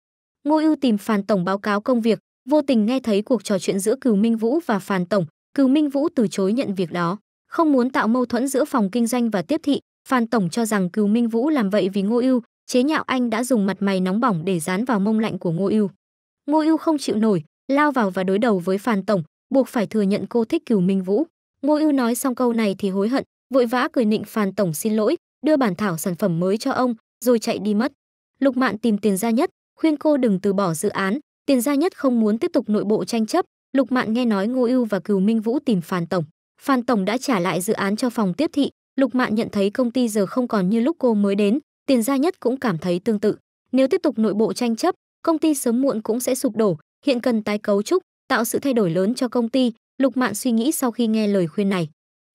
Ngô Ưu tìm Phan tổng báo cáo công việc, vô tình nghe thấy cuộc trò chuyện giữa Cửu Minh Vũ và Phan tổng, Cửu Minh Vũ từ chối nhận việc đó, không muốn tạo mâu thuẫn giữa phòng kinh doanh và tiếp thị, Phan tổng cho rằng Cửu Minh Vũ làm vậy vì Ngô Ưu, chế nhạo anh đã dùng mặt mày nóng bỏng để dán vào mông lạnh của Ngô Ưu. Ngô Ưu không chịu nổi, lao vào và đối đầu với Phan tổng, buộc phải thừa nhận cô thích Cửu Minh Vũ. Ngô Ưu nói xong câu này thì hối hận, vội vã cười nịnh Phan tổng xin lỗi, đưa bản thảo sản phẩm mới cho ông, rồi chạy đi mất. Lục Mạn tìm Tiền Gia Nhất, khuyên cô đừng từ bỏ dự án, Tiền Gia Nhất không muốn tiếp tục nội bộ tranh chấp. Lục Mạn nghe nói Ngô Ưu và Cửu Minh Vũ tìm Phan tổng, Phan tổng đã trả lại dự án cho phòng tiếp thị, Lục Mạn nhận thấy công ty giờ không còn như lúc cô mới đến, Tiền Gia Nhất cũng cảm thấy tương tự. Nếu tiếp tục nội bộ tranh chấp, công ty sớm muộn cũng sẽ sụp đổ, hiện cần tái cấu trúc, tạo sự thay đổi lớn cho công ty, Lục Mạn suy nghĩ sau khi nghe lời khuyên này.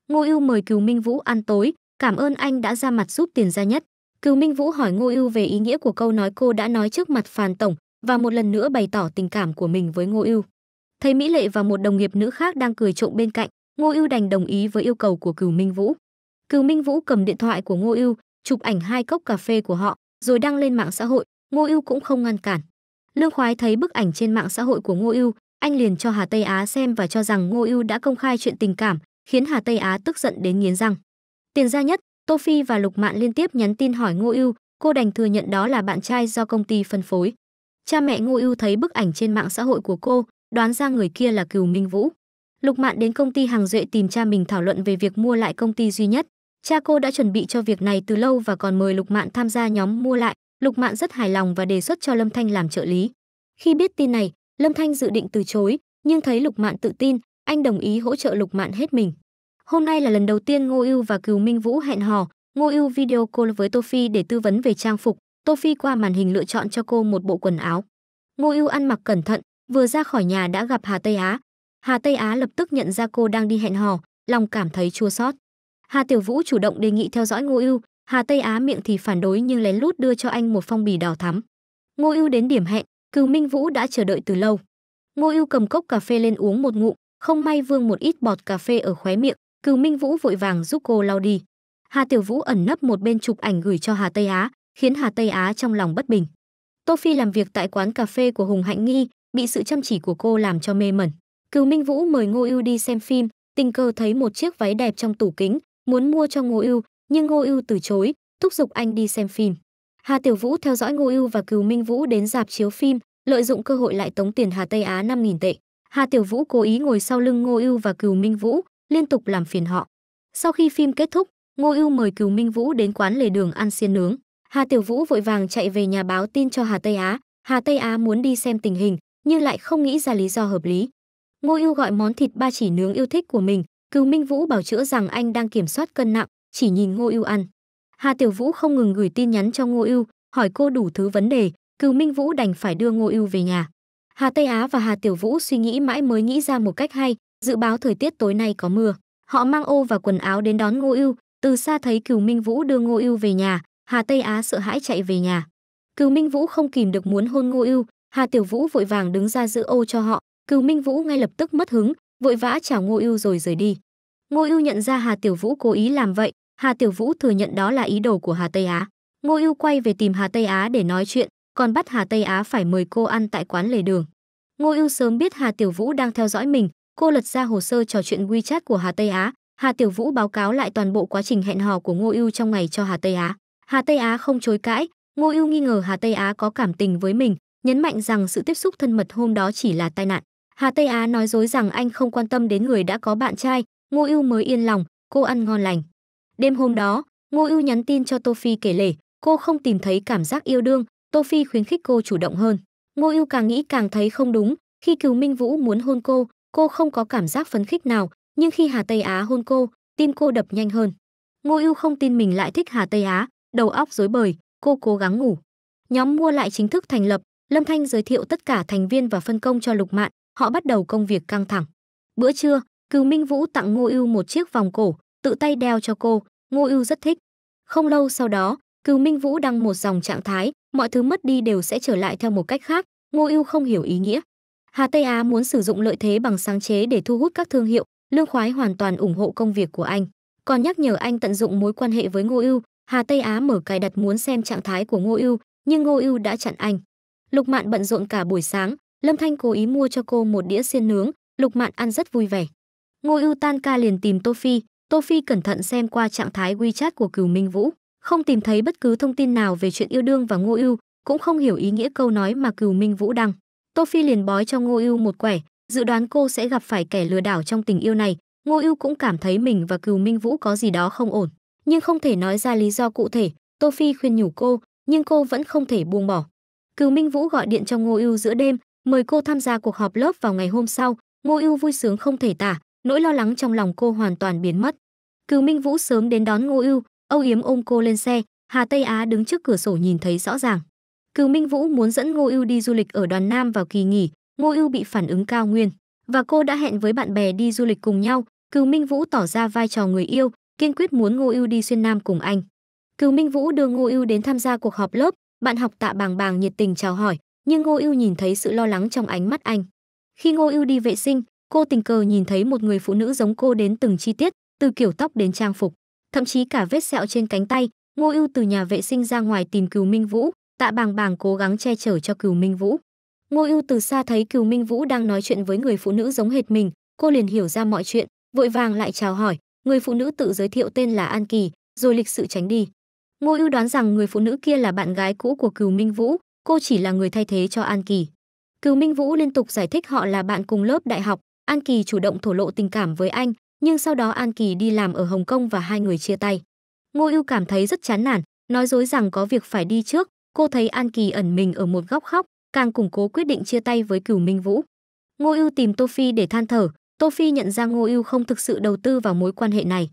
Ngô Ưu mời Cừu Minh Vũ ăn tối, cảm ơn anh đã ra mặt giúp tiền gia nhất. Cừu Minh Vũ hỏi Ngô Ưu về ý nghĩa của câu nói cô đã nói trước mặt Phan tổng và một lần nữa bày tỏ tình cảm của mình với Ngô Ưu. Thấy Mỹ Lệ và một đồng nghiệp nữ khác đang cười trộm bên cạnh, Ngô Ưu đành đồng ý với yêu cầu của Cừu Minh Vũ. Cừu Minh Vũ cầm điện thoại của Ngô Ưu, chụp ảnh hai cốc cà phê của họ, rồi đăng lên mạng xã hội, Ngô Ưu cũng không ngăn cản. Lương Khoái thấy bức ảnh trên mạng xã hội của Ngô Ưu, anh liền cho Hà Tây Á xem và cho rằng Ngô Ưu đã công khai chuyện tình cảm, khiến Hà Tây Á tức giận đến nghiến răng. Tiền ra nhất, Tô Phi và Lục Mạn liên tiếp nhắn tin hỏi Ngô Ưu, cô đành thừa nhận đó là bạn trai do công ty phân phối. Cha mẹ Ngô Ưu thấy bức ảnh trên mạng xã hội của cô, đoán ra người kia là Cửu Minh Vũ. Lục Mạn đến công ty hàng Duệ tìm cha mình thảo luận về việc mua lại công ty duy nhất. Cha cô đã chuẩn bị cho việc này từ lâu và còn mời Lục Mạn tham gia nhóm mua lại, Lục Mạn rất hài lòng và đề xuất cho Lâm Thanh làm trợ lý. Khi biết tin này, Lâm Thanh dự định từ chối, nhưng thấy Lục Mạn tự tin, anh đồng ý hỗ trợ Lục Mạn hết mình. Hôm nay là lần đầu tiên Ngô Ưu và Cừu Minh Vũ hẹn hò, Ngô Ưu video call với Tô Phi để tư vấn về trang phục, Tô Phi qua màn hình lựa chọn cho cô một bộ quần áo. Ngô Ưu ăn mặc cẩn thận, vừa ra khỏi nhà đã gặp Hà Tây Á. Hà Tây Á lập tức nhận ra cô đang đi hẹn hò, lòng cảm thấy chua xót. Hà Tiểu Vũ chủ động đề nghị theo dõi Ngô Ưu, Hà Tây Á miệng thì phản đối nhưng lén lút đưa cho anh một phong bì đỏ thắm. Ngô Ưu đến điểm hẹn, Cừu Minh Vũ đã chờ đợi từ lâu. Ngô Ưu cầm cốc cà phê lên uống một ngụm, không may vương một ít bọt cà phê ở khóe miệng, Cừu Minh Vũ vội vàng giúp cô lau đi. Hà Tiểu Vũ ẩn nấp một bên chụp ảnh gửi cho Hà Tây Á, khiến Hà Tây Á trong lòng bất bình. Tô Phi làm việc tại quán cà phê của Hùng Hạnh Nghi, bị sự chăm chỉ của cô làm cho mê mẩn. Cừu Minh Vũ mời Ngô Ưu đi xem phim, tình cờ thấy một chiếc váy đẹp trong tủ kính, muốn mua cho Ngô Ưu, nhưng Ngô Ưu từ chối, thúc giục anh đi xem phim. Hà Tiểu Vũ theo dõi Ngô Ưu và Cừu Minh Vũ đến dạp chiếu phim, lợi dụng cơ hội lại tống tiền Hà Tây Á 5000 tệ. Hà Tiểu Vũ cố ý ngồi sau lưng Ngô Ưu và Cừu Minh Vũ, liên tục làm phiền họ. Sau khi phim kết thúc, Ngô Ưu mời Cừu Minh Vũ đến quán lề đường ăn xiên nướng. Hà Tiểu Vũ vội vàng chạy về nhà báo tin cho Hà Tây Á, Hà Tây Á muốn đi xem tình hình, nhưng lại không nghĩ ra lý do hợp lý. Ngô Ưu gọi món thịt ba chỉ nướng yêu thích của mình, Cừu Minh Vũ bảo chữa rằng anh đang kiểm soát cân nặng, chỉ nhìn Ngô Ưu ăn. Hà Tiểu Vũ không ngừng gửi tin nhắn cho Ngô Ưu, hỏi cô đủ thứ vấn đề, Cừu Minh Vũ đành phải đưa Ngô Ưu về nhà. Hà Tây Á và Hà Tiểu Vũ suy nghĩ mãi mới nghĩ ra một cách hay, dự báo thời tiết tối nay có mưa. Họ mang ô và quần áo đến đón Ngô Ưu, từ xa thấy Cừu Minh Vũ đưa Ngô Ưu về nhà, Hà Tây Á sợ hãi chạy về nhà. Cừu Minh Vũ không kìm được muốn hôn Ngô Ưu, Hà Tiểu Vũ vội vàng đứng ra giữ ô cho họ, Cừu Minh Vũ ngay lập tức mất hứng, vội vã chào Ngô Ưu rồi rời đi. Ngô Ưu nhận ra Hà Tiểu Vũ cố ý làm vậy, Hà Tiểu Vũ thừa nhận đó là ý đồ của Hà Tây Á. Ngô Ưu quay về tìm Hà Tây Á để nói chuyện, còn bắt Hà Tây Á phải mời cô ăn tại quán lề đường. Ngô Ưu sớm biết Hà Tiểu Vũ đang theo dõi mình, cô lật ra hồ sơ trò chuyện WeChat của Hà Tây Á, Hà Tiểu Vũ báo cáo lại toàn bộ quá trình hẹn hò của Ngô Ưu trong ngày cho Hà Tây Á. Hà Tây Á không chối cãi, Ngô Ưu nghi ngờ Hà Tây Á có cảm tình với mình, nhấn mạnh rằng sự tiếp xúc thân mật hôm đó chỉ là tai nạn. Hà Tây Á nói dối rằng anh không quan tâm đến người đã có bạn trai, Ngô Ưu mới yên lòng, cô ăn ngon lành. Đêm hôm đó, Ngô Ưu nhắn tin cho Tô Phi kể lể, cô không tìm thấy cảm giác yêu đương, Tô Phi khuyến khích cô chủ động hơn. Ngô Ưu càng nghĩ càng thấy không đúng, khi Cửu Minh Vũ muốn hôn cô, cô không có cảm giác phấn khích nào, nhưng khi Hà Tây Á hôn cô, tim cô đập nhanh hơn. Ngô Ưu không tin mình lại thích Hà Tây Á, đầu óc rối bời, cô cố gắng ngủ. Nhóm mua lại chính thức thành lập, Lâm Thanh giới thiệu tất cả thành viên và phân công cho Lục Mạn, họ bắt đầu công việc căng thẳng. Bữa trưa, Cửu Minh Vũ tặng Ngô Ưu một chiếc vòng cổ, tự tay đeo cho cô, Ngô Ưu rất thích. Không lâu sau đó, Cừu Minh Vũ đăng một dòng trạng thái, mọi thứ mất đi đều sẽ trở lại theo một cách khác, Ngô Ưu không hiểu ý nghĩa. Hà Tây Á muốn sử dụng lợi thế bằng sáng chế để thu hút các thương hiệu, Lương Khoái hoàn toàn ủng hộ công việc của anh, còn nhắc nhở anh tận dụng mối quan hệ với Ngô Ưu. Hà Tây Á mở cài đặt muốn xem trạng thái của Ngô Ưu, nhưng Ngô Ưu đã chặn anh. Lục Mạn bận rộn cả buổi sáng, Lâm Thanh cố ý mua cho cô một đĩa xiên nướng, Lục Mạn ăn rất vui vẻ. Ngô Ưu tan ca liền tìm Tô Phi, Tô Phi cẩn thận xem qua trạng thái WeChat của Cửu Minh Vũ, không tìm thấy bất cứ thông tin nào về chuyện yêu đương và Ngô Ưu, cũng không hiểu ý nghĩa câu nói mà Cửu Minh Vũ đăng. Tô Phi liền bói cho Ngô Ưu một quẻ, dự đoán cô sẽ gặp phải kẻ lừa đảo trong tình yêu này. Ngô Ưu cũng cảm thấy mình và Cửu Minh Vũ có gì đó không ổn, nhưng không thể nói ra lý do cụ thể. Tô Phi khuyên nhủ cô, nhưng cô vẫn không thể buông bỏ. Cửu Minh Vũ gọi điện cho Ngô Ưu giữa đêm, mời cô tham gia cuộc họp lớp vào ngày hôm sau. Ngô Ưu vui sướng không thể tả, nỗi lo lắng trong lòng cô hoàn toàn biến mất. Cừu Minh Vũ sớm đến đón Ngô Ưu, Âu Yếm ôm cô lên xe, Hà Tây Á đứng trước cửa sổ nhìn thấy rõ ràng. Cừu Minh Vũ muốn dẫn Ngô Ưu đi du lịch ở đoàn Nam vào kỳ nghỉ, Ngô Ưu bị phản ứng cao nguyên và cô đã hẹn với bạn bè đi du lịch cùng nhau, Cừu Minh Vũ tỏ ra vai trò người yêu, kiên quyết muốn Ngô Ưu đi xuyên Nam cùng anh. Cừu Minh Vũ đưa Ngô Ưu đến tham gia cuộc họp lớp, bạn học Tạ Bàng Bàng nhiệt tình chào hỏi, nhưng Ngô Ưu nhìn thấy sự lo lắng trong ánh mắt anh. Khi Ngô Ưu đi vệ sinh, cô tình cờ nhìn thấy một người phụ nữ giống cô đến từng chi tiết, từ kiểu tóc đến trang phục, thậm chí cả vết sẹo trên cánh tay. Ngô Ưu từ nhà vệ sinh ra ngoài tìm Cửu Minh Vũ, Tạ Bàng Bàng cố gắng che chở cho Cửu Minh Vũ. Ngô Ưu từ xa thấy Cửu Minh Vũ đang nói chuyện với người phụ nữ giống hệt mình, cô liền hiểu ra mọi chuyện, vội vàng lại chào hỏi, người phụ nữ tự giới thiệu tên là An Kỳ, rồi lịch sự tránh đi. Ngô Ưu đoán rằng người phụ nữ kia là bạn gái cũ của Cửu Minh Vũ, cô chỉ là người thay thế cho An Kỳ. Cửu Minh Vũ liên tục giải thích họ là bạn cùng lớp đại học, An Kỳ chủ động thổ lộ tình cảm với anh, nhưng sau đó An Kỳ đi làm ở Hồng Kông và hai người chia tay. Ngô Ưu cảm thấy rất chán nản, nói dối rằng có việc phải đi trước, cô thấy An Kỳ ẩn mình ở một góc khóc, càng củng cố quyết định chia tay với Cửu Minh Vũ. Ngô Ưu tìm Tô Phi để than thở, Tô Phi nhận ra Ngô Ưu không thực sự đầu tư vào mối quan hệ này.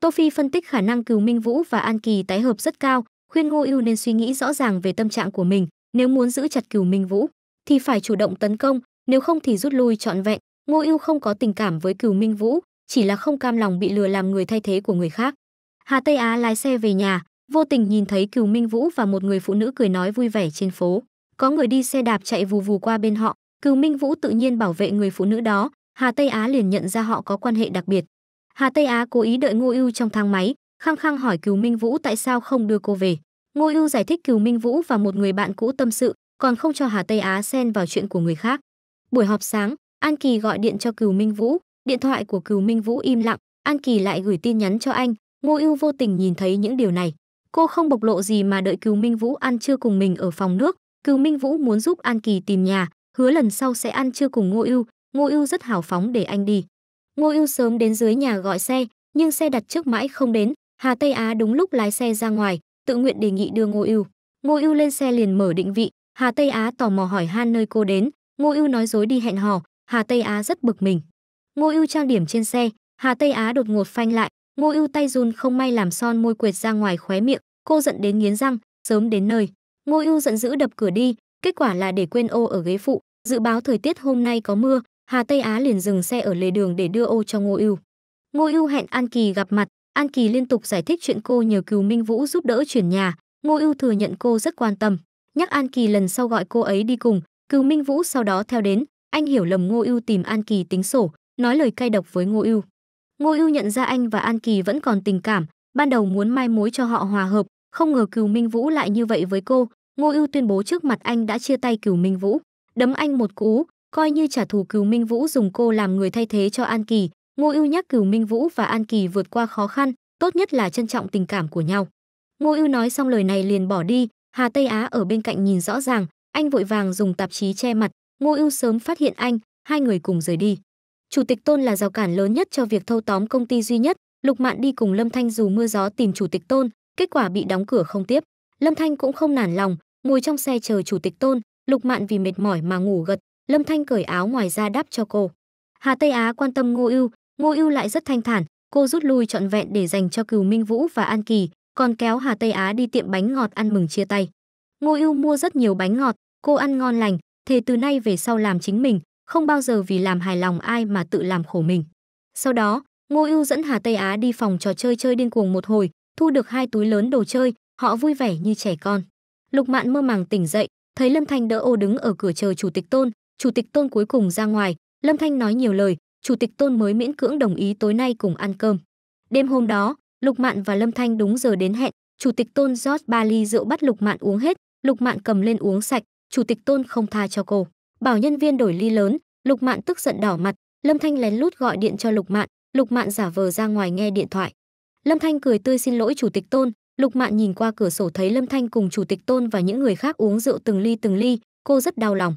Tô Phi phân tích khả năng Cửu Minh Vũ và An Kỳ tái hợp rất cao, khuyên Ngô Ưu nên suy nghĩ rõ ràng về tâm trạng của mình, nếu muốn giữ chặt Cửu Minh Vũ thì phải chủ động tấn công, nếu không thì rút lui trọn vẹn, Ngô Ưu không có tình cảm với Cửu Minh Vũ, chỉ là không cam lòng bị lừa làm người thay thế của người khác. Hà Tây Á lái xe về nhà, vô tình nhìn thấy Cửu Minh Vũ và một người phụ nữ cười nói vui vẻ trên phố. Có người đi xe đạp chạy vù vù qua bên họ, Cửu Minh Vũ tự nhiên bảo vệ người phụ nữ đó, Hà Tây Á liền nhận ra họ có quan hệ đặc biệt. Hà Tây Á cố ý đợi Ngô Ưu trong thang máy, khăng khăng hỏi Cửu Minh Vũ tại sao không đưa cô về. Ngô Ưu giải thích Cửu Minh Vũ và một người bạn cũ tâm sự, còn không cho Hà Tây Á xen vào chuyện của người khác. Buổi họp sáng, An Kỳ gọi điện cho Cừu Minh Vũ, điện thoại của Cừu Minh Vũ im lặng, An Kỳ lại gửi tin nhắn cho anh, Ngô Ưu vô tình nhìn thấy những điều này. Cô không bộc lộ gì mà đợi Cừu Minh Vũ ăn trưa cùng mình ở phòng nước, Cừu Minh Vũ muốn giúp An Kỳ tìm nhà, hứa lần sau sẽ ăn trưa cùng Ngô Ưu, Ngô Ưu rất hào phóng để anh đi. Ngô Ưu sớm đến dưới nhà gọi xe, nhưng xe đặt trước mãi không đến, Hà Tây Á đúng lúc lái xe ra ngoài, tự nguyện đề nghị đưa Ngô Ưu. Ngô Ưu lên xe liền mở định vị, Hà Tây Á tò mò hỏi han nơi cô đến, Ngô Ưu nói dối đi hẹn hò, Hà Tây Á rất bực mình. Ngô Ưu trang điểm trên xe, Hà Tây Á đột ngột phanh lại, Ngô Ưu tay run không may làm son môi quệt ra ngoài khóe miệng, cô giận đến nghiến răng, sớm đến nơi. Ngô Ưu giận dữ đập cửa đi, kết quả là để quên ô ở ghế phụ, dự báo thời tiết hôm nay có mưa, Hà Tây Á liền dừng xe ở lề đường để đưa ô cho Ngô Ưu. Ngô Ưu hẹn An Kỳ gặp mặt, An Kỳ liên tục giải thích chuyện cô nhờ Cừu Minh Vũ giúp đỡ chuyển nhà, Ngô Ưu thừa nhận cô rất quan tâm, nhắc An Kỳ lần sau gọi cô ấy đi cùng, Cừu Minh Vũ sau đó theo đến, anh hiểu lầm Ngô Ưu tìm An Kỳ tính sổ, nói lời cay độc với Ngô Ưu. Ngô Ưu nhận ra anh và An Kỳ vẫn còn tình cảm, ban đầu muốn mai mối cho họ hòa hợp, không ngờ Cửu Minh Vũ lại như vậy với cô, Ngô Ưu tuyên bố trước mặt anh đã chia tay Cửu Minh Vũ, đấm anh một cú, coi như trả thù Cửu Minh Vũ dùng cô làm người thay thế cho An Kỳ, Ngô Ưu nhắc Cửu Minh Vũ và An Kỳ vượt qua khó khăn, tốt nhất là trân trọng tình cảm của nhau. Ngô Ưu nói xong lời này liền bỏ đi, Hà Tây Á ở bên cạnh nhìn rõ ràng, anh vội vàng dùng tạp chí che mặt, Ngô Ưu sớm phát hiện anh, hai người cùng rời đi. Chủ tịch Tôn là rào cản lớn nhất cho việc thâu tóm công ty duy nhất, Lục Mạn đi cùng Lâm Thanh dù mưa gió tìm chủ tịch Tôn, kết quả bị đóng cửa không tiếp. Lâm Thanh cũng không nản lòng, ngồi trong xe chờ chủ tịch Tôn, Lục Mạn vì mệt mỏi mà ngủ gật, Lâm Thanh cởi áo ngoài ra đáp cho cô. Hà Tây Á quan tâm Ngô Ưu, Ngô Ưu lại rất thanh thản, cô rút lui trọn vẹn để dành cho Cừu Minh Vũ và An Kỳ, còn kéo Hà Tây Á đi tiệm bánh ngọt ăn mừng chia tay. Ngô Ưu mua rất nhiều bánh ngọt, cô ăn ngon lành, thề từ nay về sau làm chính mình, không bao giờ vì làm hài lòng ai mà tự làm khổ mình. Sau đó, Ngô Ưu dẫn Hà Tây Á đi phòng trò chơi chơi điên cuồng một hồi, thu được hai túi lớn đồ chơi, họ vui vẻ như trẻ con. Lục Mạn mơ màng tỉnh dậy, thấy Lâm Thanh đỡ ô đứng ở cửa chờ chủ tịch Tôn, chủ tịch Tôn cuối cùng ra ngoài, Lâm Thanh nói nhiều lời, chủ tịch Tôn mới miễn cưỡng đồng ý tối nay cùng ăn cơm. Đêm hôm đó, Lục Mạn và Lâm Thanh đúng giờ đến hẹn, chủ tịch Tôn rót ba ly rượu bắt Lục Mạn uống hết, Lục Mạn cầm lên uống sạch, chủ tịch tôn không tha cho cô bảo nhân viên đổi ly lớn lục mạn tức giận đỏ mặt lâm thanh lén lút gọi điện cho lục mạn lục mạn giả vờ ra ngoài nghe điện thoại lâm thanh cười tươi xin lỗi chủ tịch tôn lục mạn nhìn qua cửa sổ thấy lâm thanh cùng chủ tịch tôn và những người khác uống rượu từng ly từng ly cô rất đau lòng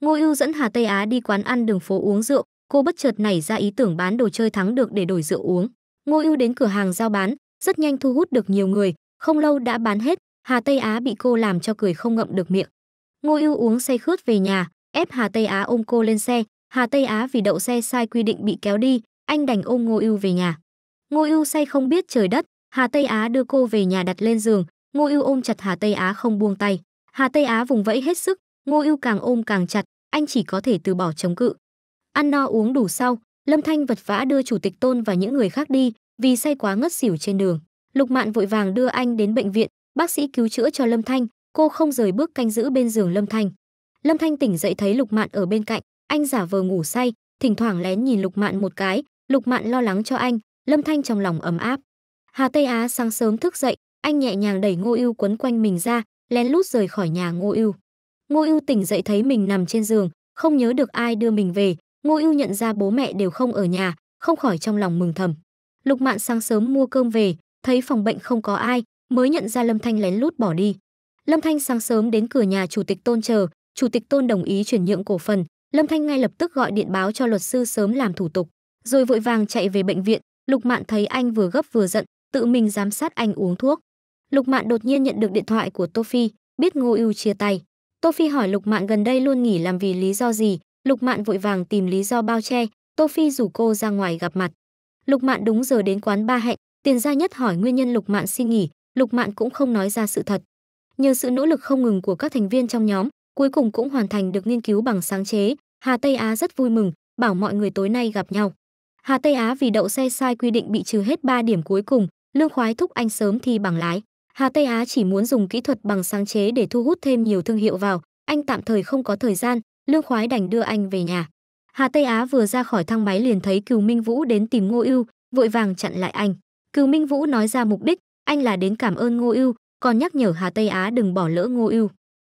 ngô ưu dẫn hà tây á đi quán ăn đường phố uống rượu cô bất chợt nảy ra ý tưởng bán đồ chơi thắng được để đổi rượu uống ngô ưu đến cửa hàng giao bán rất nhanh thu hút được nhiều người không lâu đã bán hết hà tây á bị cô làm cho cười không ngậm được miệng Ngô Ưu uống say khướt về nhà, ép Hà Tây Á ôm cô lên xe, Hà Tây Á vì đậu xe sai quy định bị kéo đi, anh đành ôm Ngô Ưu về nhà. Ngô Ưu say không biết trời đất, Hà Tây Á đưa cô về nhà đặt lên giường, Ngô Ưu ôm chặt Hà Tây Á không buông tay. Hà Tây Á vùng vẫy hết sức, Ngô Ưu càng ôm càng chặt, anh chỉ có thể từ bỏ chống cự. Ăn no uống đủ sau, Lâm Thanh vật vã đưa chủ tịch Tôn và những người khác đi, vì say quá ngất xỉu trên đường. Lục Mạn vội vàng đưa anh đến bệnh viện, bác sĩ cứu chữa cho Lâm Thanh, cô không rời bước canh giữ bên giường lâm thanh lâm thanh tỉnh dậy thấy lục mạn ở bên cạnh anh giả vờ ngủ say thỉnh thoảng lén nhìn lục mạn một cái lục mạn lo lắng cho anh lâm thanh trong lòng ấm áp hà tây á sáng sớm thức dậy anh nhẹ nhàng đẩy ngô ưu quấn quanh mình ra lén lút rời khỏi nhà ngô ưu ngô ưu tỉnh dậy thấy mình nằm trên giường không nhớ được ai đưa mình về ngô ưu nhận ra bố mẹ đều không ở nhà không khỏi trong lòng mừng thầm lục mạn sáng sớm mua cơm về thấy phòng bệnh không có ai mới nhận ra lâm thanh lén lút bỏ đi Lâm Thanh sáng sớm đến cửa nhà chủ tịch Tôn chờ, chủ tịch Tôn đồng ý chuyển nhượng cổ phần, Lâm Thanh ngay lập tức gọi điện báo cho luật sư sớm làm thủ tục, rồi vội vàng chạy về bệnh viện, Lục Mạn thấy anh vừa gấp vừa giận, tự mình giám sát anh uống thuốc. Lục Mạn đột nhiên nhận được điện thoại của Tô Phi, biết Ngô Ưu chia tay. Tô Phi hỏi Lục Mạn gần đây luôn nghỉ làm vì lý do gì, Lục Mạn vội vàng tìm lý do bao che, Tô Phi rủ cô ra ngoài gặp mặt. Lục Mạn đúng giờ đến quán ba hẹn, Tiền Gia Nhất hỏi nguyên nhân Lục Mạn xin nghỉ, Lục Mạn cũng không nói ra sự thật. Nhờ sự nỗ lực không ngừng của các thành viên trong nhóm, cuối cùng cũng hoàn thành được nghiên cứu bằng sáng chế, Hà Tây Á rất vui mừng, bảo mọi người tối nay gặp nhau. Hà Tây Á vì đậu xe sai quy định bị trừ hết 3 điểm cuối cùng, Lương Khoái thúc anh sớm thi bằng lái. Hà Tây Á chỉ muốn dùng kỹ thuật bằng sáng chế để thu hút thêm nhiều thương hiệu vào, anh tạm thời không có thời gian, Lương Khoái đành đưa anh về nhà. Hà Tây Á vừa ra khỏi thang máy liền thấy Cừu Minh Vũ đến tìm Ngô Ưu, vội vàng chặn lại anh. Cừu Minh Vũ nói ra mục đích, anh là đến cảm ơn Ngô Ưu, còn nhắc nhở Hà Tây Á đừng bỏ lỡ Ngô Ưu.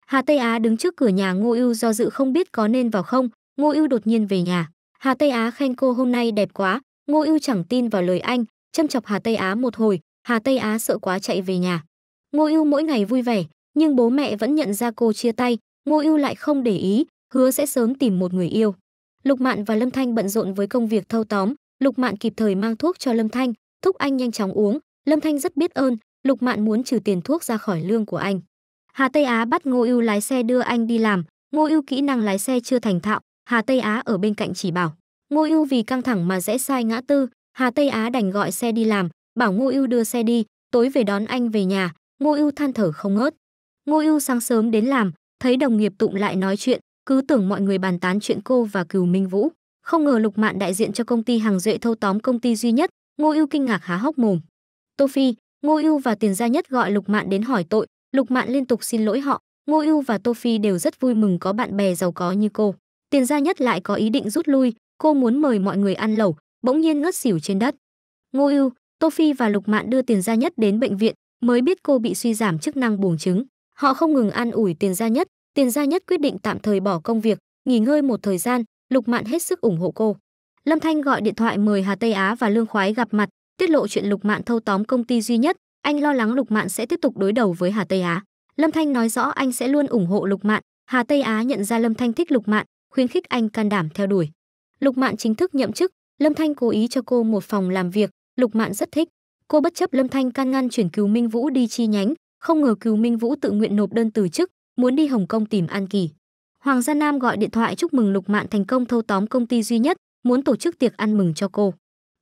Hà Tây Á đứng trước cửa nhà Ngô Ưu do dự không biết có nên vào không, Ngô Ưu đột nhiên về nhà. Hà Tây Á khen cô hôm nay đẹp quá, Ngô Ưu chẳng tin vào lời anh, châm chọc Hà Tây Á một hồi, Hà Tây Á sợ quá chạy về nhà. Ngô Ưu mỗi ngày vui vẻ, nhưng bố mẹ vẫn nhận ra cô chia tay, Ngô Ưu lại không để ý, hứa sẽ sớm tìm một người yêu. Lục Mạn và Lâm Thanh bận rộn với công việc thâu tóm, Lục Mạn kịp thời mang thuốc cho Lâm Thanh, thúc anh nhanh chóng uống, Lâm Thanh rất biết ơn, Lục Mạn muốn trừ tiền thuốc ra khỏi lương của anh. Hà Tây Á bắt Ngô Ưu lái xe đưa anh đi làm, Ngô Ưu kỹ năng lái xe chưa thành thạo, Hà Tây Á ở bên cạnh chỉ bảo. Ngô Ưu vì căng thẳng mà rẽ sai ngã tư, Hà Tây Á đành gọi xe đi làm, bảo Ngô Ưu đưa xe đi, tối về đón anh về nhà, Ngô Ưu than thở không ngớt. Ngô Ưu sáng sớm đến làm, thấy đồng nghiệp tụng lại nói chuyện, cứ tưởng mọi người bàn tán chuyện cô và Cửu Minh Vũ, không ngờ Lục Mạn đại diện cho công ty hàng duệ thâu tóm công ty duy nhất, Ngô Ưu kinh ngạc há hốc mồm. Tô Phi, Ngô Ưu và Tiền Gia Nhất gọi Lục Mạn đến hỏi tội, Lục Mạn liên tục xin lỗi họ, Ngô Ưu và Tô Phi đều rất vui mừng có bạn bè giàu có như cô. Tiền Gia Nhất lại có ý định rút lui, cô muốn mời mọi người ăn lẩu, bỗng nhiên ngất xỉu trên đất. Ngô Ưu, Tô Phi và Lục Mạn đưa Tiền Gia Nhất đến bệnh viện, mới biết cô bị suy giảm chức năng buồng trứng. Họ không ngừng an ủi Tiền Gia Nhất, Tiền Gia Nhất quyết định tạm thời bỏ công việc, nghỉ ngơi một thời gian, Lục Mạn hết sức ủng hộ cô. Lâm Thanh gọi điện thoại mời Hà Tây Á và Lương Khoái gặp mặt, tiết lộ chuyện Lục Mạn thâu tóm công ty duy nhất, anh lo lắng Lục Mạn sẽ tiếp tục đối đầu với Hà Tây Á. Lâm Thanh nói rõ anh sẽ luôn ủng hộ Lục Mạn, Hà Tây Á nhận ra Lâm Thanh thích Lục Mạn, khuyến khích anh can đảm theo đuổi. Lục Mạn chính thức nhậm chức, Lâm Thanh cố ý cho cô một phòng làm việc, Lục Mạn rất thích. Cô bất chấp Lâm Thanh can ngăn chuyển cứu Minh Vũ đi chi nhánh, không ngờ cứu Minh Vũ tự nguyện nộp đơn từ chức, muốn đi Hồng Kông tìm An Kỳ. Hoàng gia Nam gọi điện thoại chúc mừng Lục Mạn thành công thâu tóm công ty duy nhất, muốn tổ chức tiệc ăn mừng cho cô.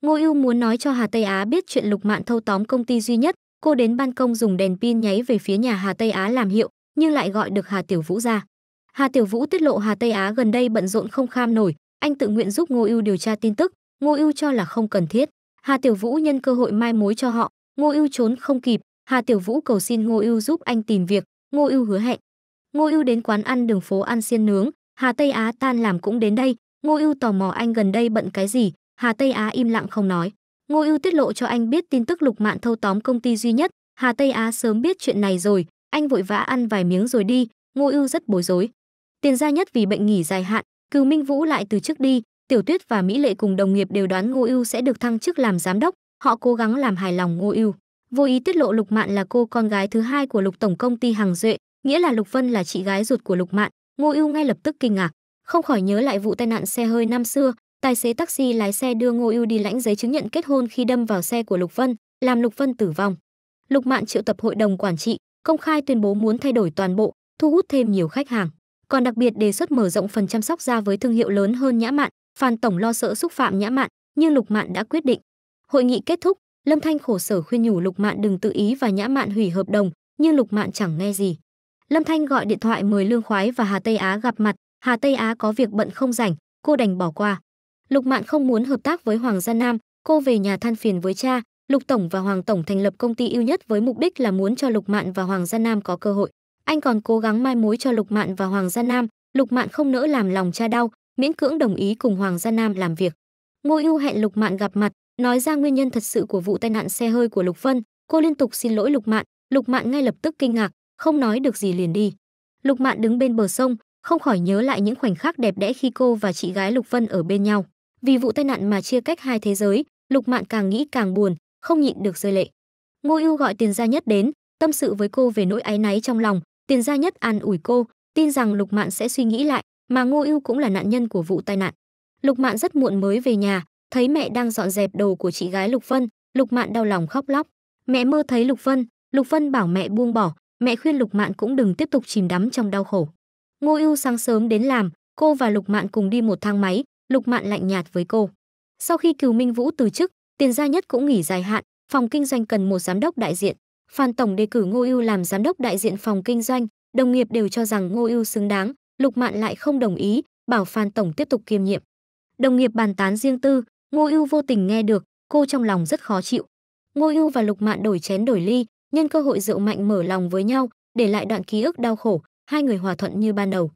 Ngô Ưu muốn nói cho Hà Tây Á biết chuyện Lục Mạn thâu tóm công ty duy nhất, cô đến ban công dùng đèn pin nháy về phía nhà Hà Tây Á làm hiệu, nhưng lại gọi được Hà Tiểu Vũ ra. Hà Tiểu Vũ tiết lộ Hà Tây Á gần đây bận rộn không kham nổi, anh tự nguyện giúp Ngô Ưu điều tra tin tức, Ngô Ưu cho là không cần thiết. Hà Tiểu Vũ nhân cơ hội mai mối cho họ, Ngô Ưu trốn không kịp, Hà Tiểu Vũ cầu xin Ngô Ưu giúp anh tìm việc, Ngô Ưu hứa hẹn. Ngô Ưu đến quán ăn đường phố ăn xiên nướng, Hà Tây Á tan làm cũng đến đây, Ngô Ưu tò mò anh gần đây bận cái gì, Hà Tây Á im lặng không nói. Ngô Ưu tiết lộ cho anh biết tin tức Lục Mạn thâu tóm công ty duy nhất, Hà Tây Á sớm biết chuyện này rồi, anh vội vã ăn vài miếng rồi đi, Ngô Ưu rất bối rối. Tiền gia nhất vì bệnh nghỉ dài hạn, Cừu Minh Vũ lại từ chức đi, Tiểu Tuyết và Mỹ Lệ cùng đồng nghiệp đều đoán Ngô Ưu sẽ được thăng chức làm giám đốc, họ cố gắng làm hài lòng Ngô Ưu. Vô ý tiết lộ Lục Mạn là cô con gái thứ hai của Lục tổng công ty Hằng Duệ, nghĩa là Lục Vân là chị gái ruột của Lục Mạn, Ngô Ưu ngay lập tức kinh ngạc, không khỏi nhớ lại vụ tai nạn xe hơi năm xưa, tài xế taxi lái xe đưa Ngô Ưu đi lãnh giấy chứng nhận kết hôn khi đâm vào xe của Lục Vân, làm Lục Vân tử vong. Lục Mạn triệu tập hội đồng quản trị, công khai tuyên bố muốn thay đổi toàn bộ, thu hút thêm nhiều khách hàng. Còn đặc biệt đề xuất mở rộng phần chăm sóc da với thương hiệu lớn hơn Nhã Mạn, Phan tổng lo sợ xúc phạm Nhã Mạn, nhưng Lục Mạn đã quyết định. Hội nghị kết thúc, Lâm Thanh khổ sở khuyên nhủ Lục Mạn đừng tự ý và Nhã Mạn hủy hợp đồng, nhưng Lục Mạn chẳng nghe gì. Lâm Thanh gọi điện thoại mời Lương Khoái và Hà Tây Á gặp mặt, Hà Tây Á có việc bận không rảnh, cô đành bỏ qua. Lục Mạn không muốn hợp tác với Hoàng Gia Nam, cô về nhà than phiền với cha, Lục tổng và Hoàng tổng thành lập công ty yêu nhất với mục đích là muốn cho Lục Mạn và Hoàng Gia Nam có cơ hội. Anh còn cố gắng mai mối cho Lục Mạn và Hoàng Gia Nam, Lục Mạn không nỡ làm lòng cha đau, miễn cưỡng đồng ý cùng Hoàng Gia Nam làm việc. Ngô Ưu hẹn Lục Mạn gặp mặt, nói ra nguyên nhân thật sự của vụ tai nạn xe hơi của Lục Vân, cô liên tục xin lỗi Lục Mạn, Lục Mạn ngay lập tức kinh ngạc, không nói được gì liền đi. Lục Mạn đứng bên bờ sông, không khỏi nhớ lại những khoảnh khắc đẹp đẽ khi cô và chị gái Lục Vân ở bên nhau. Vì vụ tai nạn mà chia cách hai thế giới, Lục Mạn càng nghĩ càng buồn, không nhịn được rơi lệ. Ngô Ưu gọi Tiền Gia Nhất đến, tâm sự với cô về nỗi áy náy trong lòng, Tiền Gia Nhất an ủi cô, tin rằng Lục Mạn sẽ suy nghĩ lại, mà Ngô Ưu cũng là nạn nhân của vụ tai nạn. Lục Mạn rất muộn mới về nhà, thấy mẹ đang dọn dẹp đồ của chị gái Lục Vân, Lục Mạn đau lòng khóc lóc. Mẹ mơ thấy Lục Vân, Lục Vân bảo mẹ buông bỏ, mẹ khuyên Lục Mạn cũng đừng tiếp tục chìm đắm trong đau khổ. Ngô Ưu sáng sớm đến làm, cô và Lục Mạn cùng đi một thang máy, Lục Mạn lạnh nhạt với cô. Sau khi Cửu Minh Vũ từ chức, Tiền Gia Nhất cũng nghỉ dài hạn, phòng kinh doanh cần một giám đốc đại diện. Phan tổng đề cử Ngô Ưu làm giám đốc đại diện phòng kinh doanh, đồng nghiệp đều cho rằng Ngô Ưu xứng đáng, Lục Mạn lại không đồng ý, bảo Phan tổng tiếp tục kiêm nhiệm. Đồng nghiệp bàn tán riêng tư, Ngô Ưu vô tình nghe được, cô trong lòng rất khó chịu. Ngô Ưu và Lục Mạn đổi chén đổi ly, nhân cơ hội rượu mạnh mở lòng với nhau, để lại đoạn ký ức đau khổ, hai người hòa thuận như ban đầu.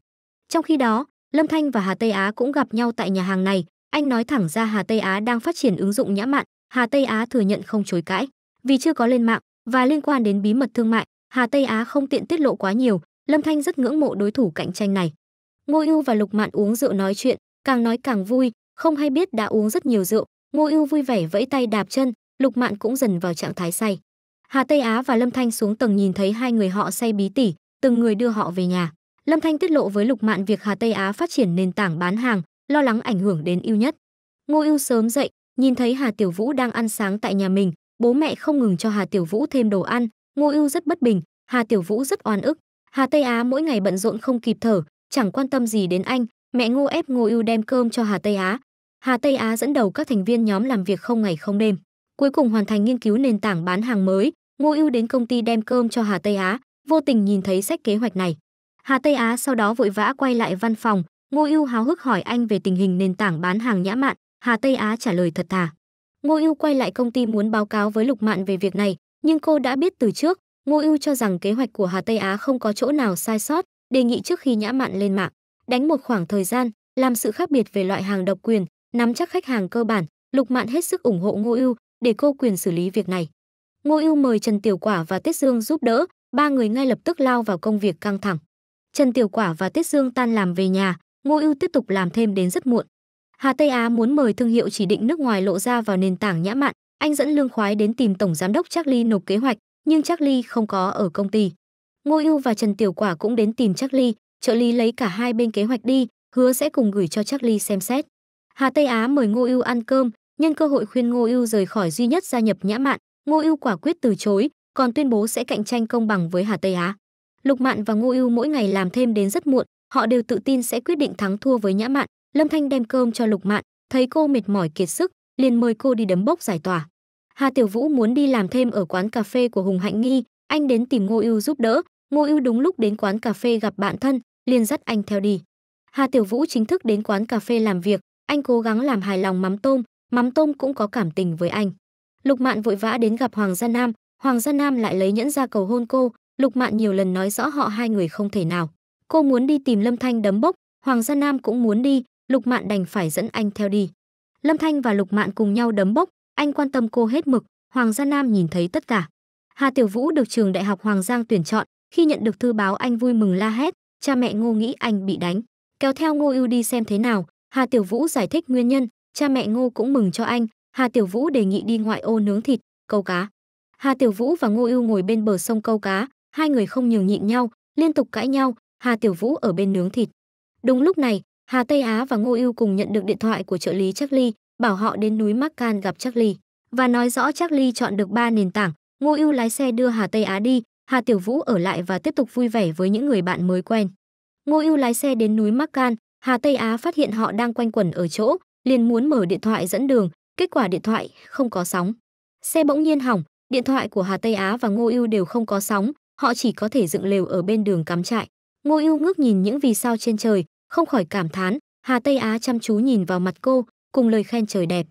Trong khi đó, Lâm Thanh và Hà Tây Á cũng gặp nhau tại nhà hàng này, anh nói thẳng ra Hà Tây Á đang phát triển ứng dụng nhã mạn, Hà Tây Á thừa nhận không chối cãi. Vì chưa có lên mạng và liên quan đến bí mật thương mại, Hà Tây Á không tiện tiết lộ quá nhiều, Lâm Thanh rất ngưỡng mộ đối thủ cạnh tranh này. Ngô Ưu và Lục Mạn uống rượu nói chuyện, càng nói càng vui, không hay biết đã uống rất nhiều rượu, Ngô Ưu vui vẻ vẫy tay đạp chân, Lục Mạn cũng dần vào trạng thái say. Hà Tây Á và Lâm Thanh xuống tầng nhìn thấy hai người họ say bí tỉ, từng người đưa họ về nhà. Lâm Thanh tiết lộ với Lục Mạn việc Hà Tây Á phát triển nền tảng bán hàng, lo lắng ảnh hưởng đến yêu nhất. Ngô Ưu sớm dậy, nhìn thấy Hà Tiểu Vũ đang ăn sáng tại nhà mình, bố mẹ không ngừng cho Hà Tiểu Vũ thêm đồ ăn, Ngô Ưu rất bất bình, Hà Tiểu Vũ rất oan ức. Hà Tây Á mỗi ngày bận rộn không kịp thở, chẳng quan tâm gì đến anh, mẹ Ngô ép Ngô Ưu đem cơm cho Hà Tây Á. Hà Tây Á dẫn đầu các thành viên nhóm làm việc không ngày không đêm, cuối cùng hoàn thành nghiên cứu nền tảng bán hàng mới, Ngô Ưu đến công ty đem cơm cho Hà Tây Á, vô tình nhìn thấy sách kế hoạch này. Hà Tây Á sau đó vội vã quay lại văn phòng, Ngô Ưu háo hức hỏi anh về tình hình nền tảng bán hàng nhã mạn, Hà Tây Á trả lời thật thà. Ngô Ưu quay lại công ty muốn báo cáo với Lục Mạn về việc này, nhưng cô đã biết từ trước, Ngô Ưu cho rằng kế hoạch của Hà Tây Á không có chỗ nào sai sót, đề nghị trước khi nhã mạn lên mạng, đánh một khoảng thời gian, làm sự khác biệt về loại hàng độc quyền, nắm chắc khách hàng cơ bản, Lục Mạn hết sức ủng hộ Ngô Ưu để cô quyền xử lý việc này. Ngô Ưu mời Trần Tiểu Quả và Tiết Dương giúp đỡ, ba người ngay lập tức lao vào công việc căng thẳng. Trần Tiểu Quả và Tiết Dương tan làm về nhà, Ngô Ưu tiếp tục làm thêm đến rất muộn. Hà Tây Á muốn mời thương hiệu chỉ định nước ngoài lộ ra vào nền tảng nhã mạn, anh dẫn Lương Khoái đến tìm tổng giám đốc Charlie nộp kế hoạch, nhưng Charlie không có ở công ty. Ngô Ưu và Trần Tiểu Quả cũng đến tìm Charlie, trợ lý lấy cả hai bên kế hoạch đi, hứa sẽ cùng gửi cho Charlie xem xét. Hà Tây Á mời Ngô Ưu ăn cơm, nhân cơ hội khuyên Ngô Ưu rời khỏi duy nhất gia nhập nhã mạn, Ngô Ưu quả quyết từ chối, còn tuyên bố sẽ cạnh tranh công bằng với Hà Tây Á. Lục Mạn và Ngô Ưu mỗi ngày làm thêm đến rất muộn, họ đều tự tin sẽ quyết định thắng thua với Nhã Mạn. Lâm Thanh đem cơm cho Lục Mạn, thấy cô mệt mỏi kiệt sức, liền mời cô đi đấm bốc giải tỏa. Hà Tiểu Vũ muốn đi làm thêm ở quán cà phê của Hùng Hạnh Nghi, anh đến tìm Ngô Ưu giúp đỡ. Ngô Ưu đúng lúc đến quán cà phê gặp bạn thân, liền dắt anh theo đi. Hà Tiểu Vũ chính thức đến quán cà phê làm việc, anh cố gắng làm hài lòng mắm tôm, mắm tôm cũng có cảm tình với anh. Lục Mạn vội vã đến gặp Hoàng Gia Nam, Hoàng Gia Nam lại lấy nhẫn ra cầu hôn cô, Lục Mạn nhiều lần nói rõ họ hai người không thể nào. Cô muốn đi tìm Lâm Thanh đấm bốc, Hoàng Gia Nam cũng muốn đi, Lục Mạn đành phải dẫn anh theo đi. Lâm Thanh và Lục Mạn cùng nhau đấm bốc, anh quan tâm cô hết mực, Hoàng Gia Nam nhìn thấy tất cả. Hà Tiểu Vũ được trường Đại học Hoàng Giang tuyển chọn, khi nhận được thư báo anh vui mừng la hét, cha mẹ Ngô nghĩ anh bị đánh, kéo theo Ngô Ưu đi xem thế nào, Hà Tiểu Vũ giải thích nguyên nhân, cha mẹ Ngô cũng mừng cho anh, Hà Tiểu Vũ đề nghị đi ngoại ô nướng thịt, câu cá. Hà Tiểu Vũ và Ngô Ưu ngồi bên bờ sông câu cá, hai người không nhường nhịn nhau liên tục cãi nhau hà tiểu vũ ở bên nướng thịt đúng lúc này hà tây á và ngô ưu cùng nhận được điện thoại của trợ lý charlie bảo họ đến núi Can gặp charlie và nói rõ charlie chọn được ba nền tảng ngô ưu lái xe đưa hà tây á đi hà tiểu vũ ở lại và tiếp tục vui vẻ với những người bạn mới quen ngô ưu lái xe đến núi Can, hà tây á phát hiện họ đang quanh quẩn ở chỗ liền muốn mở điện thoại dẫn đường kết quả điện thoại không có sóng xe bỗng nhiên hỏng điện thoại của hà tây á và ngô ưu đều không có sóng họ chỉ có thể dựng lều ở bên đường cắm trại. Ngô Ưu ngước nhìn những vì sao trên trời, không khỏi cảm thán, Hà Tây Á chăm chú nhìn vào mặt cô, cùng lời khen trời đẹp.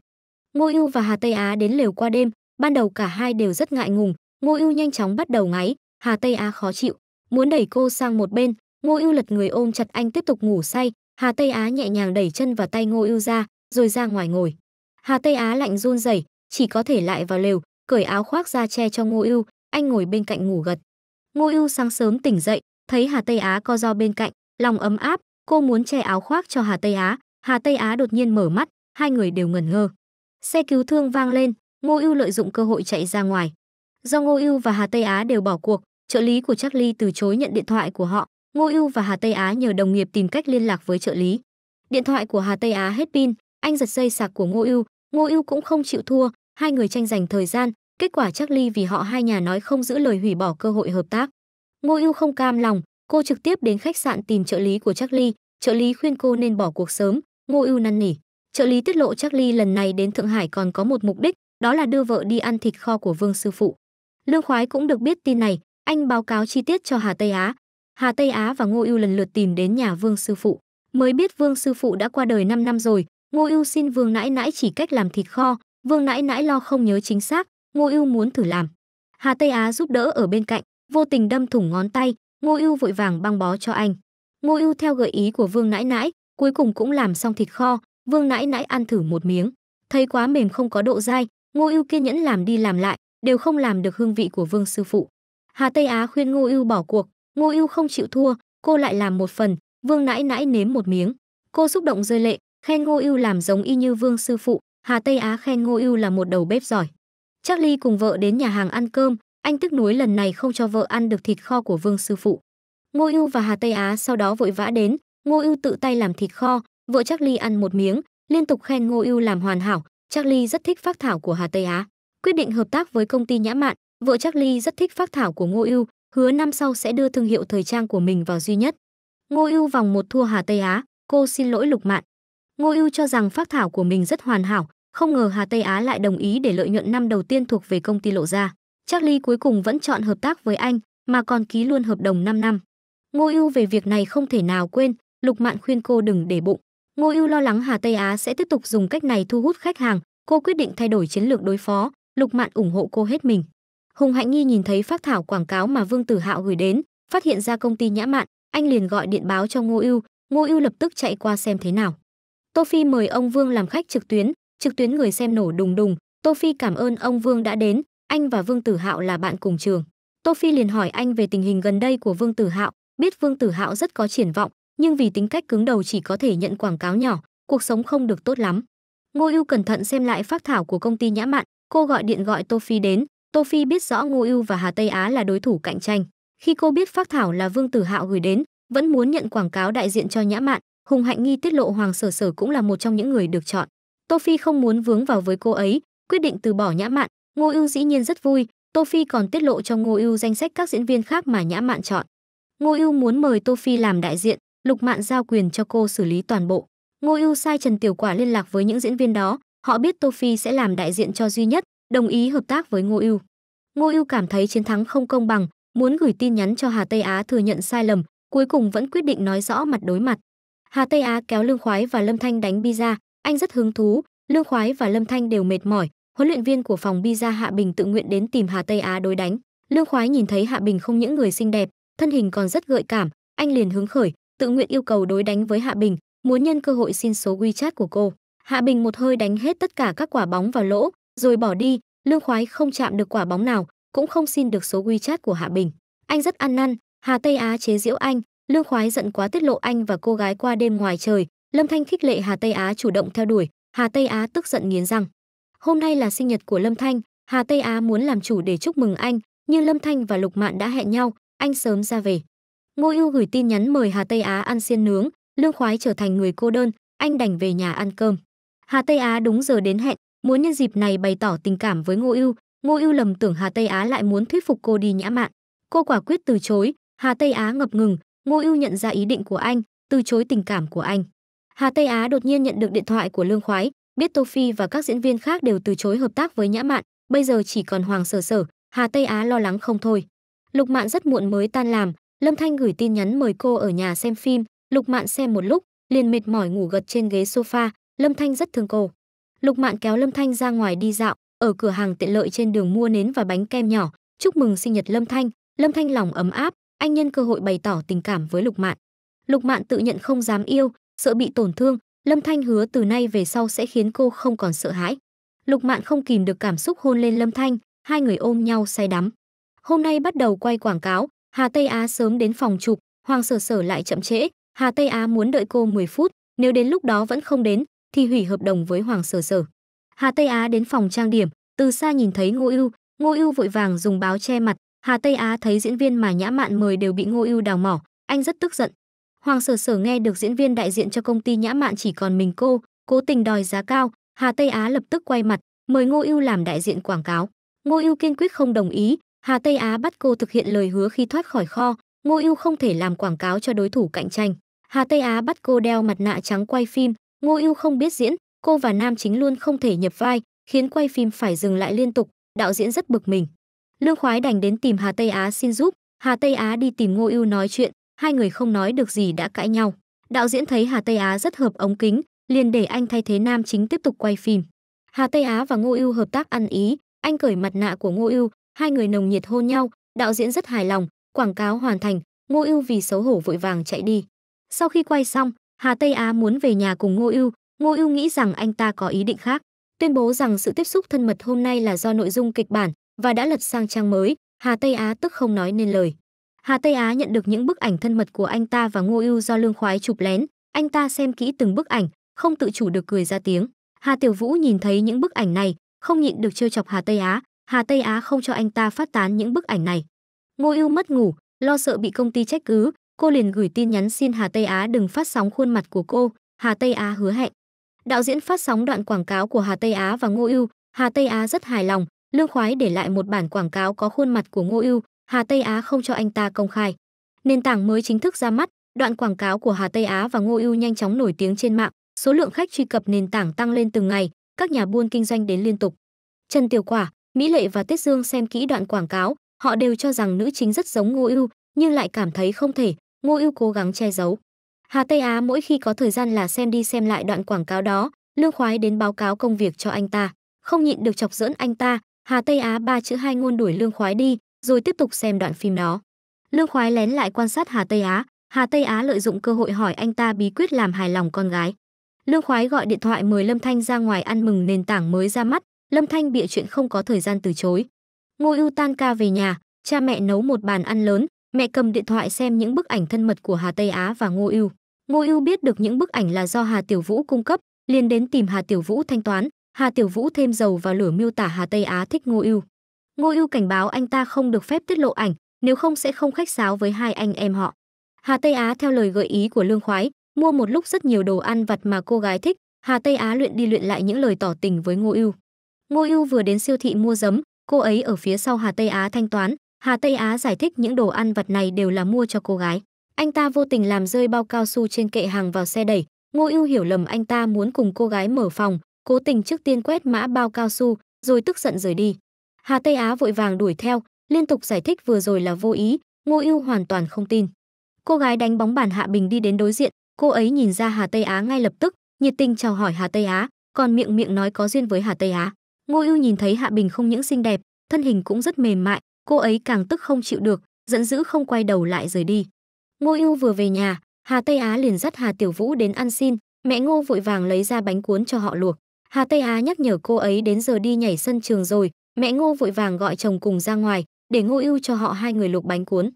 Ngô Ưu và Hà Tây Á đến lều qua đêm, ban đầu cả hai đều rất ngại ngùng, Ngô Ưu nhanh chóng bắt đầu ngáy, Hà Tây Á khó chịu, muốn đẩy cô sang một bên, Ngô Ưu lật người ôm chặt anh tiếp tục ngủ say, Hà Tây Á nhẹ nhàng đẩy chân và tay Ngô Ưu ra, rồi ra ngoài ngồi. Hà Tây Á lạnh run rẩy, chỉ có thể lại vào lều, cởi áo khoác ra che cho Ngô Ưu, anh ngồi bên cạnh ngủ gật. Ngô Ưu sáng sớm tỉnh dậy, thấy Hà Tây Á co do bên cạnh, lòng ấm áp, cô muốn che áo khoác cho Hà Tây Á. Hà Tây Á đột nhiên mở mắt, hai người đều ngẩn ngơ. Xe cứu thương vang lên, Ngô Ưu lợi dụng cơ hội chạy ra ngoài. Do Ngô Ưu và Hà Tây Á đều bỏ cuộc, trợ lý của Charlie từ chối nhận điện thoại của họ. Ngô Ưu và Hà Tây Á nhờ đồng nghiệp tìm cách liên lạc với trợ lý. Điện thoại của Hà Tây Á hết pin, anh giật dây sạc của Ngô Ưu, Ngô Ưu cũng không chịu thua, hai người tranh giành thời gian, Kết quả chắc ly vì họ hai nhà nói không giữ lời hủy bỏ cơ hội hợp tác. Ngô Ưu không cam lòng, cô trực tiếp đến khách sạn tìm trợ lý của chắc ly trợ lý khuyên cô nên bỏ cuộc sớm, Ngô Ưu năn nỉ. Trợ lý tiết lộ chắc ly lần này đến Thượng Hải còn có một mục đích, đó là đưa vợ đi ăn thịt kho của Vương sư phụ. Lương Khoái cũng được biết tin này, anh báo cáo chi tiết cho Hà Tây Á. Hà Tây Á và Ngô Ưu lần lượt tìm đến nhà Vương sư phụ, mới biết Vương sư phụ đã qua đời 5 năm rồi, Ngô Ưu xin Vương nãi nãi chỉ cách làm thịt kho, Vương nãi nãi lo không nhớ chính xác, Ngô Ưu muốn thử làm. Hà Tây Á giúp đỡ ở bên cạnh, vô tình đâm thủng ngón tay, Ngô Ưu vội vàng băng bó cho anh. Ngô Ưu theo gợi ý của Vương Nãi Nãi, cuối cùng cũng làm xong thịt kho, Vương Nãi Nãi ăn thử một miếng, thấy quá mềm không có độ dai, Ngô Ưu kiên nhẫn làm đi làm lại, đều không làm được hương vị của Vương sư phụ. Hà Tây Á khuyên Ngô Ưu bỏ cuộc, Ngô Ưu không chịu thua, cô lại làm một phần, Vương Nãi Nãi nếm một miếng. Cô xúc động rơi lệ, khen Ngô Ưu làm giống y như Vương sư phụ, Hà Tây Á khen Ngô Ưu là một đầu bếp giỏi. Charlie cùng vợ đến nhà hàng ăn cơm, anh tức nuối lần này không cho vợ ăn được thịt kho của Vương sư phụ. Ngô Ưu và Hà Tây Á sau đó vội vã đến, Ngô Ưu tự tay làm thịt kho, vợ Charlie ăn một miếng, liên tục khen Ngô Ưu làm hoàn hảo, Charlie rất thích phác thảo của Hà Tây Á. Quyết định hợp tác với công ty Nhã Mạn, vợ Charlie rất thích phác thảo của Ngô Ưu, hứa năm sau sẽ đưa thương hiệu thời trang của mình vào duy nhất. Ngô Ưu vòng một thua Hà Tây Á, cô xin lỗi Lục Mạn. Ngô Ưu cho rằng phác thảo của mình rất hoàn hảo, không ngờ Hà Tây Á lại đồng ý để lợi nhuận năm đầu tiên thuộc về công ty lộ ra. Charlie cuối cùng vẫn chọn hợp tác với anh, mà còn ký luôn hợp đồng 5 năm. Ngô Ưu về việc này không thể nào quên, Lục Mạn khuyên cô đừng để bụng. Ngô Ưu lo lắng Hà Tây Á sẽ tiếp tục dùng cách này thu hút khách hàng, cô quyết định thay đổi chiến lược đối phó, Lục Mạn ủng hộ cô hết mình. Hùng Hạnh Nghi nhìn thấy phát thảo quảng cáo mà Vương Tử Hạo gửi đến, phát hiện ra công ty Nhã Mạn, anh liền gọi điện báo cho Ngô Ưu, Ngô Ưu lập tức chạy qua xem thế nào. Tô Phi mời ông Vương làm khách trực tuyến, trực tuyến người xem nổ đùng đùng, Tô Phi cảm ơn ông Vương đã đến, anh và Vương Tử Hạo là bạn cùng trường. Tô Phi liền hỏi anh về tình hình gần đây của Vương Tử Hạo, biết Vương Tử Hạo rất có triển vọng, nhưng vì tính cách cứng đầu chỉ có thể nhận quảng cáo nhỏ, cuộc sống không được tốt lắm. Ngô Ưu cẩn thận xem lại phát thảo của công ty Nhã Mạn, cô gọi điện gọi Tô Phi đến, Tô Phi biết rõ Ngô Ưu và Hà Tây Á là đối thủ cạnh tranh. Khi cô biết phát thảo là Vương Tử Hạo gửi đến, vẫn muốn nhận quảng cáo đại diện cho Nhã Mạn, Hùng Hạnh Nghi tiết lộ Hoàng Sở Sở cũng là một trong những người được chọn. Tô Phi không muốn vướng vào với cô ấy, quyết định từ bỏ Nhã Mạn, Ngô Ưu dĩ nhiên rất vui, Tô Phi còn tiết lộ cho Ngô Ưu danh sách các diễn viên khác mà Nhã Mạn chọn. Ngô Ưu muốn mời Tô Phi làm đại diện, Lục Mạn giao quyền cho cô xử lý toàn bộ. Ngô Ưu sai Trần Tiểu Quả liên lạc với những diễn viên đó, họ biết Tô Phi sẽ làm đại diện cho duy nhất, đồng ý hợp tác với Ngô Ưu. Ngô Ưu cảm thấy chiến thắng không công bằng, muốn gửi tin nhắn cho Hà Tây Á thừa nhận sai lầm, cuối cùng vẫn quyết định nói rõ mặt đối mặt. Hà Tây Á kéo Lương Khoái và Lâm Thanh đánh bi ra, anh rất hứng thú, Lương Khoái và Lâm Thanh đều mệt mỏi, huấn luyện viên của phòng bi ra Hạ Bình tự nguyện đến tìm Hà Tây Á đối đánh. Lương Khoái nhìn thấy Hạ Bình không những người xinh đẹp, thân hình còn rất gợi cảm, anh liền hứng khởi, tự nguyện yêu cầu đối đánh với Hạ Bình, muốn nhân cơ hội xin số WeChat của cô. Hạ Bình một hơi đánh hết tất cả các quả bóng vào lỗ, rồi bỏ đi, Lương Khoái không chạm được quả bóng nào, cũng không xin được số WeChat của Hạ Bình. Anh rất ăn năn, Hà Tây Á chế giễu anh, Lương Khoái giận quá tiết lộ anh và cô gái qua đêm ngoài trời, Lâm Thanh khích lệ Hà Tây Á chủ động theo đuổi, Hà Tây Á tức giận nghiến răng. Hôm nay là sinh nhật của Lâm Thanh, Hà Tây Á muốn làm chủ để chúc mừng anh, nhưng Lâm Thanh và Lục Mạn đã hẹn nhau, anh sớm ra về. Ngô Ưu gửi tin nhắn mời Hà Tây Á ăn xiên nướng, Lương Khoái trở thành người cô đơn, anh đành về nhà ăn cơm. Hà Tây Á đúng giờ đến hẹn, muốn nhân dịp này bày tỏ tình cảm với Ngô Ưu, Ngô Ưu lầm tưởng Hà Tây Á lại muốn thuyết phục cô đi nhã mạn. Cô quả quyết từ chối, Hà Tây Á ngập ngừng, Ngô Ưu nhận ra ý định của anh, từ chối tình cảm của anh. Hà Tây Á đột nhiên nhận được điện thoại của Lương Khoái, biết Tô Phi và các diễn viên khác đều từ chối hợp tác với Nhã Mạn, bây giờ chỉ còn Hoàng Sở Sở, Hà Tây Á lo lắng không thôi. Lục Mạn rất muộn mới tan làm, Lâm Thanh gửi tin nhắn mời cô ở nhà xem phim, Lục Mạn xem một lúc, liền mệt mỏi ngủ gật trên ghế sofa, Lâm Thanh rất thương cô. Lục Mạn kéo Lâm Thanh ra ngoài đi dạo, ở cửa hàng tiện lợi trên đường mua nến và bánh kem nhỏ, chúc mừng sinh nhật Lâm Thanh, Lâm Thanh lòng ấm áp, anh nhân cơ hội bày tỏ tình cảm với Lục Mạn. Lục Mạn tự nhận không dám yêu, sợ bị tổn thương, Lâm Thanh hứa từ nay về sau sẽ khiến cô không còn sợ hãi. Lục Mạn không kìm được cảm xúc hôn lên Lâm Thanh, hai người ôm nhau say đắm. Hôm nay bắt đầu quay quảng cáo, Hà Tây Á sớm đến phòng chụp, Hoàng Sở Sở lại chậm trễ, Hà Tây Á muốn đợi cô 10 phút, nếu đến lúc đó vẫn không đến thì hủy hợp đồng với Hoàng Sở Sở. Hà Tây Á đến phòng trang điểm, từ xa nhìn thấy Ngô Ưu, Ngô Ưu vội vàng dùng báo che mặt, Hà Tây Á thấy diễn viên mà nhã mạn mời đều bị Ngô Ưu đào mỏ, anh rất tức giận, Hoàng Sở Sở nghe được diễn viên đại diện cho công ty Nhã Mạn chỉ còn mình cô, cố tình đòi giá cao, Hà Tây Á lập tức quay mặt, mời Ngô Ưu làm đại diện quảng cáo. Ngô Ưu kiên quyết không đồng ý, Hà Tây Á bắt cô thực hiện lời hứa khi thoát khỏi kho, Ngô Ưu không thể làm quảng cáo cho đối thủ cạnh tranh. Hà Tây Á bắt cô đeo mặt nạ trắng quay phim, Ngô Ưu không biết diễn, cô và nam chính luôn không thể nhập vai, khiến quay phim phải dừng lại liên tục, đạo diễn rất bực mình. Lương Khoái đành đến tìm Hà Tây Á xin giúp, Hà Tây Á đi tìm Ngô Ưu nói chuyện, hai người không nói được gì đã cãi nhau. Đạo diễn thấy Hà Tây Á rất hợp ống kính, liền để anh thay thế nam chính tiếp tục quay phim. Hà Tây Á và Ngô Ưu hợp tác ăn ý, anh cởi mặt nạ của Ngô Ưu, hai người nồng nhiệt hôn nhau, đạo diễn rất hài lòng, quảng cáo hoàn thành, Ngô Ưu vì xấu hổ vội vàng chạy đi. Sau khi quay xong, Hà Tây Á muốn về nhà cùng Ngô Ưu, Ngô Ưu nghĩ rằng anh ta có ý định khác, tuyên bố rằng sự tiếp xúc thân mật hôm nay là do nội dung kịch bản và đã lật sang trang mới, Hà Tây Á tức không nói nên lời. Hà Tây Á nhận được những bức ảnh thân mật của anh ta và Ngô Ưu do Lương Khoái chụp lén, anh ta xem kỹ từng bức ảnh, không tự chủ được cười ra tiếng. Hà Tiểu Vũ nhìn thấy những bức ảnh này, không nhịn được trêu chọc Hà Tây Á, Hà Tây Á không cho anh ta phát tán những bức ảnh này. Ngô Ưu mất ngủ, lo sợ bị công ty trách cứ, cô liền gửi tin nhắn xin Hà Tây Á đừng phát sóng khuôn mặt của cô, Hà Tây Á hứa hẹn. Đạo diễn phát sóng đoạn quảng cáo của Hà Tây Á và Ngô Ưu, Hà Tây Á rất hài lòng, Lương Khoái để lại một bản quảng cáo có khuôn mặt của Ngô Ưu, Hà Tây Á không cho anh ta công khai. Nền tảng mới chính thức ra mắt, đoạn quảng cáo của Hà Tây Á và Ngô Ưu nhanh chóng nổi tiếng trên mạng, số lượng khách truy cập nền tảng tăng lên từng ngày, các nhà buôn kinh doanh đến liên tục. Trần Tiểu Quả, Mỹ Lệ và Tiết Dương xem kỹ đoạn quảng cáo, họ đều cho rằng nữ chính rất giống Ngô Ưu, nhưng lại cảm thấy không thể, Ngô Ưu cố gắng che giấu. Hà Tây Á mỗi khi có thời gian là xem đi xem lại đoạn quảng cáo đó, Lương Khoái đến báo cáo công việc cho anh ta, không nhịn được chọc giỡn anh ta, Hà Tây Á ba chữ hai ngôn đuổi Lương Khoái đi, rồi tiếp tục xem đoạn phim đó. Lương Khoái lén lại quan sát Hà Tây Á, Hà Tây Á lợi dụng cơ hội hỏi anh ta bí quyết làm hài lòng con gái. Lương Khoái gọi điện thoại mời Lâm Thanh ra ngoài ăn mừng nền tảng mới ra mắt, Lâm Thanh bịa chuyện không có thời gian từ chối. Ngô Ưu tan ca về nhà, cha mẹ nấu một bàn ăn lớn, mẹ cầm điện thoại xem những bức ảnh thân mật của Hà Tây Á và Ngô Ưu. Ngô Ưu biết được những bức ảnh là do Hà Tiểu Vũ cung cấp, liền đến tìm Hà Tiểu Vũ thanh toán, Hà Tiểu Vũ thêm dầu vào lửa miêu tả Hà Tây Á thích Ngô Ưu. Ngô Ưu cảnh báo anh ta không được phép tiết lộ ảnh, nếu không sẽ không khách sáo với hai anh em họ. Hà Tây Á theo lời gợi ý của Lương Khoái, mua một lúc rất nhiều đồ ăn vặt mà cô gái thích, Hà Tây Á luyện đi luyện lại những lời tỏ tình với Ngô Ưu. Ngô Ưu vừa đến siêu thị mua giấm, cô ấy ở phía sau Hà Tây Á thanh toán, Hà Tây Á giải thích những đồ ăn vặt này đều là mua cho cô gái. Anh ta vô tình làm rơi bao cao su trên kệ hàng vào xe đẩy, Ngô Ưu hiểu lầm anh ta muốn cùng cô gái mở phòng, cố tình trước tiên quét mã bao cao su, rồi tức giận rời đi. Hà Tây Á vội vàng đuổi theo, liên tục giải thích vừa rồi là vô ý, Ngô Ưu hoàn toàn không tin. Cô gái đánh bóng bàn Hạ Bình đi đến đối diện, cô ấy nhìn ra Hà Tây Á ngay lập tức, nhiệt tình chào hỏi Hà Tây Á, còn miệng miệng nói có duyên với Hà Tây Á. Ngô Ưu nhìn thấy Hạ Bình không những xinh đẹp, thân hình cũng rất mềm mại, cô ấy càng tức không chịu được, giận dữ không quay đầu lại rời đi. Ngô Ưu vừa về nhà, Hà Tây Á liền dắt Hà Tiểu Vũ đến ăn xin, mẹ Ngô vội vàng lấy ra bánh cuốn cho họ luộc. Hà Tây Á nhắc nhở cô ấy đến giờ đi nhảy sân trường rồi, Mẹ Ngô vội vàng gọi chồng cùng ra ngoài, để Ngô Ưu cho họ hai người luộc bánh cuốn.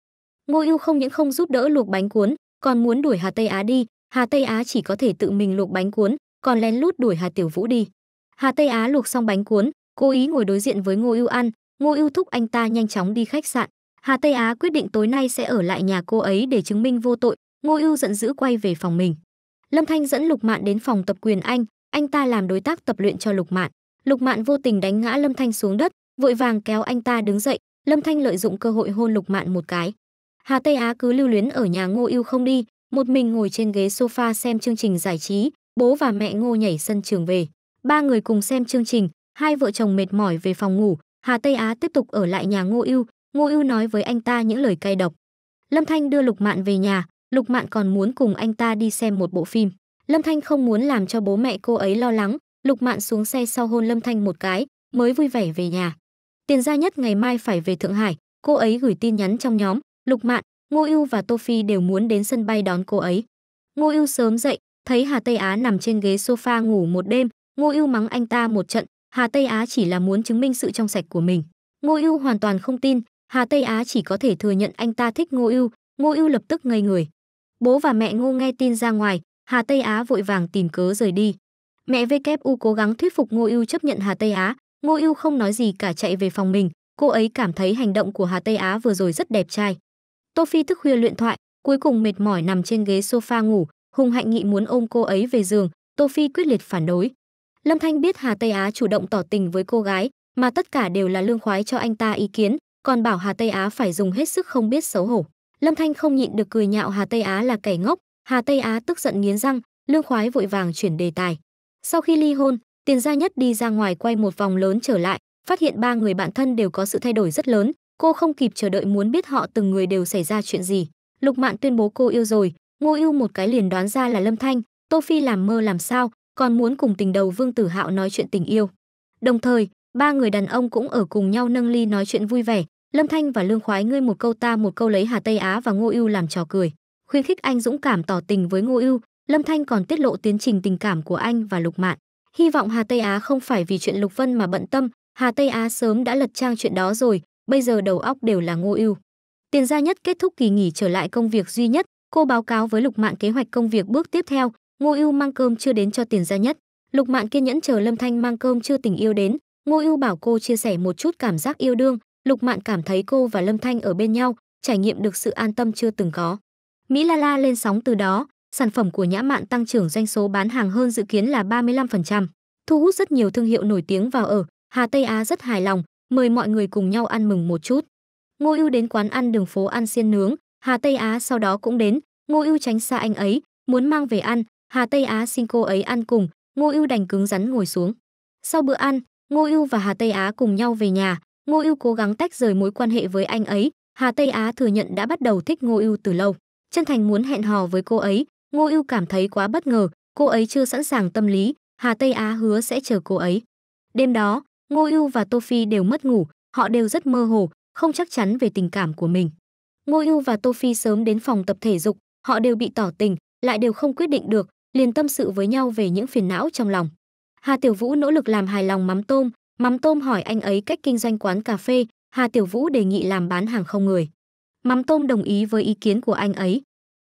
Ngô Ưu không những không giúp đỡ luộc bánh cuốn, còn muốn đuổi Hà Tây Á đi, Hà Tây Á chỉ có thể tự mình luộc bánh cuốn, còn lén lút đuổi Hà Tiểu Vũ đi. Hà Tây Á luộc xong bánh cuốn, cố ý ngồi đối diện với Ngô Ưu ăn, Ngô Ưu thúc anh ta nhanh chóng đi khách sạn. Hà Tây Á quyết định tối nay sẽ ở lại nhà cô ấy để chứng minh vô tội, Ngô Ưu giận dữ quay về phòng mình. Lâm Thanh dẫn Lục Mạn đến phòng tập quyền anh, anh ta làm đối tác tập luyện cho Lục Mạn. Lục Mạn vô tình đánh ngã Lâm Thanh xuống đất, vội vàng kéo anh ta đứng dậy, Lâm Thanh lợi dụng cơ hội hôn Lục Mạn một cái. Hà Tây Á cứ lưu luyến ở nhà Ngô Yêu không đi, một mình ngồi trên ghế sofa xem chương trình giải trí, bố và mẹ Ngô nhảy sân trường về. Ba người cùng xem chương trình, hai vợ chồng mệt mỏi về phòng ngủ, Hà Tây Á tiếp tục ở lại nhà Ngô Yêu, Ngô Yêu nói với anh ta những lời cay độc. Lâm Thanh đưa Lục Mạn về nhà, Lục Mạn còn muốn cùng anh ta đi xem một bộ phim. Lâm Thanh không muốn làm cho bố mẹ cô ấy lo lắng, Lục Mạn xuống xe sau hôn Lâm Thanh một cái, mới vui vẻ về nhà. Tiền gia nhất ngày mai phải về Thượng Hải, cô ấy gửi tin nhắn trong nhóm, Lục Mạn, Ngô Ưu và Tô Phi đều muốn đến sân bay đón cô ấy. Ngô Ưu sớm dậy, thấy Hà Tây Á nằm trên ghế sofa ngủ một đêm, Ngô Ưu mắng anh ta một trận, Hà Tây Á chỉ là muốn chứng minh sự trong sạch của mình. Ngô Ưu hoàn toàn không tin, Hà Tây Á chỉ có thể thừa nhận anh ta thích Ngô Ưu, Ngô Ưu lập tức ngây người. Bố và mẹ Ngô nghe tin ra ngoài, Hà Tây Á vội vàng tìm cớ rời đi. Mẹ VKU cố gắng thuyết phục Ngô Ưu chấp nhận Hà Tây Á, Ngô Ưu không nói gì cả chạy về phòng mình, cô ấy cảm thấy hành động của Hà Tây Á vừa rồi rất đẹp trai. Tô Phi thức khuya luyện thoại, cuối cùng mệt mỏi nằm trên ghế sofa ngủ, Hùng Hạnh Nghị muốn ôm cô ấy về giường, Tô Phi quyết liệt phản đối. Lâm Thanh biết Hà Tây Á chủ động tỏ tình với cô gái, mà tất cả đều là lương khoái cho anh ta ý kiến, còn bảo Hà Tây Á phải dùng hết sức không biết xấu hổ. Lâm Thanh không nhịn được cười nhạo Hà Tây Á là kẻ ngốc, Hà Tây Á tức giận nghiến răng, lương khoái vội vàng chuyển đề tài. Sau khi ly hôn, Tiền Gia Nhất đi ra ngoài quay một vòng lớn trở lại, phát hiện ba người bạn thân đều có sự thay đổi rất lớn, cô không kịp chờ đợi muốn biết họ từng người đều xảy ra chuyện gì. Lục Mạn tuyên bố cô yêu rồi, Ngô Ưu một cái liền đoán ra là Lâm Thanh, Tô Phi làm mơ làm sao, còn muốn cùng Tình Đầu Vương Tử Hạo nói chuyện tình yêu. Đồng thời, ba người đàn ông cũng ở cùng nhau nâng ly nói chuyện vui vẻ, Lâm Thanh và Lương Khoái ngươi một câu ta một câu lấy Hà Tây Á và Ngô Ưu làm trò cười, khuyến khích anh dũng cảm tỏ tình với Ngô Ưu, Lâm Thanh còn tiết lộ tiến trình tình cảm của anh và Lục Mạn. Hy vọng Hà Tây Á không phải vì chuyện Lục Vân mà bận tâm, Hà Tây Á sớm đã lật trang chuyện đó rồi, bây giờ đầu óc đều là Ngô Ưu. Tiền Gia Nhất kết thúc kỳ nghỉ trở lại công việc duy nhất, cô báo cáo với Lục Mạn kế hoạch công việc bước tiếp theo, Ngô Ưu mang cơm chưa đến cho Tiền Gia Nhất. Lục Mạn kiên nhẫn chờ Lâm Thanh mang cơm chưa tình yêu đến, Ngô Ưu bảo cô chia sẻ một chút cảm giác yêu đương, Lục Mạn cảm thấy cô và Lâm Thanh ở bên nhau, trải nghiệm được sự an tâm chưa từng có. Mỹ La La lên sóng từ đó, sản phẩm của nhã mạn tăng trưởng doanh số bán hàng hơn dự kiến là 35%, thu hút rất nhiều thương hiệu nổi tiếng vào ở, Hà Tây Á rất hài lòng, mời mọi người cùng nhau ăn mừng một chút. Ngô Ưu đến quán ăn đường phố ăn xiên nướng, Hà Tây Á sau đó cũng đến, Ngô Ưu tránh xa anh ấy, muốn mang về ăn, Hà Tây Á xin cô ấy ăn cùng, Ngô Ưu đành cứng rắn ngồi xuống. Sau bữa ăn, Ngô Ưu và Hà Tây Á cùng nhau về nhà, Ngô Ưu cố gắng tách rời mối quan hệ với anh ấy, Hà Tây Á thừa nhận đã bắt đầu thích Ngô Ưu từ lâu, chân thành muốn hẹn hò với cô ấy, ngô ưu cảm thấy quá bất ngờ cô ấy chưa sẵn sàng tâm lý hà tây á hứa sẽ chờ cô ấy đêm đó ngô ưu và tô phi đều mất ngủ họ đều rất mơ hồ không chắc chắn về tình cảm của mình ngô ưu và tô phi sớm đến phòng tập thể dục họ đều bị tỏ tình lại đều không quyết định được liền tâm sự với nhau về những phiền não trong lòng hà tiểu vũ nỗ lực làm hài lòng mắm tôm mắm tôm hỏi anh ấy cách kinh doanh quán cà phê hà tiểu vũ đề nghị làm bán hàng không người mắm tôm đồng ý với ý kiến của anh ấy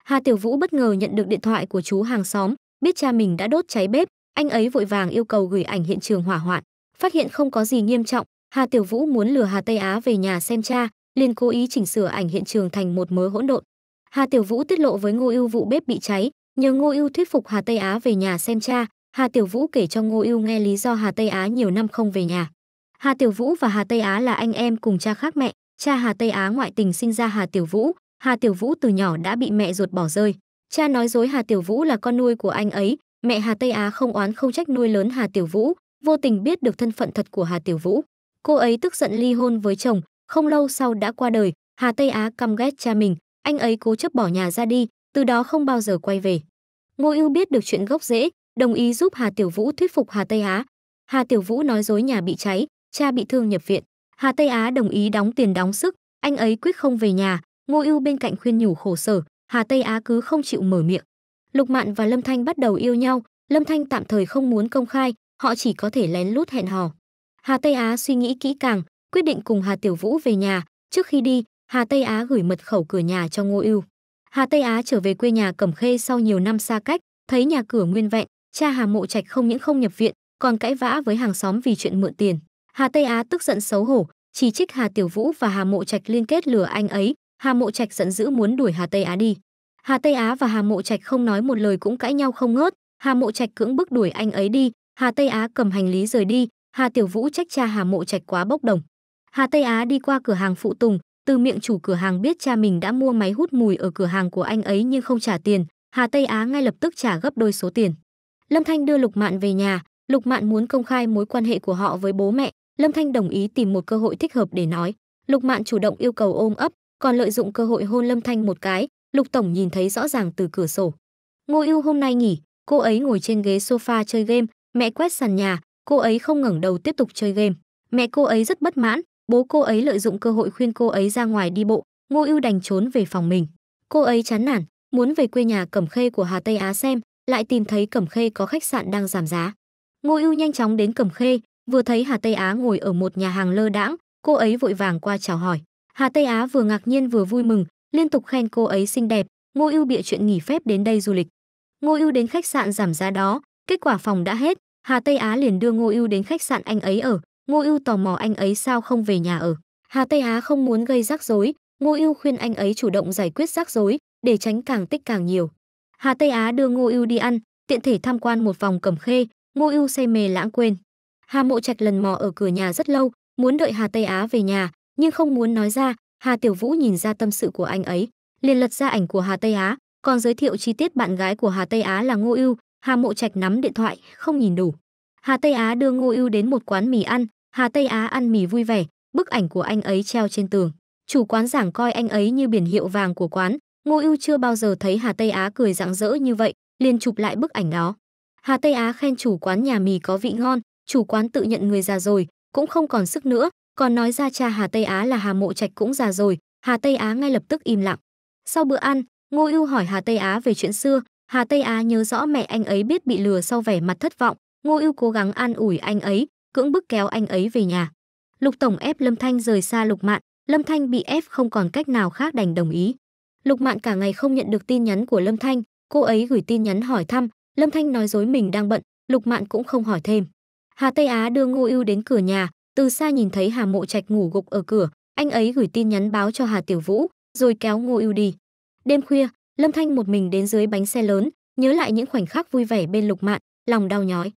Hà Tiểu Vũ bất ngờ nhận được điện thoại của chú hàng xóm, biết cha mình đã đốt cháy bếp, anh ấy vội vàng yêu cầu gửi ảnh hiện trường hỏa hoạn. Phát hiện không có gì nghiêm trọng, Hà Tiểu Vũ muốn lừa Hà Tây Á về nhà xem cha, liền cố ý chỉnh sửa ảnh hiện trường thành một mớ hỗn độn. Hà Tiểu Vũ tiết lộ với Ngô Ưu vụ bếp bị cháy, nhờ Ngô Ưu thuyết phục Hà Tây Á về nhà xem cha, Hà Tiểu Vũ kể cho Ngô Ưu nghe lý do Hà Tây Á nhiều năm không về nhà. Hà Tiểu Vũ và Hà Tây Á là anh em cùng cha khác mẹ, cha Hà Tây Á ngoại tình sinh ra Hà Tiểu Vũ, Hà Tiểu Vũ từ nhỏ đã bị mẹ ruột bỏ rơi. Cha nói dối Hà Tiểu Vũ là con nuôi của anh ấy, mẹ Hà Tây Á không oán không trách nuôi lớn Hà Tiểu Vũ, vô tình biết được thân phận thật của Hà Tiểu Vũ. Cô ấy tức giận ly hôn với chồng, không lâu sau đã qua đời, Hà Tây Á căm ghét cha mình, anh ấy cố chấp bỏ nhà ra đi, từ đó không bao giờ quay về. Ngô Ưu biết được chuyện gốc rễ, đồng ý giúp Hà Tiểu Vũ thuyết phục Hà Tây Á. Hà Tiểu Vũ nói dối nhà bị cháy, cha bị thương nhập viện. Hà Tây Á đồng ý đóng tiền đóng sức, anh ấy quyết không về nhà, Ngô Ưu bên cạnh khuyên nhủ khổ sở, Hà Tây Á cứ không chịu mở miệng. Lục Mạn và Lâm Thanh bắt đầu yêu nhau, Lâm Thanh tạm thời không muốn công khai, họ chỉ có thể lén lút hẹn hò. Hà Tây Á suy nghĩ kỹ càng, quyết định cùng Hà Tiểu Vũ về nhà, trước khi đi, Hà Tây Á gửi mật khẩu cửa nhà cho Ngô Ưu. Hà Tây Á trở về quê nhà Cẩm Khê sau nhiều năm xa cách, thấy nhà cửa nguyên vẹn, cha Hà Mộ Trạch không những không nhập viện, còn cãi vã với hàng xóm vì chuyện mượn tiền. Hà Tây Á tức giận xấu hổ, chỉ trích Hà Tiểu Vũ và Hà Mộ Trạch liên kết lừa anh ấy, Hà Mộ Trạch giận dữ muốn đuổi Hà Tây Á đi. Hà Tây Á và Hà Mộ Trạch không nói một lời cũng cãi nhau không ngớt, Hà Mộ Trạch cưỡng bức đuổi anh ấy đi, Hà Tây Á cầm hành lý rời đi, Hà Tiểu Vũ trách cha Hà Mộ Trạch quá bốc đồng. Hà Tây Á đi qua cửa hàng phụ tùng, từ miệng chủ cửa hàng biết cha mình đã mua máy hút mùi ở cửa hàng của anh ấy nhưng không trả tiền, Hà Tây Á ngay lập tức trả gấp đôi số tiền. Lâm Thanh đưa Lục Mạn về nhà, Lục Mạn muốn công khai mối quan hệ của họ với bố mẹ, Lâm Thanh đồng ý tìm một cơ hội thích hợp để nói. Lục Mạn chủ động yêu cầu ôm ấp, còn lợi dụng cơ hội hôn Lâm Thanh một cái, Lục tổng nhìn thấy rõ ràng từ cửa sổ. Ngô Ưu hôm nay nghỉ, cô ấy ngồi trên ghế sofa chơi game, mẹ quét sàn nhà, cô ấy không ngẩng đầu tiếp tục chơi game. Mẹ cô ấy rất bất mãn, bố cô ấy lợi dụng cơ hội khuyên cô ấy ra ngoài đi bộ, Ngô Ưu đành trốn về phòng mình. Cô ấy chán nản, muốn về quê nhà Cẩm Khê của Hà Tây Á xem, lại tìm thấy Cẩm Khê có khách sạn đang giảm giá. Ngô Ưu nhanh chóng đến Cẩm Khê, vừa thấy Hà Tây Á ngồi ở một nhà hàng lơ đãng, cô ấy vội vàng qua chào hỏi. Hà Tây Á vừa ngạc nhiên vừa vui mừng, liên tục khen cô ấy xinh đẹp, Ngô Ưu bịa chuyện nghỉ phép đến đây du lịch. Ngô Ưu đến khách sạn giảm giá đó, kết quả phòng đã hết, Hà Tây Á liền đưa Ngô Ưu đến khách sạn anh ấy ở, Ngô Ưu tò mò anh ấy sao không về nhà ở. Hà Tây Á không muốn gây rắc rối, Ngô Ưu khuyên anh ấy chủ động giải quyết rắc rối để tránh càng tích càng nhiều. Hà Tây Á đưa Ngô Ưu đi ăn, tiện thể tham quan một vòng Cẩm Khê, Ngô Ưu say mê lãng quên. Hà Mộ Trạch lần mò ở cửa nhà rất lâu, muốn đợi Hà Tây Á về nhà, nhưng không muốn nói ra hà tiểu vũ nhìn ra tâm sự của anh ấy liền lật ra ảnh của hà tây á còn giới thiệu chi tiết bạn gái của hà tây á là ngô ưu hà mộ trạch nắm điện thoại không nhìn đủ hà tây á đưa ngô ưu đến một quán mì ăn hà tây á ăn mì vui vẻ bức ảnh của anh ấy treo trên tường chủ quán giảng coi anh ấy như biển hiệu vàng của quán ngô ưu chưa bao giờ thấy hà tây á cười rạng rỡ như vậy liền chụp lại bức ảnh đó hà tây á khen chủ quán nhà mì có vị ngon chủ quán tự nhận người già rồi cũng không còn sức nữa còn nói ra cha Hà Tây Á là Hà Mộ Trạch cũng già rồi, Hà Tây Á ngay lập tức im lặng. Sau bữa ăn, Ngô Ưu hỏi Hà Tây Á về chuyện xưa, Hà Tây Á nhớ rõ mẹ anh ấy biết bị lừa sau vẻ mặt thất vọng, Ngô Ưu cố gắng an ủi anh ấy, cưỡng bức kéo anh ấy về nhà. Lục tổng ép Lâm Thanh rời xa Lục Mạn, Lâm Thanh bị ép không còn cách nào khác đành đồng ý. Lục Mạn cả ngày không nhận được tin nhắn của Lâm Thanh, cô ấy gửi tin nhắn hỏi thăm, Lâm Thanh nói dối mình đang bận, Lục Mạn cũng không hỏi thêm. Hà Tây Á đưa Ngô Ưu đến cửa nhà, từ xa nhìn thấy Hà Mộ Trạch ngủ gục ở cửa, anh ấy gửi tin nhắn báo cho Hà Tiểu Vũ, rồi kéo Ngô Ưu đi. Đêm khuya, Lâm Thanh một mình đến dưới bánh xe lớn, nhớ lại những khoảnh khắc vui vẻ bên Lục Mạn, lòng đau nhói.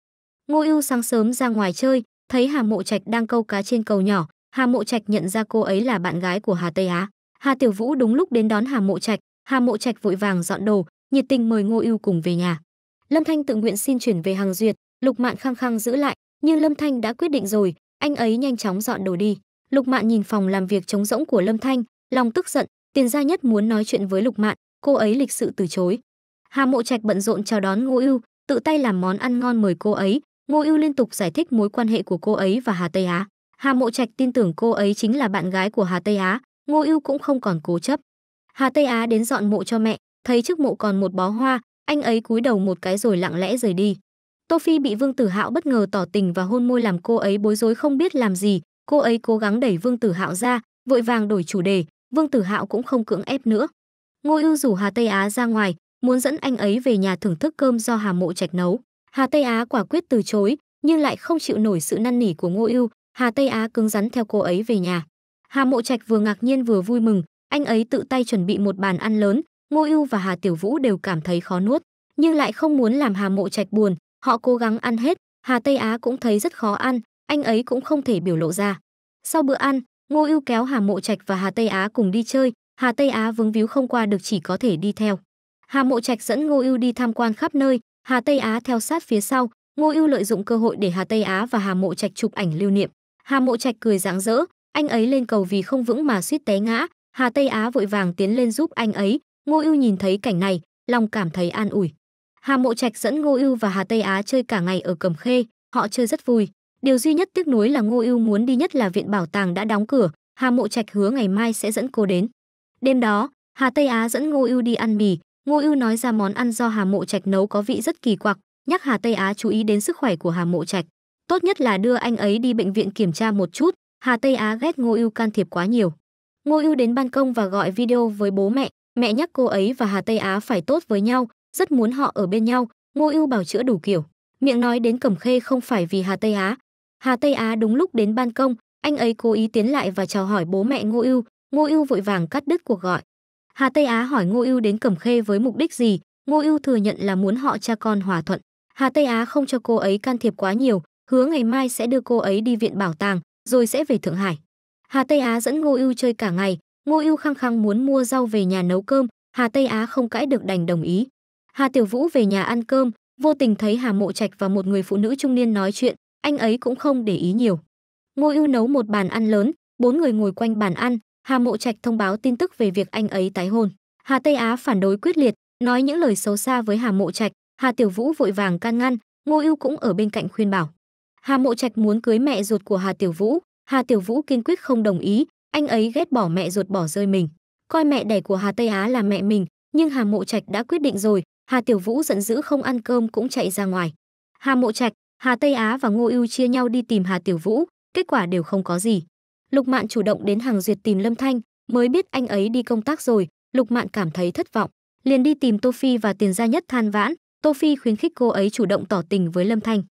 Ngô Ưu sáng sớm ra ngoài chơi, thấy Hà Mộ Trạch đang câu cá trên cầu nhỏ, Hà Mộ Trạch nhận ra cô ấy là bạn gái của Hà Tây Á. Hà Tiểu Vũ đúng lúc đến đón Hà Mộ Trạch, Hà Mộ Trạch vội vàng dọn đồ, nhiệt tình mời Ngô Ưu cùng về nhà. Lâm Thanh tự nguyện xin chuyển về Hàng Duyệt, Lục Mạn khăng khăng giữ lại, nhưng Lâm Thanh đã quyết định rồi, anh ấy nhanh chóng dọn đồ đi. Lục Mạn nhìn phòng làm việc trống rỗng của Lâm Thanh, lòng tức giận, Tiền Gia Nhất muốn nói chuyện với Lục Mạn, cô ấy lịch sự từ chối. Hà Mộ Trạch bận rộn chào đón Ngô Ưu, tự tay làm món ăn ngon mời cô ấy, Ngô Ưu liên tục giải thích mối quan hệ của cô ấy và Hà Tây Á. Hà Mộ Trạch tin tưởng cô ấy chính là bạn gái của Hà Tây Á, Ngô Ưu cũng không còn cố chấp. Hà Tây Á đến dọn mộ cho mẹ, thấy trước mộ còn một bó hoa, anh ấy cúi đầu một cái rồi lặng lẽ rời đi. Tô Phi bị Vương Tử Hạo bất ngờ tỏ tình và hôn môi làm cô ấy bối rối không biết làm gì, cô ấy cố gắng đẩy Vương Tử Hạo ra, vội vàng đổi chủ đề, Vương Tử Hạo cũng không cưỡng ép nữa. Ngô Ưu rủ Hà Tây Á ra ngoài, muốn dẫn anh ấy về nhà thưởng thức cơm do Hà Mộ Trạch nấu. Hà Tây Á quả quyết từ chối, nhưng lại không chịu nổi sự năn nỉ của Ngô Ưu, Hà Tây Á cứng rắn theo cô ấy về nhà. Hà Mộ Trạch vừa ngạc nhiên vừa vui mừng, anh ấy tự tay chuẩn bị một bàn ăn lớn, Ngô Ưu và Hà Tiểu Vũ đều cảm thấy khó nuốt, nhưng lại không muốn làm Hà Mộ Trạch buồn, Họ cố gắng ăn hết, Hà Tây Á cũng thấy rất khó ăn, anh ấy cũng không thể biểu lộ ra. Sau bữa ăn, Ngô Ưu kéo Hà Mộ Trạch và Hà Tây Á cùng đi chơi, Hà Tây Á vướng víu không qua được chỉ có thể đi theo. Hà Mộ Trạch dẫn Ngô Ưu đi tham quan khắp nơi, Hà Tây Á theo sát phía sau, Ngô Ưu lợi dụng cơ hội để Hà Tây Á và Hà Mộ Trạch chụp ảnh lưu niệm. Hà Mộ Trạch cười rạng rỡ, anh ấy lên cầu vì không vững mà suýt té ngã, Hà Tây Á vội vàng tiến lên giúp anh ấy, Ngô Ưu nhìn thấy cảnh này, lòng cảm thấy an ủi. Hà Mộ Trạch dẫn Ngô Ưu và Hà Tây Á chơi cả ngày ở Cẩm Khê, họ chơi rất vui. Điều duy nhất tiếc nuối là Ngô Ưu muốn đi nhất là viện bảo tàng đã đóng cửa, Hà Mộ Trạch hứa ngày mai sẽ dẫn cô đến. Đêm đó, Hà Tây Á dẫn Ngô Ưu đi ăn mì, Ngô Ưu nói ra món ăn do Hà Mộ Trạch nấu có vị rất kỳ quặc, nhắc Hà Tây Á chú ý đến sức khỏe của Hà Mộ Trạch. Tốt nhất là đưa anh ấy đi bệnh viện kiểm tra một chút, Hà Tây Á ghét Ngô Ưu can thiệp quá nhiều. Ngô Ưu đến ban công và gọi video với bố mẹ, mẹ nhắc cô ấy và Hà Tây Á phải tốt với nhau, rất muốn họ ở bên nhau, Ngô Ưu bảo chữa đủ kiểu. Miệng nói đến Cẩm Khê không phải vì Hà Tây Á. Hà Tây Á đúng lúc đến ban công, anh ấy cố ý tiến lại và chào hỏi bố mẹ Ngô Ưu, Ngô Ưu vội vàng cắt đứt cuộc gọi. Hà Tây Á hỏi Ngô Ưu đến Cẩm Khê với mục đích gì, Ngô Ưu thừa nhận là muốn họ cha con hòa thuận. Hà Tây Á không cho cô ấy can thiệp quá nhiều, hứa ngày mai sẽ đưa cô ấy đi viện bảo tàng, rồi sẽ về Thượng Hải. Hà Tây Á dẫn Ngô Ưu chơi cả ngày, Ngô Ưu khăng khăng muốn mua rau về nhà nấu cơm, Hà Tây Á không cãi được đành đồng ý. Hà Tiểu Vũ về nhà ăn cơm, vô tình thấy Hà Mộ Trạch và một người phụ nữ trung niên nói chuyện, anh ấy cũng không để ý nhiều. Ngô Ưu nấu một bàn ăn lớn, bốn người ngồi quanh bàn ăn, Hà Mộ Trạch thông báo tin tức về việc anh ấy tái hôn. Hà Tây Á phản đối quyết liệt, nói những lời xấu xa với Hà Mộ Trạch, Hà Tiểu Vũ vội vàng can ngăn, Ngô Ưu cũng ở bên cạnh khuyên bảo. Hà Mộ Trạch muốn cưới mẹ ruột của Hà Tiểu Vũ, Hà Tiểu Vũ kiên quyết không đồng ý, anh ấy ghét bỏ mẹ ruột bỏ rơi mình, coi mẹ đẻ của Hà Tây Á là mẹ mình, nhưng Hà Mộ Trạch đã quyết định rồi, Hà Tiểu Vũ giận dữ không ăn cơm cũng chạy ra ngoài. Hà Mộ Trạch, Hà Tây Á và Ngô Ưu chia nhau đi tìm Hà Tiểu Vũ, kết quả đều không có gì. Lục Mạn chủ động đến hàng duyệt tìm Lâm Thanh, mới biết anh ấy đi công tác rồi, Lục Mạn cảm thấy thất vọng, liền đi tìm Tô Phi và Tiền Gia Nhất than vãn, Tô Phi khuyến khích cô ấy chủ động tỏ tình với Lâm Thanh.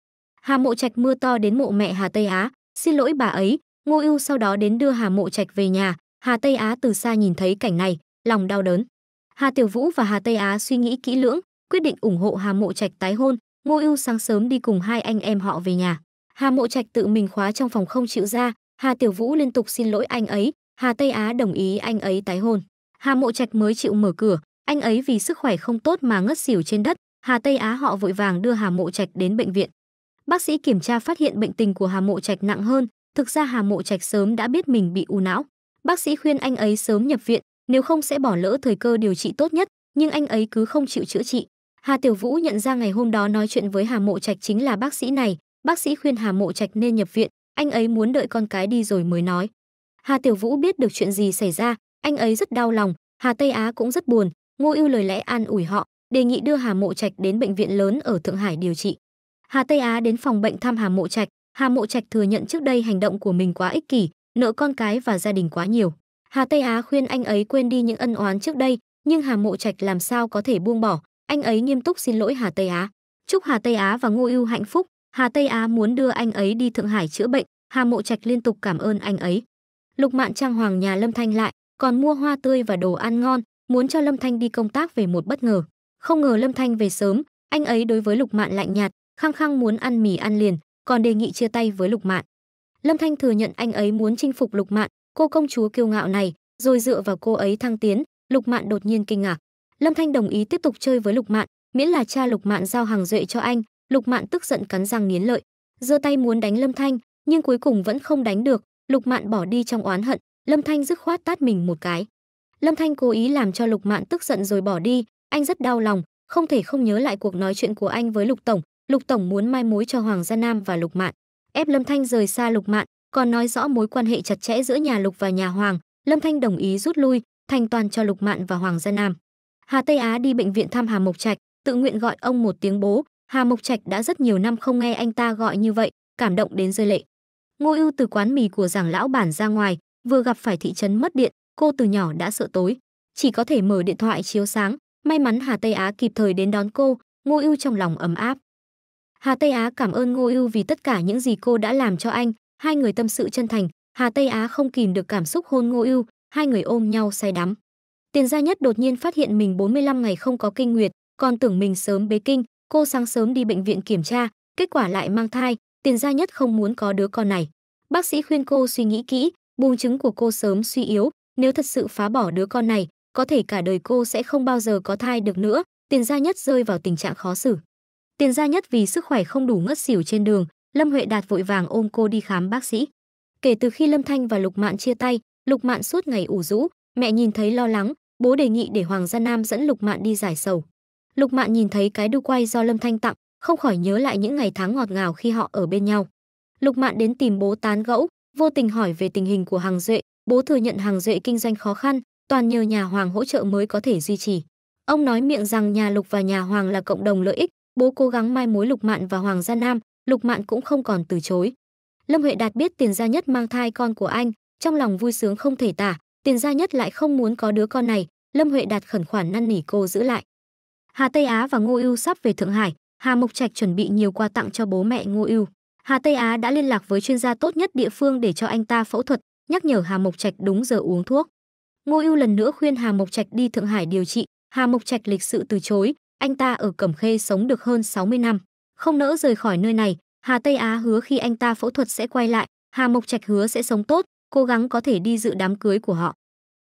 Hà Mộ Trạch mưa to đến mộ mẹ Hà Tây Á, xin lỗi bà ấy, Ngô Ưu sau đó đến đưa Hà Mộ Trạch về nhà, Hà Tây Á từ xa nhìn thấy cảnh này, lòng đau đớn. Hà Tiểu Vũ và Hà Tây Á suy nghĩ kỹ lưỡng, quyết định ủng hộ Hà Mộ Trạch tái hôn, Ngô Ưu sáng sớm đi cùng hai anh em họ về nhà. Hà Mộ Trạch tự mình khóa trong phòng không chịu ra, Hà Tiểu Vũ liên tục xin lỗi anh ấy, Hà Tây Á đồng ý anh ấy tái hôn. Hà Mộ Trạch mới chịu mở cửa, anh ấy vì sức khỏe không tốt mà ngất xỉu trên đất, Hà Tây Á họ vội vàng đưa Hà Mộ Trạch đến bệnh viện. Bác sĩ kiểm tra phát hiện bệnh tình của Hà Mộ Trạch nặng hơn, thực ra Hà Mộ Trạch sớm đã biết mình bị u não. Bác sĩ khuyên anh ấy sớm nhập viện, nếu không sẽ bỏ lỡ thời cơ điều trị tốt nhất, nhưng anh ấy cứ không chịu chữa trị. Hà Tiểu Vũ nhận ra ngày hôm đó nói chuyện với Hà Mộ Trạch chính là bác sĩ này, bác sĩ khuyên Hà Mộ Trạch nên nhập viện, anh ấy muốn đợi con cái đi rồi mới nói. Hà Tiểu Vũ biết được chuyện gì xảy ra, anh ấy rất đau lòng, Hà Tây Á cũng rất buồn, Ngô Ưu lời lẽ an ủi họ, đề nghị đưa Hà Mộ Trạch đến bệnh viện lớn ở Thượng Hải điều trị. Hà Tây Á đến phòng bệnh thăm Hà Mộ Trạch, Hà Mộ Trạch thừa nhận trước đây hành động của mình quá ích kỷ, nợ con cái và gia đình quá nhiều. Hà Tây Á khuyên anh ấy quên đi những ân oán trước đây, nhưng Hà Mộ Trạch làm sao có thể buông bỏ, anh ấy nghiêm túc xin lỗi Hà Tây Á, chúc Hà Tây Á và Ngô Ưu hạnh phúc. Hà Tây Á muốn đưa anh ấy đi Thượng Hải chữa bệnh, Hà Mộ Trạch liên tục cảm ơn anh ấy. Lục Mạn Trang Hoàng nhà Lâm Thanh lại, còn mua hoa tươi và đồ ăn ngon, muốn cho Lâm Thanh đi công tác về một bất ngờ. Không ngờ Lâm Thanh về sớm, anh ấy đối với Lục Mạn lạnh nhạt, khăng khăng muốn ăn mì ăn liền, còn đề nghị chia tay với Lục Mạn. Lâm Thanh thừa nhận anh ấy muốn chinh phục Lục Mạn, cô công chúa kiêu ngạo này, rồi dựa vào cô ấy thăng tiến, Lục Mạn đột nhiên kinh ngạc. Lâm Thanh đồng ý tiếp tục chơi với Lục Mạn, miễn là cha Lục Mạn giao hàng duệ cho anh, Lục Mạn tức giận cắn răng nghiến lợi, giơ tay muốn đánh Lâm Thanh, nhưng cuối cùng vẫn không đánh được, Lục Mạn bỏ đi trong oán hận, Lâm Thanh dứt khoát tát mình một cái. Lâm Thanh cố ý làm cho Lục Mạn tức giận rồi bỏ đi, anh rất đau lòng, không thể không nhớ lại cuộc nói chuyện của anh với Lục tổng, Lục tổng muốn mai mối cho Hoàng Gia Nam và Lục Mạn, ép Lâm Thanh rời xa Lục Mạn, còn nói rõ mối quan hệ chặt chẽ giữa nhà Lục và nhà Hoàng, Lâm Thanh đồng ý rút lui, thành toàn cho Lục Mạn và Hoàng Gia Nam. Hà Tây Á đi bệnh viện thăm Hà Mộc Trạch, tự nguyện gọi ông một tiếng bố, Hà Mộc Trạch đã rất nhiều năm không nghe anh ta gọi như vậy, cảm động đến rơi lệ. Ngô Ưu từ quán mì của giảng lão bản ra ngoài, vừa gặp phải thị trấn mất điện, cô từ nhỏ đã sợ tối, chỉ có thể mở điện thoại chiếu sáng, may mắn Hà Tây Á kịp thời đến đón cô, Ngô Ưu trong lòng ấm áp. Hà Tây Á cảm ơn Ngô Ưu vì tất cả những gì cô đã làm cho anh, hai người tâm sự chân thành, Hà Tây Á không kìm được cảm xúc hôn Ngô Ưu, hai người ôm nhau say đắm. Tiền Gia Nhất đột nhiên phát hiện mình 45 ngày không có kinh nguyệt, còn tưởng mình sớm bế kinh, cô sáng sớm đi bệnh viện kiểm tra, kết quả lại mang thai, Tiền Gia Nhất không muốn có đứa con này. Bác sĩ khuyên cô suy nghĩ kỹ, buồng trứng của cô sớm suy yếu, nếu thật sự phá bỏ đứa con này, có thể cả đời cô sẽ không bao giờ có thai được nữa, Tiền Gia Nhất rơi vào tình trạng khó xử. Tiền Gia Nhất vì sức khỏe không đủ ngất xỉu trên đường, Lâm Huệ Đạt vội vàng ôm cô đi khám bác sĩ. Kể từ khi Lâm Thanh và Lục Mạn chia tay, Lục Mạn suốt ngày ủ rũ, mẹ nhìn thấy lo lắng, bố đề nghị để Hoàng Gia Nam dẫn Lục Mạn đi giải sầu. Lục Mạn nhìn thấy cái đu quay do Lâm Thanh tặng, không khỏi nhớ lại những ngày tháng ngọt ngào khi họ ở bên nhau. Lục Mạn đến tìm bố tán gẫu, vô tình hỏi về tình hình của Hàng Duệ, bố thừa nhận Hàng Duệ kinh doanh khó khăn, toàn nhờ nhà Hoàng hỗ trợ mới có thể duy trì. Ông nói miệng rằng nhà Lục và nhà Hoàng là cộng đồng lợi ích, bố cố gắng mai mối Lục Mạn và Hoàng Gia Nam, Lục Mạn cũng không còn từ chối. Lâm Huệ Đạt biết Tiền Gia Nhất mang thai con của anh, trong lòng vui sướng không thể tả, tiền gia nhất lại không muốn có đứa con này lâm huệ đạt khẩn khoản năn nỉ cô giữ lại hà tây á và ngô ưu sắp về thượng hải hà mộc trạch chuẩn bị nhiều quà tặng cho bố mẹ ngô ưu hà tây á đã liên lạc với chuyên gia tốt nhất địa phương để cho anh ta phẫu thuật nhắc nhở hà mộc trạch đúng giờ uống thuốc ngô ưu lần nữa khuyên hà mộc trạch đi thượng hải điều trị hà mộc trạch lịch sự từ chối anh ta ở cẩm khê sống được hơn 60 năm không nỡ rời khỏi nơi này hà tây á hứa khi anh ta phẫu thuật sẽ quay lại hà mộc trạch hứa sẽ sống tốt cố gắng có thể đi dự đám cưới của họ.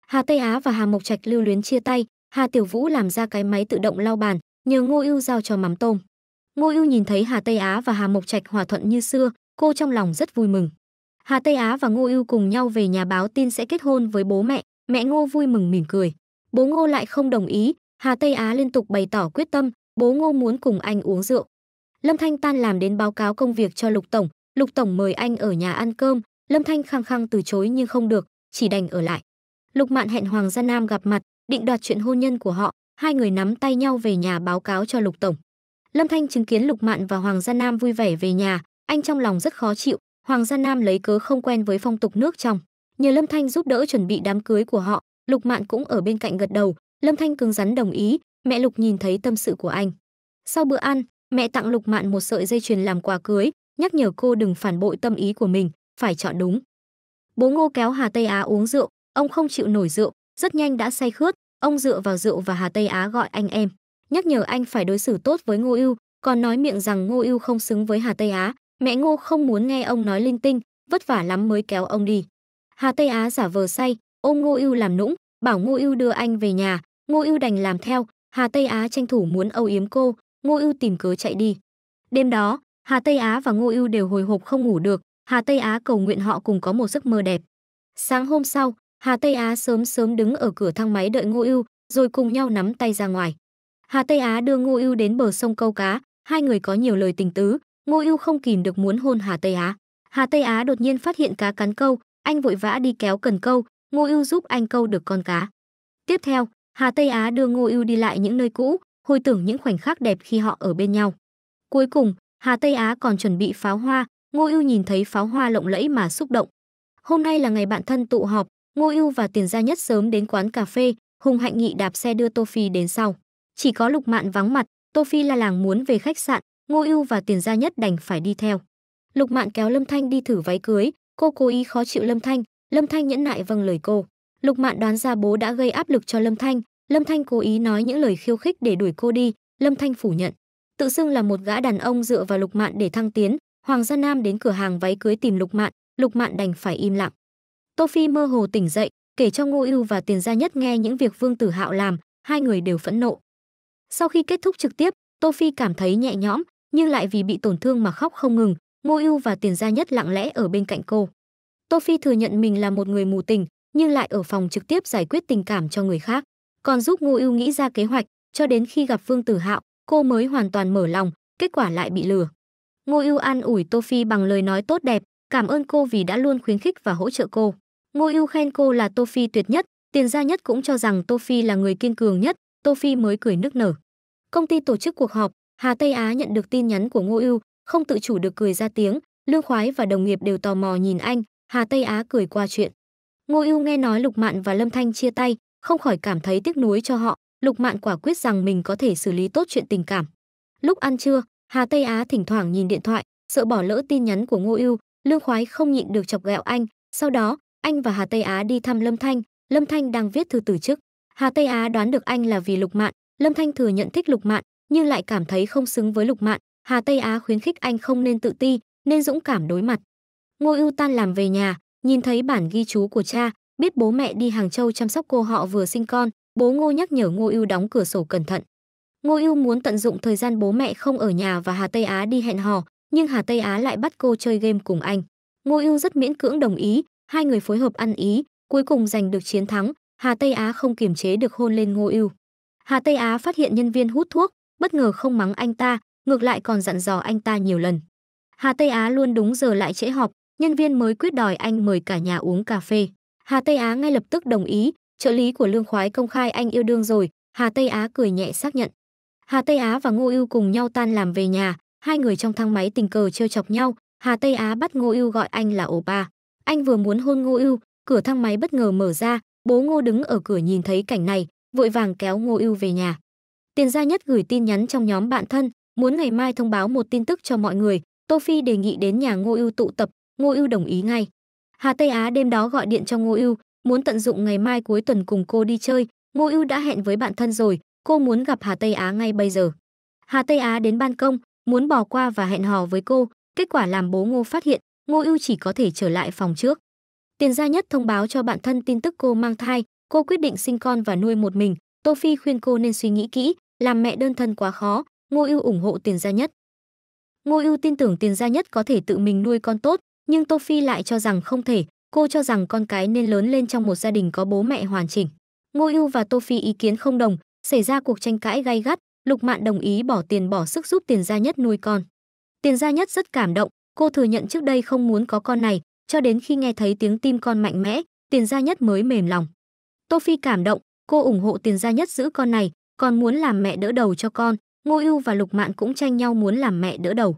Hà Tây Á và Hà Mộc Trạch lưu luyến chia tay, Hà Tiểu Vũ làm ra cái máy tự động lau bàn, nhờ Ngô Ưu giao cho mắm tôm. Ngô Ưu nhìn thấy Hà Tây Á và Hà Mộc Trạch hòa thuận như xưa, cô trong lòng rất vui mừng. Hà Tây Á và Ngô Ưu cùng nhau về nhà báo tin sẽ kết hôn với bố mẹ, mẹ Ngô vui mừng mỉm cười. Bố Ngô lại không đồng ý, Hà Tây Á liên tục bày tỏ quyết tâm, bố Ngô muốn cùng anh uống rượu. Lâm Thanh Tan làm đến báo cáo công việc cho Lục Tổng, Lục Tổng mời anh ở nhà ăn cơm, Lâm Thanh khăng khăng từ chối nhưng không được, chỉ đành ở lại. Lục Mạn hẹn Hoàng Gia Nam gặp mặt, định đoạt chuyện hôn nhân của họ, hai người nắm tay nhau về nhà báo cáo cho Lục tổng. Lâm Thanh chứng kiến Lục Mạn và Hoàng Gia Nam vui vẻ về nhà, anh trong lòng rất khó chịu, Hoàng Gia Nam lấy cớ không quen với phong tục nước trong, nhờ Lâm Thanh giúp đỡ chuẩn bị đám cưới của họ, Lục Mạn cũng ở bên cạnh gật đầu, Lâm Thanh cứng rắn đồng ý, mẹ Lục nhìn thấy tâm sự của anh. Sau bữa ăn, mẹ tặng Lục Mạn một sợi dây chuyền làm quà cưới, nhắc nhở cô đừng phản bội tâm ý của mình, phải chọn đúng. Bố Ngô kéo Hà Tây Á uống rượu, ông không chịu nổi rượu, rất nhanh đã say khướt, ông dựa vào rượu và Hà Tây Á gọi anh em, nhắc nhở anh phải đối xử tốt với Ngô Ưu, còn nói miệng rằng Ngô Ưu không xứng với Hà Tây Á, mẹ Ngô không muốn nghe ông nói linh tinh, vất vả lắm mới kéo ông đi. Hà Tây Á giả vờ say, ôm Ngô Ưu làm nũng, bảo Ngô Ưu đưa anh về nhà, Ngô Ưu đành làm theo, Hà Tây Á tranh thủ muốn âu yếm cô, Ngô Ưu tìm cớ chạy đi. Đêm đó, Hà Tây Á và Ngô Ưu đều hồi hộp không ngủ được, Hà Tây Á cầu nguyện họ cùng có một giấc mơ đẹp. Sáng hôm sau, Hà Tây Á sớm sớm đứng ở cửa thang máy đợi Ngô Ưu, rồi cùng nhau nắm tay ra ngoài. Hà Tây Á đưa Ngô Ưu đến bờ sông câu cá, hai người có nhiều lời tình tứ, Ngô Ưu không kìm được muốn hôn Hà Tây Á. Hà Tây Á đột nhiên phát hiện cá cắn câu, anh vội vã đi kéo cần câu, Ngô Ưu giúp anh câu được con cá. Tiếp theo, Hà Tây Á đưa Ngô Ưu đi lại những nơi cũ, hồi tưởng những khoảnh khắc đẹp khi họ ở bên nhau. Cuối cùng, Hà Tây Á còn chuẩn bị pháo hoa, Ngô Ưu nhìn thấy pháo hoa lộng lẫy mà xúc động. Hôm nay là ngày bạn thân tụ họp, Ngô Ưu và Tiền Gia nhất sớm đến quán cà phê, Hùng Hạnh Nghị đạp xe đưa Tô Phi đến sau. Chỉ có Lục Mạn vắng mặt, Tô Phi la làng muốn về khách sạn, Ngô Ưu và Tiền Gia nhất đành phải đi theo. Lục Mạn kéo Lâm Thanh đi thử váy cưới, cô cố ý khó chịu Lâm Thanh, Lâm Thanh nhẫn nại vâng lời cô. Lục Mạn đoán ra bố đã gây áp lực cho Lâm Thanh, Lâm Thanh cố ý nói những lời khiêu khích để đuổi cô đi, Lâm Thanh phủ nhận. Tự xưng là một gã đàn ông dựa vào Lục Mạn để thăng tiến, Hoàng Gia Nam đến cửa hàng váy cưới tìm Lục Mạn, Lục Mạn đành phải im lặng. Tô Phi mơ hồ tỉnh dậy, kể cho Ngô Ưu và Tiền Gia Nhất nghe những việc Vương Tử Hạo làm, hai người đều phẫn nộ. Sau khi kết thúc trực tiếp, Tô Phi cảm thấy nhẹ nhõm, nhưng lại vì bị tổn thương mà khóc không ngừng, Ngô Ưu và Tiền Gia Nhất lặng lẽ ở bên cạnh cô. Tô Phi thừa nhận mình là một người mù tình, nhưng lại ở phòng trực tiếp giải quyết tình cảm cho người khác, còn giúp Ngô Ưu nghĩ ra kế hoạch, cho đến khi gặp Vương Tử Hạo, cô mới hoàn toàn mở lòng, kết quả lại bị lừa. Ngô Ưu an ủi Tô Phi bằng lời nói tốt đẹp, cảm ơn cô vì đã luôn khuyến khích và hỗ trợ cô. Ngô Ưu khen cô là Tô Phi tuyệt nhất, Tiền Gia Nhất cũng cho rằng Tô Phi là người kiên cường nhất, Tô Phi mới cười nức nở. Công ty tổ chức cuộc họp, Hà Tây Á nhận được tin nhắn của Ngô Ưu, không tự chủ được cười ra tiếng, Lương Khoái và đồng nghiệp đều tò mò nhìn anh, Hà Tây Á cười qua chuyện. Ngô Ưu nghe nói Lục Mạn và Lâm Thanh chia tay, không khỏi cảm thấy tiếc nuối cho họ, Lục Mạn quả quyết rằng mình có thể xử lý tốt chuyện tình cảm. Lúc ăn trưa, Hà Tây Á thỉnh thoảng nhìn điện thoại, sợ bỏ lỡ tin nhắn của Ngô Ưu, Lương Khoái không nhịn được chọc ghẹo anh, sau đó, anh và Hà Tây Á đi thăm Lâm Thanh, Lâm Thanh đang viết thư từ chức. Hà Tây Á đoán được anh là vì Lục Mạn, Lâm Thanh thừa nhận thích Lục Mạn, nhưng lại cảm thấy không xứng với Lục Mạn, Hà Tây Á khuyến khích anh không nên tự ti, nên dũng cảm đối mặt. Ngô Ưu tan làm về nhà, nhìn thấy bản ghi chú của cha, biết bố mẹ đi Hàng Châu chăm sóc cô họ vừa sinh con, bố Ngô nhắc nhở Ngô Ưu đóng cửa sổ cẩn thận. Ngô Ưu muốn tận dụng thời gian bố mẹ không ở nhà và Hà Tây Á đi hẹn hò, nhưng Hà Tây Á lại bắt cô chơi game cùng anh. Ngô Ưu rất miễn cưỡng đồng ý, hai người phối hợp ăn ý, cuối cùng giành được chiến thắng, Hà Tây Á không kiềm chế được hôn lên Ngô Ưu. Hà Tây Á phát hiện nhân viên hút thuốc, bất ngờ không mắng anh ta, ngược lại còn dặn dò anh ta nhiều lần. Hà Tây Á luôn đúng giờ lại trễ họp, nhân viên mới quyết đòi anh mời cả nhà uống cà phê. Hà Tây Á ngay lập tức đồng ý, trợ lý của Lương Khoái công khai anh yêu đương rồi, Hà Tây Á cười nhẹ xác nhận. Hà Tây Á và Ngô Ưu cùng nhau tan làm về nhà, hai người trong thang máy tình cờ trêu chọc nhau, Hà Tây Á bắt Ngô Ưu gọi anh là ổ ba. Anh vừa muốn hôn Ngô Ưu, cửa thang máy bất ngờ mở ra, bố Ngô đứng ở cửa nhìn thấy cảnh này, vội vàng kéo Ngô Ưu về nhà. Tiền Gia Nhất gửi tin nhắn trong nhóm bạn thân, muốn ngày mai thông báo một tin tức cho mọi người, Tô Phi đề nghị đến nhà Ngô Ưu tụ tập, Ngô Ưu đồng ý ngay. Hà Tây Á đêm đó gọi điện cho Ngô Ưu, muốn tận dụng ngày mai cuối tuần cùng cô đi chơi, Ngô Ưu đã hẹn với bạn thân rồi, Cô muốn gặp Hà Tây Á ngay bây giờ. Hà Tây Á đến ban công, muốn bỏ qua và hẹn hò với cô, kết quả làm bố Ngô phát hiện, Ngô Ưu chỉ có thể trở lại phòng trước. Tiền Gia Nhất thông báo cho bạn thân tin tức cô mang thai, cô quyết định sinh con và nuôi một mình, Tô Phi khuyên cô nên suy nghĩ kỹ, làm mẹ đơn thân quá khó, Ngô Ưu ủng hộ Tiền Gia Nhất. Ngô Ưu tin tưởng Tiền Gia Nhất có thể tự mình nuôi con tốt, nhưng Tô Phi lại cho rằng không thể, cô cho rằng con cái nên lớn lên trong một gia đình có bố mẹ hoàn chỉnh. Ngô Ưu và Tô Phi ý kiến không đồng, xảy ra cuộc tranh cãi gay gắt, Lục Mạn đồng ý bỏ tiền bỏ sức giúp Tiền Gia Nhất nuôi con. Tiền Gia Nhất rất cảm động, cô thừa nhận trước đây không muốn có con này, cho đến khi nghe thấy tiếng tim con mạnh mẽ, Tiền Gia Nhất mới mềm lòng. Tô Phi cảm động, cô ủng hộ Tiền Gia Nhất giữ con này, còn muốn làm mẹ đỡ đầu cho con, Ngô Ưu và Lục Mạn cũng tranh nhau muốn làm mẹ đỡ đầu.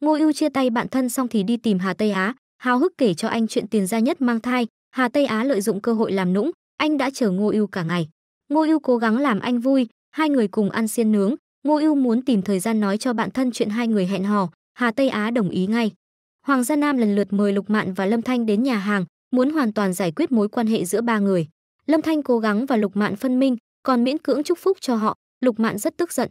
Ngô Ưu chia tay bạn thân xong thì đi tìm Hà Tây Á, háo hức kể cho anh chuyện Tiền Gia Nhất mang thai, Hà Tây Á lợi dụng cơ hội làm nũng, anh đã chờ Ngô Ưu cả ngày. Ngô Ưu cố gắng làm anh vui, hai người cùng ăn xiên nướng, Ngô Ưu muốn tìm thời gian nói cho bạn thân chuyện hai người hẹn hò, Hà Tây Á đồng ý ngay. Hoàng gia Nam lần lượt mời Lục Mạn và Lâm Thanh đến nhà hàng, muốn hoàn toàn giải quyết mối quan hệ giữa ba người. Lâm Thanh cố gắng và Lục Mạn phân minh, còn miễn cưỡng chúc phúc cho họ, Lục Mạn rất tức giận.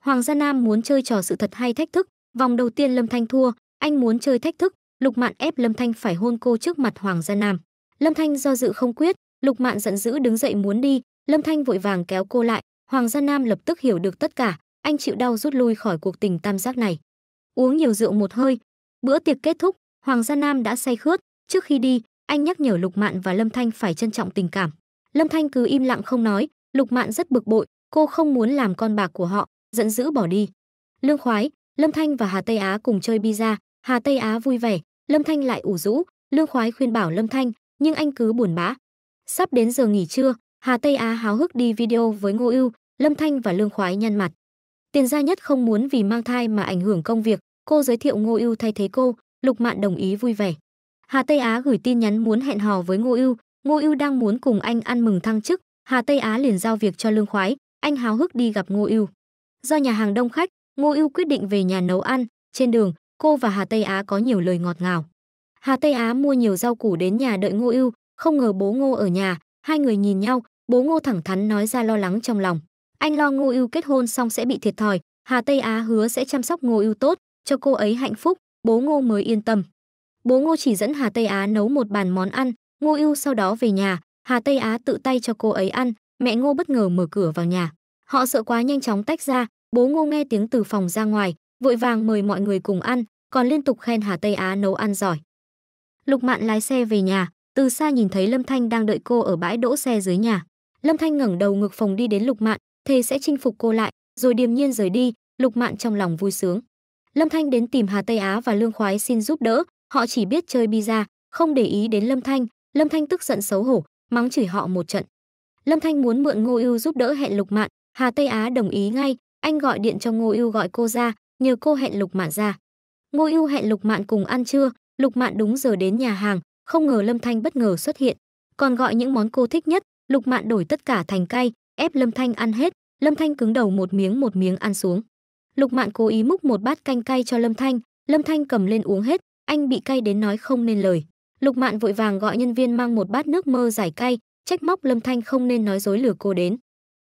Hoàng gia Nam muốn chơi trò sự thật hay thách thức, vòng đầu tiên Lâm Thanh thua, anh muốn chơi thách thức, Lục Mạn ép Lâm Thanh phải hôn cô trước mặt Hoàng gia Nam. Lâm Thanh do dự không quyết, Lục Mạn giận dữ đứng dậy muốn đi, Lâm Thanh vội vàng kéo cô lại, Hoàng Gia Nam lập tức hiểu được tất cả, anh chịu đau rút lui khỏi cuộc tình tam giác này. Uống nhiều rượu một hơi, bữa tiệc kết thúc, Hoàng Gia Nam đã say khướt, trước khi đi, anh nhắc nhở Lục Mạn và Lâm Thanh phải trân trọng tình cảm. Lâm Thanh cứ im lặng không nói, Lục Mạn rất bực bội, cô không muốn làm con bạc của họ, giận dữ bỏ đi. Lương Khoái, Lâm Thanh và Hà Tây Á cùng chơi pizza, Hà Tây Á vui vẻ, Lâm Thanh lại ủ rũ, Lương Khoái khuyên bảo Lâm Thanh, nhưng anh cứ buồn bã. Sắp đến giờ nghỉ trưa, Hà Tây Á háo hức đi video với Ngô Ưu, Lâm Thanh và Lương Khoái nhăn mặt. Tiền Gia Nhất không muốn vì mang thai mà ảnh hưởng công việc, cô giới thiệu Ngô Ưu thay thế cô, Lục Mạn đồng ý vui vẻ. Hà Tây Á gửi tin nhắn muốn hẹn hò với Ngô Ưu, Ngô Ưu đang muốn cùng anh ăn mừng thăng chức, Hà Tây Á liền giao việc cho Lương Khoái, anh háo hức đi gặp Ngô Ưu. Do nhà hàng đông khách, Ngô Ưu quyết định về nhà nấu ăn, trên đường, cô và Hà Tây Á có nhiều lời ngọt ngào. Hà Tây Á mua nhiều rau củ đến nhà đợi Ngô Ưu, không ngờ bố Ngô ở nhà, Hai người nhìn nhau, bố Ngô thẳng thắn nói ra lo lắng trong lòng. Anh lo Ngô Ưu kết hôn xong sẽ bị thiệt thòi, Hà Tây Á hứa sẽ chăm sóc Ngô Ưu tốt, cho cô ấy hạnh phúc, bố Ngô mới yên tâm. Bố Ngô chỉ dẫn Hà Tây Á nấu một bàn món ăn, Ngô Ưu sau đó về nhà, Hà Tây Á tự tay cho cô ấy ăn, mẹ Ngô bất ngờ mở cửa vào nhà. Họ sợ quá nhanh chóng tách ra, bố Ngô nghe tiếng từ phòng ra ngoài, vội vàng mời mọi người cùng ăn, còn liên tục khen Hà Tây Á nấu ăn giỏi. Lục Mạn lái xe về nhà, từ xa nhìn thấy Lâm Thanh đang đợi cô ở bãi đỗ xe dưới nhà. Lâm Thanh ngẩng đầu ngược phòng đi đến Lục Mạn, thề sẽ chinh phục cô lại, rồi điềm nhiên rời đi, Lục Mạn trong lòng vui sướng. Lâm Thanh đến tìm Hà Tây Á và Lương Khoái xin giúp đỡ, họ chỉ biết chơi bi-ra, không để ý đến Lâm Thanh, Lâm Thanh tức giận xấu hổ, mắng chửi họ một trận. Lâm Thanh muốn mượn Ngô Ưu giúp đỡ hẹn Lục Mạn, Hà Tây Á đồng ý ngay, anh gọi điện cho Ngô Ưu gọi cô ra, nhờ cô hẹn Lục Mạn ra. Ngô Ưu hẹn Lục Mạn cùng ăn trưa, Lục Mạn đúng giờ đến nhà hàng, không ngờ Lâm Thanh bất ngờ xuất hiện, còn gọi những món cô thích nhất, Lục Mạn đổi tất cả thành cay, ép Lâm Thanh ăn hết, Lâm Thanh cứng đầu một miếng một miếng ăn xuống. Lục Mạn cố ý múc một bát canh cay cho Lâm Thanh, Lâm Thanh cầm lên uống hết, anh bị cay đến nói không nên lời. Lục Mạn vội vàng gọi nhân viên mang một bát nước mơ giải cay, trách móc Lâm Thanh không nên nói dối lừa cô đến.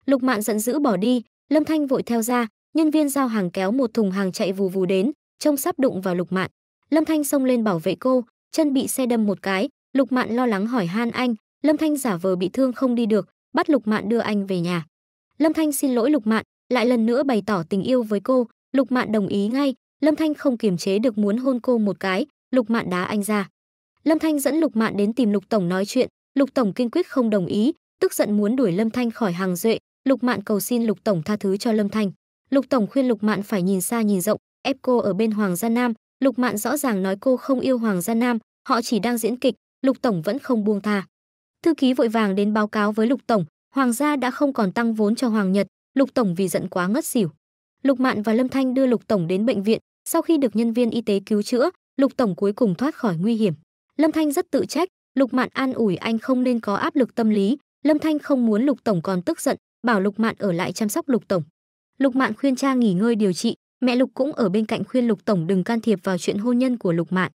Lục Mạn giận dữ bỏ đi, Lâm Thanh vội theo ra, nhân viên giao hàng kéo một thùng hàng chạy vù vù đến, trông sắp đụng vào Lục Mạn. Lâm Thanh xông lên bảo vệ cô, chân bị xe đâm một cái lục mạn lo lắng hỏi han anh lâm thanh giả vờ bị thương không đi được bắt lục mạn đưa anh về nhà lâm thanh xin lỗi lục mạn lại lần nữa bày tỏ tình yêu với cô lục mạn đồng ý ngay lâm thanh không kiềm chế được muốn hôn cô một cái lục mạn đá anh ra lâm thanh dẫn lục mạn đến tìm lục tổng nói chuyện lục tổng kiên quyết không đồng ý tức giận muốn đuổi lâm thanh khỏi hàng duệ lục mạn cầu xin lục tổng tha thứ cho lâm thanh lục tổng khuyên lục mạn phải nhìn xa nhìn rộng ép cô ở bên hoàng gia nam Lục Mạn rõ ràng nói cô không yêu Hoàng Gia Nam, họ chỉ đang diễn kịch, Lục tổng vẫn không buông tha. Thư ký vội vàng đến báo cáo với Lục tổng, Hoàng gia đã không còn tăng vốn cho Hoàng Nhật, Lục tổng vì giận quá ngất xỉu. Lục Mạn và Lâm Thanh đưa Lục tổng đến bệnh viện, sau khi được nhân viên y tế cứu chữa, Lục tổng cuối cùng thoát khỏi nguy hiểm. Lâm Thanh rất tự trách, Lục Mạn an ủi anh không nên có áp lực tâm lý, Lâm Thanh không muốn Lục tổng còn tức giận, bảo Lục Mạn ở lại chăm sóc Lục tổng. Lục Mạn khuyên cha nghỉ ngơi điều trị, Mẹ Lục cũng ở bên cạnh khuyên Lục tổng đừng can thiệp vào chuyện hôn nhân của Lục Mạn.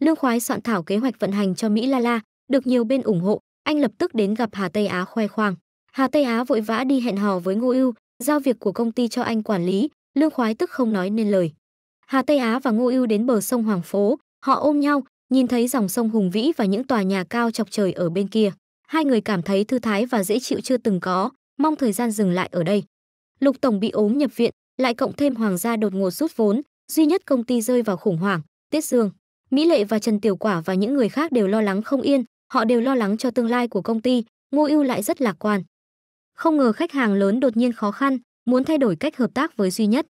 Lương Khoái soạn thảo kế hoạch vận hành cho Mỹ La La, được nhiều bên ủng hộ, anh lập tức đến gặp Hà Tây Á khoe khoang. Hà Tây Á vội vã đi hẹn hò với Ngô Ưu, giao việc của công ty cho anh quản lý, Lương Khoái tức không nói nên lời. Hà Tây Á và Ngô Ưu đến bờ sông Hoàng Phố, họ ôm nhau, nhìn thấy dòng sông hùng vĩ và những tòa nhà cao chọc trời ở bên kia. Hai người cảm thấy thư thái và dễ chịu chưa từng có, mong thời gian dừng lại ở đây. Lục Tổng bị ốm nhập viện, lại cộng thêm hoàng gia đột ngột rút vốn, duy nhất công ty rơi vào khủng hoảng, Tiết Dương, Mỹ Lệ và Trần Tiểu Quả và những người khác đều lo lắng không yên, họ đều lo lắng cho tương lai của công ty, Ngô Ưu lại rất lạc quan. Không ngờ khách hàng lớn đột nhiên khó khăn, muốn thay đổi cách hợp tác với duy nhất.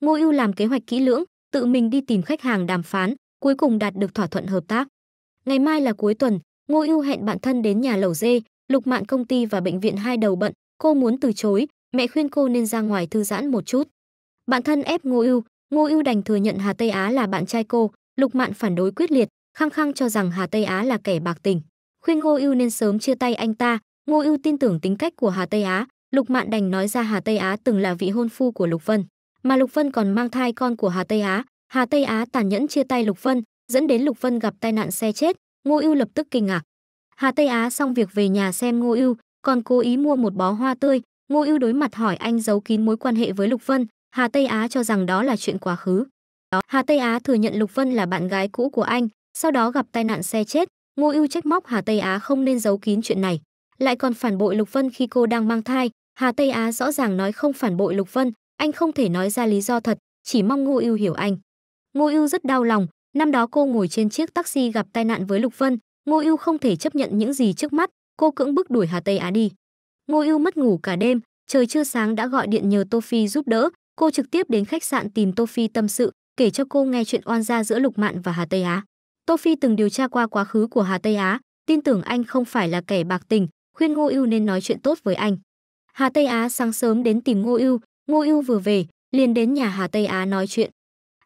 Ngô Ưu làm kế hoạch kỹ lưỡng, tự mình đi tìm khách hàng đàm phán, cuối cùng đạt được thỏa thuận hợp tác. Ngày mai là cuối tuần, Ngô Ưu hẹn bạn thân đến nhà lẩu dê, Lục Mạn công ty và bệnh viện hai đầu bận, cô muốn từ chối, mẹ khuyên cô nên ra ngoài thư giãn một chút. Bạn thân ép Ngô Ưu, Ngô Ưu đành thừa nhận Hà Tây Á là bạn trai cô, Lục Mạn phản đối quyết liệt, khăng khăng cho rằng Hà Tây Á là kẻ bạc tình. Khuyên Ngô Ưu nên sớm chia tay anh ta, Ngô Ưu tin tưởng tính cách của Hà Tây Á, Lục Mạn đành nói ra Hà Tây Á từng là vị hôn phu của Lục Vân, mà Lục Vân còn mang thai con của Hà Tây Á, Hà Tây Á tàn nhẫn chia tay Lục Vân, dẫn đến Lục Vân gặp tai nạn xe chết, Ngô Ưu lập tức kinh ngạc. Hà Tây Á xong việc về nhà xem Ngô Ưu, còn cố ý mua một bó hoa tươi, Ngô Ưu đối mặt hỏi anh giấu kín mối quan hệ với Lục Vân, Hà Tây Á cho rằng đó là chuyện quá khứ. Đó, Hà Tây Á thừa nhận Lục Vân là bạn gái cũ của anh, sau đó gặp tai nạn xe chết, Ngô Ưu trách móc Hà Tây Á không nên giấu kín chuyện này, lại còn phản bội Lục Vân khi cô đang mang thai, Hà Tây Á rõ ràng nói không phản bội Lục Vân, anh không thể nói ra lý do thật, chỉ mong Ngô Ưu hiểu anh. Ngô Ưu rất đau lòng, năm đó cô ngồi trên chiếc taxi gặp tai nạn với Lục Vân, Ngô Ưu không thể chấp nhận những gì trước mắt, cô cưỡng bức đuổi Hà Tây Á đi. Ngô Ưu mất ngủ cả đêm, trời chưa sáng đã gọi điện nhờ Tô Phi giúp đỡ, Cô trực tiếp đến khách sạn tìm Tô Phi tâm sự, kể cho cô nghe chuyện oan gia giữa Lục Mạn và Hà Tây Á. Tô Phi từng điều tra qua quá khứ của Hà Tây Á, tin tưởng anh không phải là kẻ bạc tình, khuyên Ngô Ưu nên nói chuyện tốt với anh. Hà Tây Á sáng sớm đến tìm Ngô Ưu, Ngô Ưu vừa về, liền đến nhà Hà Tây Á nói chuyện.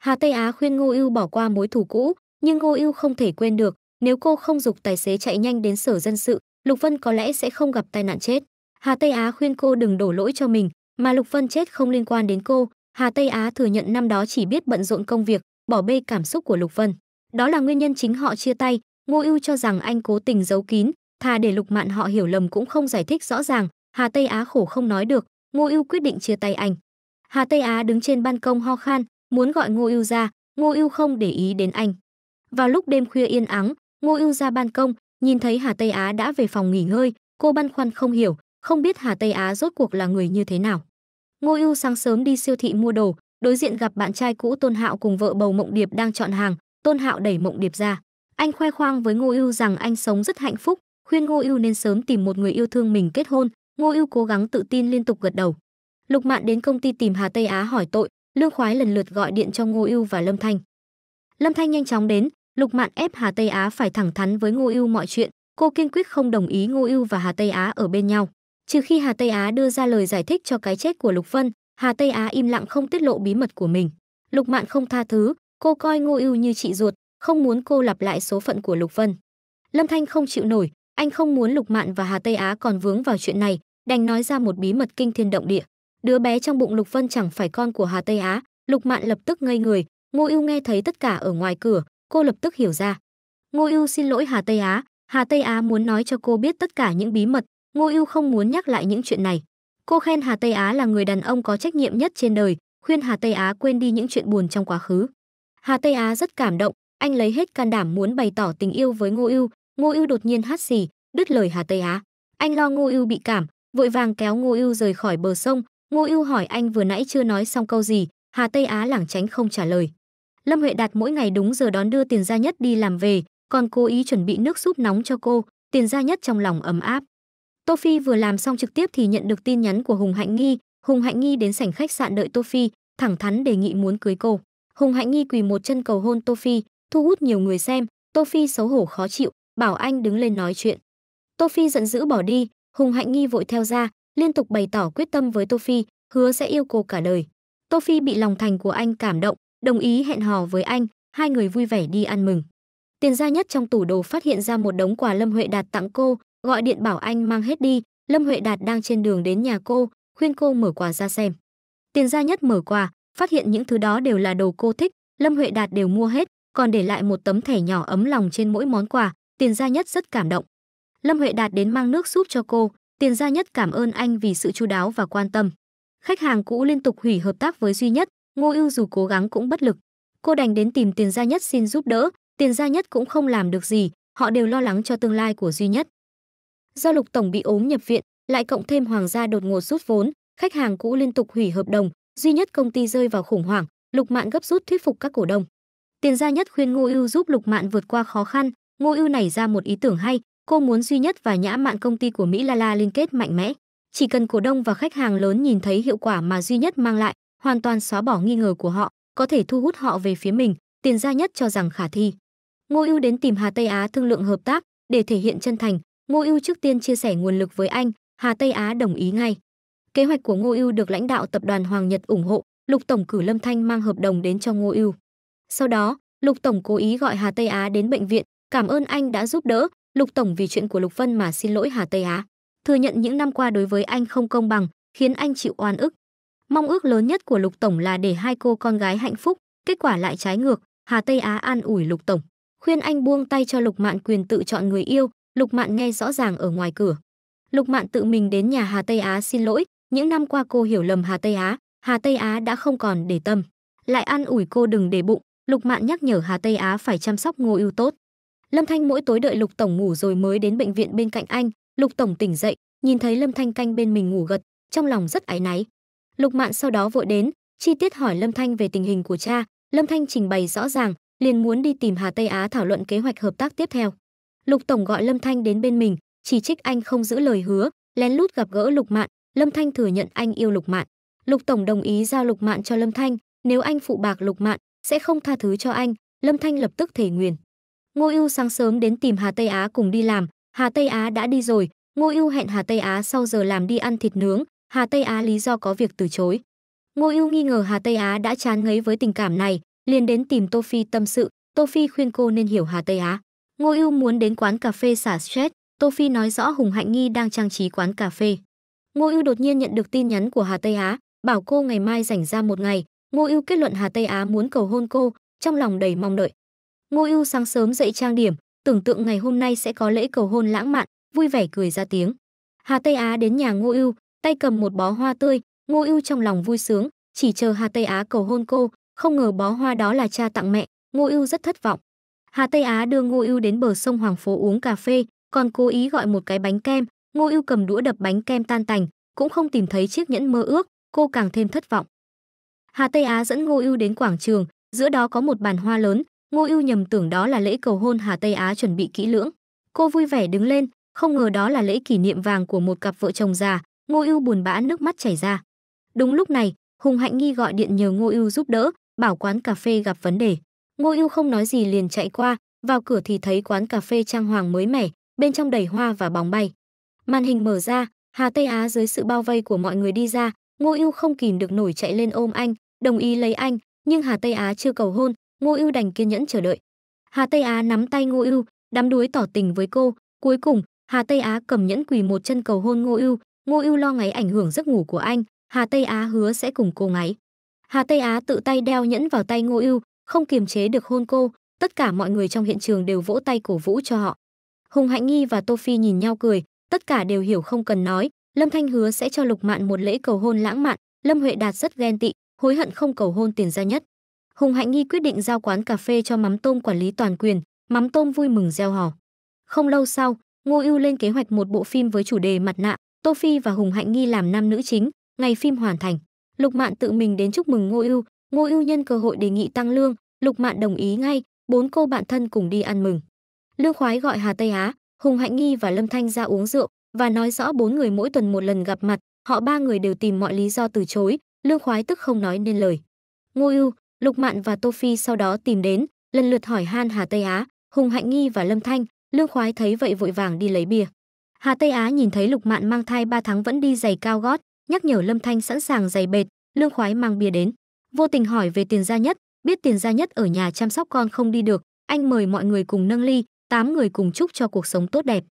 Hà Tây Á khuyên Ngô Ưu bỏ qua mối thù cũ, nhưng Ngô Ưu không thể quên được, nếu cô không dục tài xế chạy nhanh đến sở dân sự, Lục Vân có lẽ sẽ không gặp tai nạn chết. Hà Tây Á khuyên cô đừng đổ lỗi cho mình, mà Lục Vân chết không liên quan đến cô, Hà Tây Á thừa nhận năm đó chỉ biết bận rộn công việc, bỏ bê cảm xúc của Lục Vân. Đó là nguyên nhân chính họ chia tay, Ngô Ưu cho rằng anh cố tình giấu kín, thà để Lục Mạn họ hiểu lầm cũng không giải thích rõ ràng, Hà Tây Á khổ không nói được, Ngô Ưu quyết định chia tay anh. Hà Tây Á đứng trên ban công ho khan, muốn gọi Ngô Ưu ra, Ngô Ưu không để ý đến anh. Vào lúc đêm khuya yên ắng, Ngô Ưu ra ban công, nhìn thấy Hà Tây Á đã về phòng nghỉ ngơi, cô băn khoăn không hiểu, không biết Hà Tây Á rốt cuộc là người như thế nào. Ngô Ưu sáng sớm đi siêu thị mua đồ, đối diện gặp bạn trai cũ Tôn Hạo cùng vợ bầu Mộng Điệp đang chọn hàng, Tôn Hạo đẩy Mộng Điệp ra. Anh khoe khoang với Ngô Ưu rằng anh sống rất hạnh phúc, khuyên Ngô Ưu nên sớm tìm một người yêu thương mình kết hôn, Ngô Ưu cố gắng tự tin liên tục gật đầu. Lục Mạn đến công ty tìm Hà Tây Á hỏi tội, Lương Khoái lần lượt gọi điện cho Ngô Ưu và Lâm Thanh. Lâm Thanh nhanh chóng đến, Lục Mạn ép Hà Tây Á phải thẳng thắn với Ngô Ưu mọi chuyện, cô kiên quyết không đồng ý Ngô Ưu và Hà Tây Á ở bên nhau. Trừ khi Hà Tây Á đưa ra lời giải thích cho cái chết của Lục Vân, Hà Tây Á im lặng không tiết lộ bí mật của mình. Lục Mạn không tha thứ, cô coi Ngô Ưu như chị ruột, không muốn cô lặp lại số phận của Lục Vân. Lâm Thanh không chịu nổi, anh không muốn Lục Mạn và Hà Tây Á còn vướng vào chuyện này, đành nói ra một bí mật kinh thiên động địa. Đứa bé trong bụng Lục Vân chẳng phải con của Hà Tây Á, Lục Mạn lập tức ngây người, Ngô Ưu nghe thấy tất cả ở ngoài cửa, cô lập tức hiểu ra. Ngô Ưu xin lỗi Hà Tây Á, Hà Tây Á muốn nói cho cô biết tất cả những bí mật, Ngô Ưu không muốn nhắc lại những chuyện này. Cô khen Hà Tây Á là người đàn ông có trách nhiệm nhất trên đời, khuyên Hà Tây Á quên đi những chuyện buồn trong quá khứ. Hà Tây Á rất cảm động, anh lấy hết can đảm muốn bày tỏ tình yêu với Ngô Ưu, Ngô Ưu đột nhiên hát xì, đứt lời Hà Tây Á. Anh lo Ngô Ưu bị cảm, vội vàng kéo Ngô Ưu rời khỏi bờ sông, Ngô Ưu hỏi anh vừa nãy chưa nói xong câu gì, Hà Tây Á lảng tránh không trả lời. Lâm Huệ Đạt mỗi ngày đúng giờ đón đưa Tiền Gia Nhất đi làm về, còn cố ý chuẩn bị nước súp nóng cho cô, Tiền Gia Nhất trong lòng ấm áp. Tô Phi vừa làm xong trực tiếp thì nhận được tin nhắn của Hùng Hạnh Nghi, Hùng Hạnh Nghi đến sảnh khách sạn đợi Tô Phi, thẳng thắn đề nghị muốn cưới cô. Hùng Hạnh Nghi quỳ một chân cầu hôn Tô Phi, thu hút nhiều người xem, Tô Phi xấu hổ khó chịu, bảo anh đứng lên nói chuyện. Tô Phi giận dữ bỏ đi, Hùng Hạnh Nghi vội theo ra, liên tục bày tỏ quyết tâm với Tô Phi, hứa sẽ yêu cô cả đời. Tô Phi bị lòng thành của anh cảm động, đồng ý hẹn hò với anh, hai người vui vẻ đi ăn mừng. Tiền gia nhất trong tủ đồ phát hiện ra một đống quà Lâm Huệ Đạt tặng cô, gọi điện bảo anh mang hết đi, Lâm Huệ Đạt đang trên đường đến nhà cô, khuyên cô mở quà ra xem. Tiền Gia Nhất mở quà, phát hiện những thứ đó đều là đồ cô thích, Lâm Huệ Đạt đều mua hết, còn để lại một tấm thẻ nhỏ ấm lòng trên mỗi món quà, Tiền Gia Nhất rất cảm động. Lâm Huệ Đạt đến mang nước giúp cho cô, Tiền Gia Nhất cảm ơn anh vì sự chu đáo và quan tâm. Khách hàng cũ liên tục hủy hợp tác với Duy Nhất, Ngô Ưu dù cố gắng cũng bất lực. Cô đành đến tìm Tiền Gia Nhất xin giúp đỡ, Tiền Gia Nhất cũng không làm được gì, họ đều lo lắng cho tương lai của Duy Nhất. Do Lục tổng bị ốm nhập viện, lại cộng thêm Hoàng gia đột ngột rút vốn, khách hàng cũ liên tục hủy hợp đồng, duy nhất công ty rơi vào khủng hoảng, Lục Mạn gấp rút thuyết phục các cổ đông. Tiền gia nhất khuyên Ngô Ưu giúp Lục Mạn vượt qua khó khăn, Ngô Ưu nảy ra một ý tưởng hay, cô muốn duy nhất và nhã mạn công ty của Mỹ La La liên kết mạnh mẽ. Chỉ cần cổ đông và khách hàng lớn nhìn thấy hiệu quả mà duy nhất mang lại, hoàn toàn xóa bỏ nghi ngờ của họ, có thể thu hút họ về phía mình, tiền gia nhất cho rằng khả thi. Ngô Ưu đến tìm Hà Tây Á thương lượng hợp tác, để thể hiện chân thành, Ngô Ưu trước tiên chia sẻ nguồn lực với anh, Hà Tây Á đồng ý ngay. Kế hoạch của Ngô Ưu được lãnh đạo tập đoàn Hoàng Nhật ủng hộ, Lục tổng cử Lâm Thanh mang hợp đồng đến cho Ngô Ưu. Sau đó, Lục tổng cố ý gọi Hà Tây Á đến bệnh viện, cảm ơn anh đã giúp đỡ, Lục tổng vì chuyện của Lục Vân mà xin lỗi Hà Tây Á. Thừa nhận những năm qua đối với anh không công bằng, khiến anh chịu oan ức. Mong ước lớn nhất của Lục tổng là để hai cô con gái hạnh phúc, kết quả lại trái ngược, Hà Tây Á an ủi Lục tổng, khuyên anh buông tay cho Lục Mạn quyền tự chọn người yêu, Lục Mạn nghe rõ ràng ở ngoài cửa. Lục Mạn tự mình đến nhà Hà Tây Á xin lỗi, những năm qua cô hiểu lầm Hà Tây Á, Hà Tây Á đã không còn để tâm. Lại an ủi cô đừng để bụng, Lục Mạn nhắc nhở Hà Tây Á phải chăm sóc Ngô Ưu tốt. Lâm Thanh mỗi tối đợi Lục tổng ngủ rồi mới đến bệnh viện bên cạnh anh, Lục tổng tỉnh dậy, nhìn thấy Lâm Thanh canh bên mình ngủ gật, trong lòng rất áy náy. Lục Mạn sau đó vội đến, chi tiết hỏi Lâm Thanh về tình hình của cha, Lâm Thanh trình bày rõ ràng, liền muốn đi tìm Hà Tây Á thảo luận kế hoạch hợp tác tiếp theo. Lục tổng gọi Lâm Thanh đến bên mình, chỉ trích anh không giữ lời hứa, lén lút gặp gỡ Lục Mạn, Lâm Thanh thừa nhận anh yêu Lục Mạn. Lục tổng đồng ý giao Lục Mạn cho Lâm Thanh, nếu anh phụ bạc Lục Mạn sẽ không tha thứ cho anh, Lâm Thanh lập tức thể nguyền. Ngô Ưu sáng sớm đến tìm Hà Tây Á cùng đi làm, Hà Tây Á đã đi rồi, Ngô Ưu hẹn Hà Tây Á sau giờ làm đi ăn thịt nướng, Hà Tây Á lý do có việc từ chối. Ngô Ưu nghi ngờ Hà Tây Á đã chán ngấy với tình cảm này, liền đến tìm Tô Phi tâm sự, Tô Phi khuyên cô nên hiểu Hà Tây Á. Ngô Ưu muốn đến quán cà phê xả stress, Tô Phi nói rõ Hùng Hạnh Nghi đang trang trí quán cà phê. Ngô Ưu đột nhiên nhận được tin nhắn của Hà Tây Á, bảo cô ngày mai rảnh ra một ngày, Ngô Ưu kết luận Hà Tây Á muốn cầu hôn cô, trong lòng đầy mong đợi. Ngô Ưu sáng sớm dậy trang điểm, tưởng tượng ngày hôm nay sẽ có lễ cầu hôn lãng mạn, vui vẻ cười ra tiếng. Hà Tây Á đến nhà Ngô Ưu, tay cầm một bó hoa tươi, Ngô Ưu trong lòng vui sướng, chỉ chờ Hà Tây Á cầu hôn cô, không ngờ bó hoa đó là cha tặng mẹ, Ngô Ưu rất thất vọng. Hà Tây Á đưa Ngô Ưu đến bờ sông Hoàng Phố uống cà phê, còn cố ý gọi một cái bánh kem, Ngô Ưu cầm đũa đập bánh kem tan tành, cũng không tìm thấy chiếc nhẫn mơ ước, cô càng thêm thất vọng. Hà Tây Á dẫn Ngô Ưu đến quảng trường, giữa đó có một bàn hoa lớn, Ngô Ưu nhầm tưởng đó là lễ cầu hôn Hà Tây Á chuẩn bị kỹ lưỡng. Cô vui vẻ đứng lên, không ngờ đó là lễ kỷ niệm vàng của một cặp vợ chồng già, Ngô Ưu buồn bã nước mắt chảy ra. Đúng lúc này, Hùng Hạnh Nghi gọi điện nhờ Ngô Ưu giúp đỡ, bảo quán cà phê gặp vấn đề. Ngô Ưu không nói gì liền chạy qua, vào cửa thì thấy quán cà phê trang hoàng mới mẻ, bên trong đầy hoa và bóng bay. Màn hình mở ra, Hà Tây Á dưới sự bao vây của mọi người đi ra, Ngô Ưu không kìm được nổi chạy lên ôm anh, đồng ý lấy anh, nhưng Hà Tây Á chưa cầu hôn, Ngô Ưu đành kiên nhẫn chờ đợi. Hà Tây Á nắm tay Ngô Ưu, đắm đuối tỏ tình với cô, cuối cùng, Hà Tây Á cầm nhẫn quỳ một chân cầu hôn Ngô Ưu, Ngô Ưu lo ngáy ảnh hưởng giấc ngủ của anh, Hà Tây Á hứa sẽ cùng cô ngáy. Hà Tây Á tự tay đeo nhẫn vào tay Ngô Ưu, không kiềm chế được hôn cô, tất cả mọi người trong hiện trường đều vỗ tay cổ vũ cho họ. Hùng Hạnh Nghi và Tô Phi nhìn nhau cười, tất cả đều hiểu không cần nói, Lâm Thanh hứa sẽ cho Lục Mạn một lễ cầu hôn lãng mạn, Lâm Huệ Đạt rất ghen tị, hối hận không cầu hôn tiền ra nhất. Hùng Hạnh Nghi quyết định giao quán cà phê cho mắm tôm quản lý toàn quyền, mắm tôm vui mừng gieo hò. Không lâu sau, Ngô Ưu lên kế hoạch một bộ phim với chủ đề mặt nạ, Tô Phi và Hùng Hạnh Nghi làm nam nữ chính, ngày phim hoàn thành. Lục Mạn tự mình đến chúc mừng Ngô Ưu, Ngô Ưu nhân cơ hội đề nghị tăng lương, Lục Mạn đồng ý ngay, bốn cô bạn thân cùng đi ăn mừng. Lương Khoái gọi Hà Tây Á, Hùng Hạnh Nghi và Lâm Thanh ra uống rượu và nói rõ bốn người mỗi tuần một lần gặp mặt, họ ba người đều tìm mọi lý do từ chối, Lương Khoái tức không nói nên lời. Ngô Ưu, Lục Mạn và Tô Phi sau đó tìm đến, lần lượt hỏi han Hà Tây Á, Hùng Hạnh Nghi và Lâm Thanh, Lương Khoái thấy vậy vội vàng đi lấy bia. Hà Tây Á nhìn thấy Lục Mạn mang thai 3 tháng vẫn đi giày cao gót, nhắc nhở Lâm Thanh sẵn sàng giày bệt, Lương Khoái mang bia đến. Vô tình hỏi về tiền gia nhất, biết tiền gia nhất ở nhà chăm sóc con không đi được anh mời mọi người cùng nâng ly tám người cùng chúc cho cuộc sống tốt đẹp